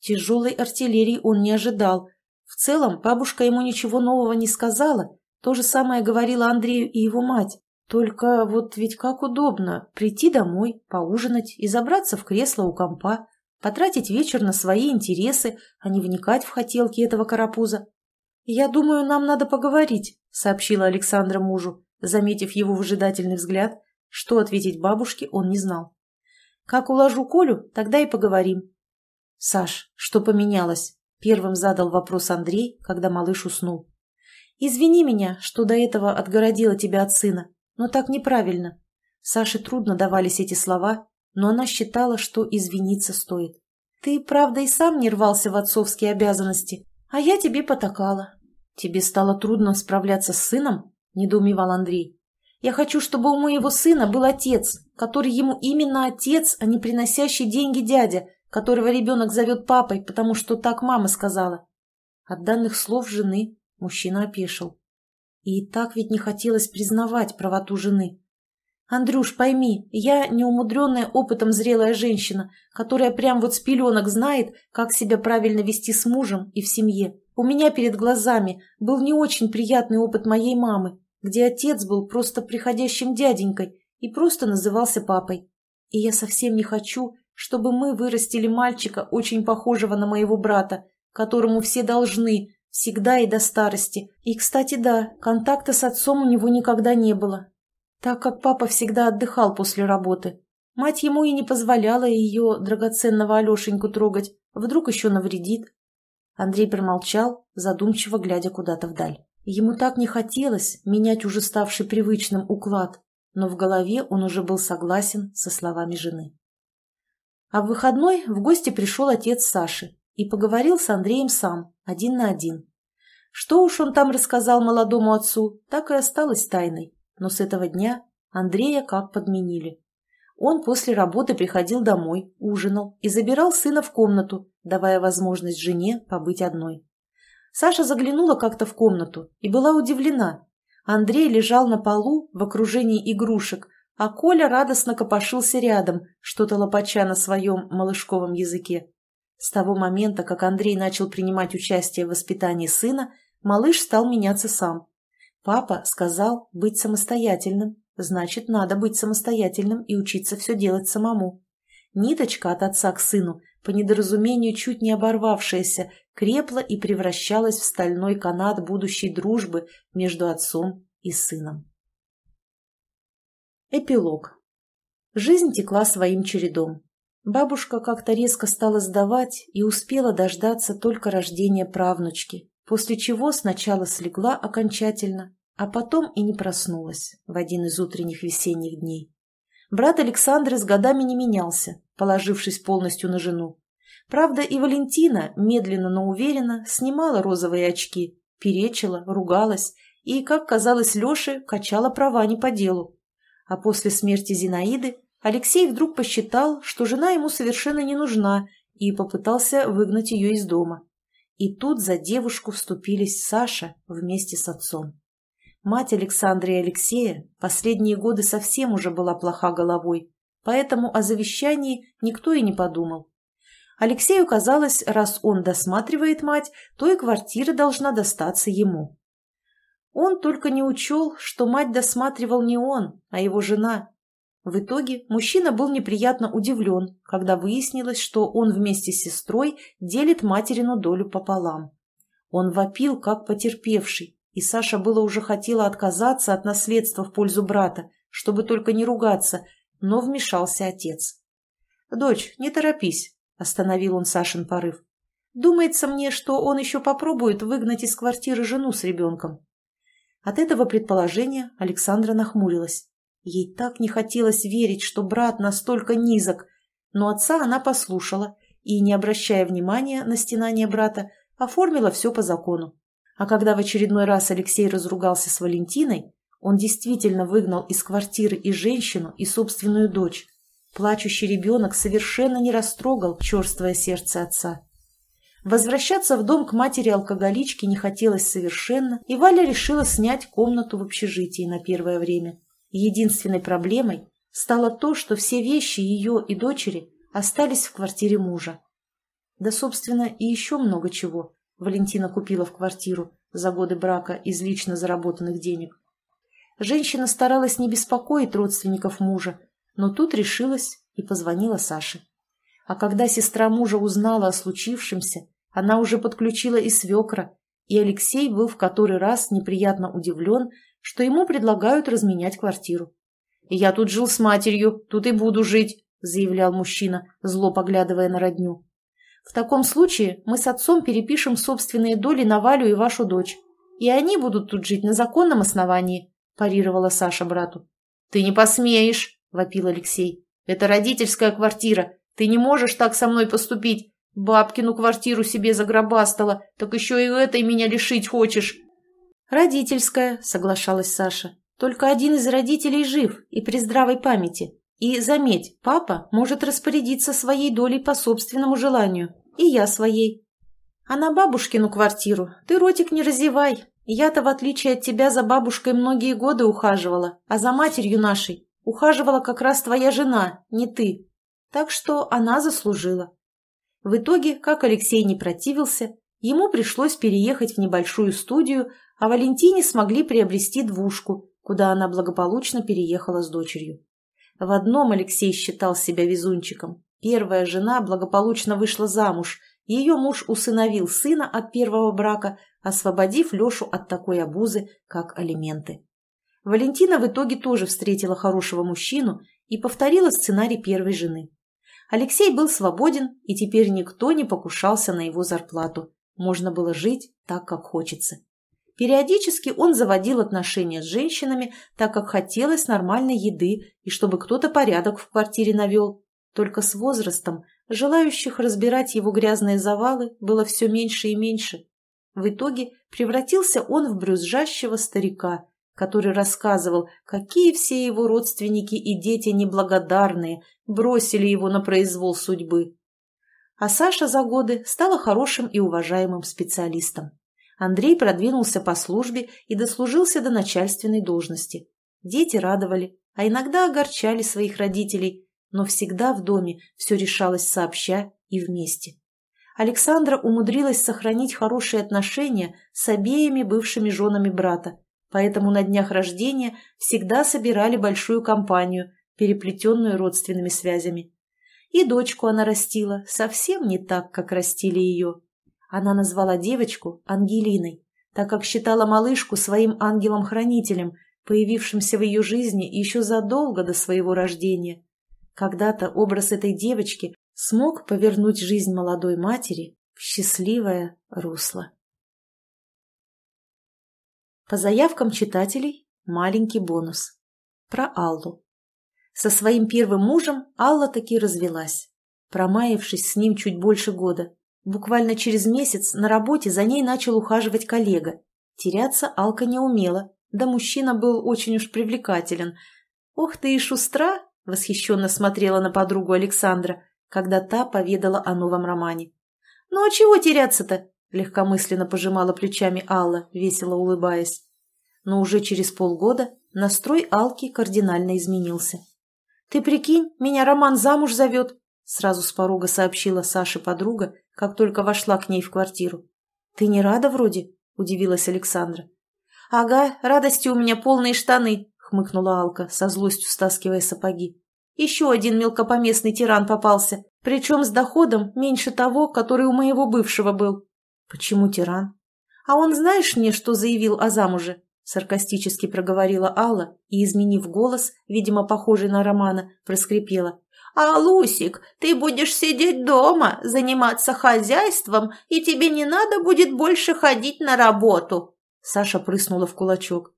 Speaker 1: Тяжелой артиллерии он не ожидал. В целом, бабушка ему ничего нового не сказала. То же самое говорила Андрею и его мать. Только вот ведь как удобно прийти домой, поужинать и забраться в кресло у компа, потратить вечер на свои интересы, а не вникать в хотелки этого карапуза. «Я думаю, нам надо поговорить», — сообщила Александра мужу, заметив его выжидательный взгляд. Что ответить бабушке, он не знал. «Как уложу Колю, тогда и поговорим. «Саш, что поменялось?» – первым задал вопрос Андрей, когда малыш уснул. «Извини меня, что до этого отгородила тебя от сына, но так неправильно». Саше трудно давались эти слова, но она считала, что извиниться стоит. «Ты, правда, и сам не рвался в отцовские обязанности, а я тебе потакала». «Тебе стало трудно справляться с сыном?» – недоумевал Андрей. «Я хочу, чтобы у моего сына был отец, который ему именно отец, а не приносящий деньги дядя, которого ребенок зовет папой, потому что так мама сказала. От данных слов жены мужчина опешил. И так ведь не хотелось признавать правоту жены. «Андрюш, пойми, я неумудренная опытом зрелая женщина, которая прям вот с пеленок знает, как себя правильно вести с мужем и в семье. У меня перед глазами был не очень приятный опыт моей мамы, где отец был просто приходящим дяденькой и просто назывался папой. И я совсем не хочу, чтобы мы вырастили мальчика, очень похожего на моего брата, которому все должны, всегда и до старости. И, кстати, да, контакта с отцом у него никогда не было, так как папа всегда отдыхал после работы. Мать ему и не позволяла ее драгоценного Алешеньку трогать, вдруг еще навредит. Андрей промолчал, задумчиво глядя куда-то вдаль. Ему так не хотелось менять уже ставший привычным уклад, но в голове он уже был согласен со словами жены. А в выходной в гости пришел отец Саши и поговорил с Андреем сам, один на один. Что уж он там рассказал молодому отцу, так и осталось тайной. Но с этого дня Андрея как подменили. Он после работы приходил домой, ужинал и забирал сына в комнату, давая возможность жене побыть одной. Саша заглянула как-то в комнату и была удивлена. Андрей лежал на полу в окружении игрушек, а Коля радостно копошился рядом, что-то лопача на своем малышковом языке. С того момента, как Андрей начал принимать участие в воспитании сына, малыш стал меняться сам. Папа сказал быть самостоятельным, значит, надо быть самостоятельным и учиться все делать самому. Ниточка от отца к сыну, по недоразумению чуть не оборвавшаяся, крепла и превращалась в стальной канат будущей дружбы между отцом и сыном. Эпилог. Жизнь текла своим чередом. Бабушка как-то резко стала сдавать и успела дождаться только рождения правнучки, после чего сначала слегла окончательно, а потом и не проснулась в один из утренних весенних дней. Брат Александры с годами не менялся, положившись полностью на жену. Правда, и Валентина медленно, но уверенно снимала розовые очки, перечила, ругалась и, как казалось Леше, качала права не по делу. А после смерти Зинаиды Алексей вдруг посчитал, что жена ему совершенно не нужна, и попытался выгнать ее из дома. И тут за девушку вступились Саша вместе с отцом. Мать Александра и Алексея последние годы совсем уже была плоха головой, поэтому о завещании никто и не подумал. Алексею казалось, раз он досматривает мать, то и квартира должна достаться ему. Он только не учел, что мать досматривал не он, а его жена. В итоге мужчина был неприятно удивлен, когда выяснилось, что он вместе с сестрой делит материну долю пополам. Он вопил, как потерпевший, и Саша было уже хотела отказаться от наследства в пользу брата, чтобы только не ругаться, но вмешался отец. «Дочь, не торопись», – остановил он Сашин порыв. «Думается мне, что он еще попробует выгнать из квартиры жену с ребенком. От этого предположения Александра нахмурилась. Ей так не хотелось верить, что брат настолько низок, но отца она послушала и, не обращая внимания на стенание брата, оформила все по закону. А когда в очередной раз Алексей разругался с Валентиной, он действительно выгнал из квартиры и женщину, и собственную дочь. Плачущий ребенок совершенно не растрогал черствое сердце отца. Возвращаться в дом к матери-алкоголичке не хотелось совершенно, и Валя решила снять комнату в общежитии на первое время. Единственной проблемой стало то, что все вещи ее и дочери остались в квартире мужа. Да, собственно, и еще много чего Валентина купила в квартиру за годы брака из лично заработанных денег. Женщина старалась не беспокоить родственников мужа, но тут решилась и позвонила Саше. А когда сестра мужа узнала о случившемся, она уже подключила и свекра, и Алексей был в который раз неприятно удивлен, что ему предлагают разменять квартиру. «Я тут жил с матерью, тут и буду жить», — заявлял мужчина, зло поглядывая на родню. «В таком случае мы с отцом перепишем собственные доли на Валю и вашу дочь, и они будут тут жить на законном основании», — парировала Саша брату. «Ты не посмеешь», — вопил Алексей. «Это родительская квартира, ты не можешь так со мной поступить. Бабкину квартиру себе загробастала, так еще и этой меня лишить хочешь». «Родительская», — соглашалась Саша. «Только один из родителей жив и при здравой памяти. И, заметь, папа может распорядиться своей долей по собственному желанию, и я своей. А на бабушкину квартиру ты ротик не разевай. Я-то, в отличие от тебя, за бабушкой многие годы ухаживала, а за матерью нашей ухаживала как раз твоя жена, не ты так что она заслужила. В итоге, как Алексей не противился, ему пришлось переехать в небольшую студию, а Валентине смогли приобрести двушку, куда она благополучно переехала с дочерью. В одном Алексей считал себя везунчиком. Первая жена благополучно вышла замуж, ее муж усыновил сына от первого брака, освободив Лешу от такой обузы, как алименты. Валентина в итоге тоже встретила хорошего мужчину и повторила сценарий первой жены. Алексей был свободен, и теперь никто не покушался на его зарплату. Можно было жить так, как хочется. Периодически он заводил отношения с женщинами, так как хотелось нормальной еды и чтобы кто-то порядок в квартире навел. Только с возрастом желающих разбирать его грязные завалы было все меньше и меньше. В итоге превратился он в брюзжащего старика, который рассказывал, какие все его родственники и дети неблагодарные, бросили его на произвол судьбы. А Саша за годы стала хорошим и уважаемым специалистом. Андрей продвинулся по службе и дослужился до начальственной должности. Дети радовали, а иногда огорчали своих родителей, но всегда в доме все решалось сообща и вместе. Александра умудрилась сохранить хорошие отношения с обеими бывшими женами брата, поэтому на днях рождения всегда собирали большую компанию, переплетенную родственными связями. И дочку она растила совсем не так, как растили ее. Она назвала девочку Ангелиной, так как считала малышку своим ангелом-хранителем, появившимся в ее жизни еще задолго до своего рождения. Когда-то образ этой девочки смог повернуть жизнь молодой матери в счастливое русло. По заявкам читателей маленький бонус. Про Аллу. Со своим первым мужем Алла таки развелась, промаявшись с ним чуть больше года. Буквально через месяц на работе за ней начал ухаживать коллега. Теряться Алка не умела, да мужчина был очень уж привлекателен. «Ох ты и шустра!» – восхищенно смотрела на подругу Александра, когда та поведала о новом романе. «Ну а чего теряться-то? — легкомысленно пожимала плечами Алла, весело улыбаясь. Но уже через полгода настрой Алки кардинально изменился. «Ты прикинь, меня Роман замуж зовет!» — сразу с порога сообщила Саше подруга, как только вошла к ней в квартиру. «Ты не рада вроде?» — удивилась Александра. «Ага, радости у меня полные штаны!» — хмыкнула Алка, со злостью стаскивая сапоги. «Еще один мелкопоместный тиран попался, причем с доходом меньше того, который у моего бывшего был. «Почему тиран?» «А он знаешь мне, что заявил о замуже?» Саркастически проговорила Алла и, изменив голос, видимо, похожий на Романа, проскрипела. «А, Лусик, ты будешь сидеть дома, заниматься хозяйством, и тебе не надо будет больше ходить на работу!» Саша прыснула в кулачок.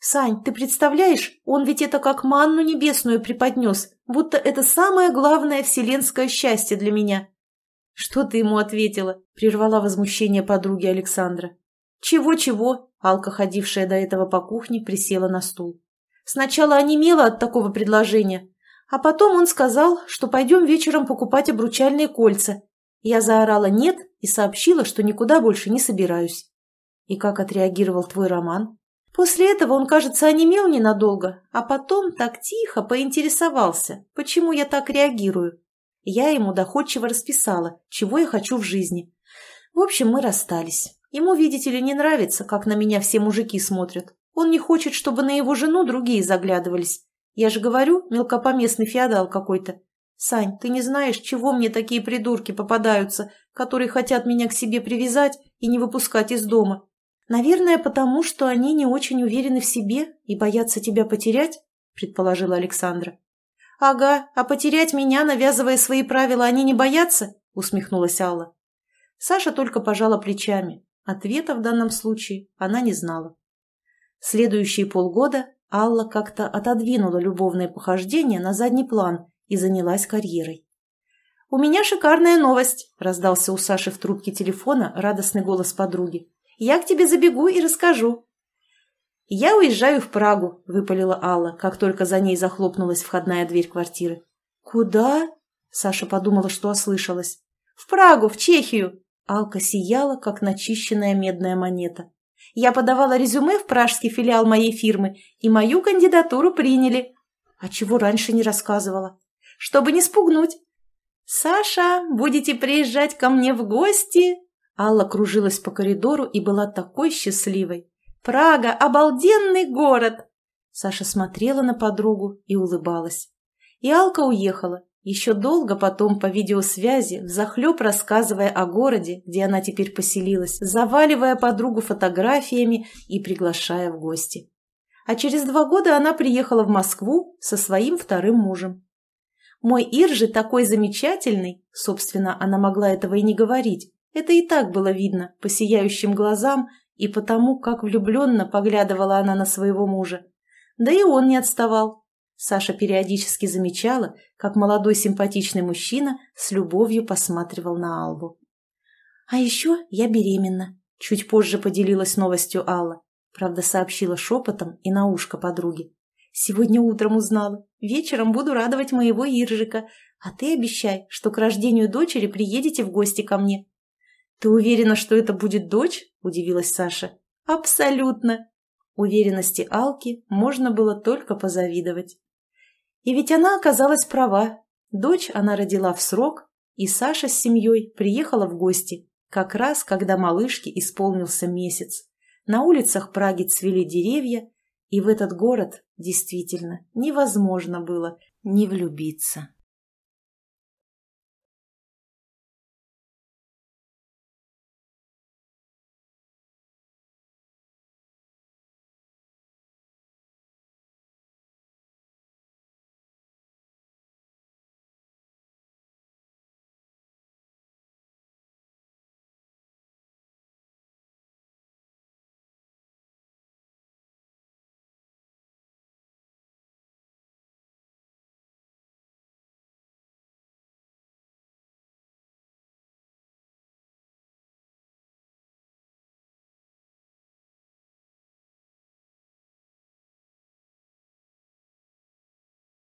Speaker 1: «Сань, ты представляешь, он ведь это как манну небесную преподнес, будто это самое главное вселенское счастье для меня!» «Что ты ему ответила?» – прервала возмущение подруги Александра. «Чего-чего?» – Алка, ходившая до этого по кухне, присела на стул. «Сначала онемела от такого предложения, а потом он сказал, что пойдем вечером покупать обручальные кольца. Я заорала «нет» и сообщила, что никуда больше не собираюсь. И как отреагировал твой роман? После этого он, кажется, онемел ненадолго, а потом так тихо поинтересовался, почему я так реагирую. Я ему доходчиво расписала, чего я хочу в жизни. В общем, мы расстались. Ему, видите ли, не нравится, как на меня все мужики смотрят. Он не хочет, чтобы на его жену другие заглядывались. Я же говорю, мелкопоместный феодал какой-то. Сань, ты не знаешь, чего мне такие придурки попадаются, которые хотят меня к себе привязать и не выпускать из дома. Наверное, потому что они не очень уверены в себе и боятся тебя потерять, предположила Александра. «Ага, а потерять меня, навязывая свои правила, они не боятся?» – усмехнулась Алла. Саша только пожала плечами. Ответа в данном случае она не знала. Следующие полгода Алла как-то отодвинула любовное похождение на задний план и занялась карьерой. «У меня шикарная новость!» – раздался у Саши в трубке телефона радостный голос подруги. «Я к тебе забегу и расскажу. «Я уезжаю в Прагу», — выпалила Алла, как только за ней захлопнулась входная дверь квартиры. «Куда?» — Саша подумала, что ослышалась. «В Прагу, в Чехию!» Алка сияла, как начищенная медная монета. «Я подавала резюме в пражский филиал моей фирмы, и мою кандидатуру приняли». «А чего раньше не рассказывала?» «Чтобы не спугнуть». «Саша, будете приезжать ко мне в гости?» Алла кружилась по коридору и была такой счастливой, Прага – обалденный город!» Саша смотрела на подругу и улыбалась. И Алка уехала, еще долго потом по видеосвязи, взахлеб рассказывая о городе, где она теперь поселилась, заваливая подругу фотографиями и приглашая в гости. А через два года она приехала в Москву со своим вторым мужем. «Мой Ир же такой замечательный!» Собственно, она могла этого и не говорить. Это и так было видно по сияющим глазам и потому, как влюбленно поглядывала она на своего мужа. Да и он не отставал. Саша периодически замечала, как молодой симпатичный мужчина с любовью посматривал на Аллу. «А еще я беременна», — чуть позже поделилась новостью Алла. Правда, сообщила шепотом и на ушко подруги. «Сегодня утром узнала. Вечером буду радовать моего Иржика. А ты обещай, что к рождению дочери приедете в гости ко мне». «Ты уверена, что это будет дочь?» – удивилась Саша. «Абсолютно!» Уверенности Алки можно было только позавидовать. И ведь она оказалась права. Дочь она родила в срок, и Саша с семьей приехала в гости, как раз когда малышке исполнился месяц. На улицах Праги цвели деревья, и в этот город действительно невозможно было не влюбиться.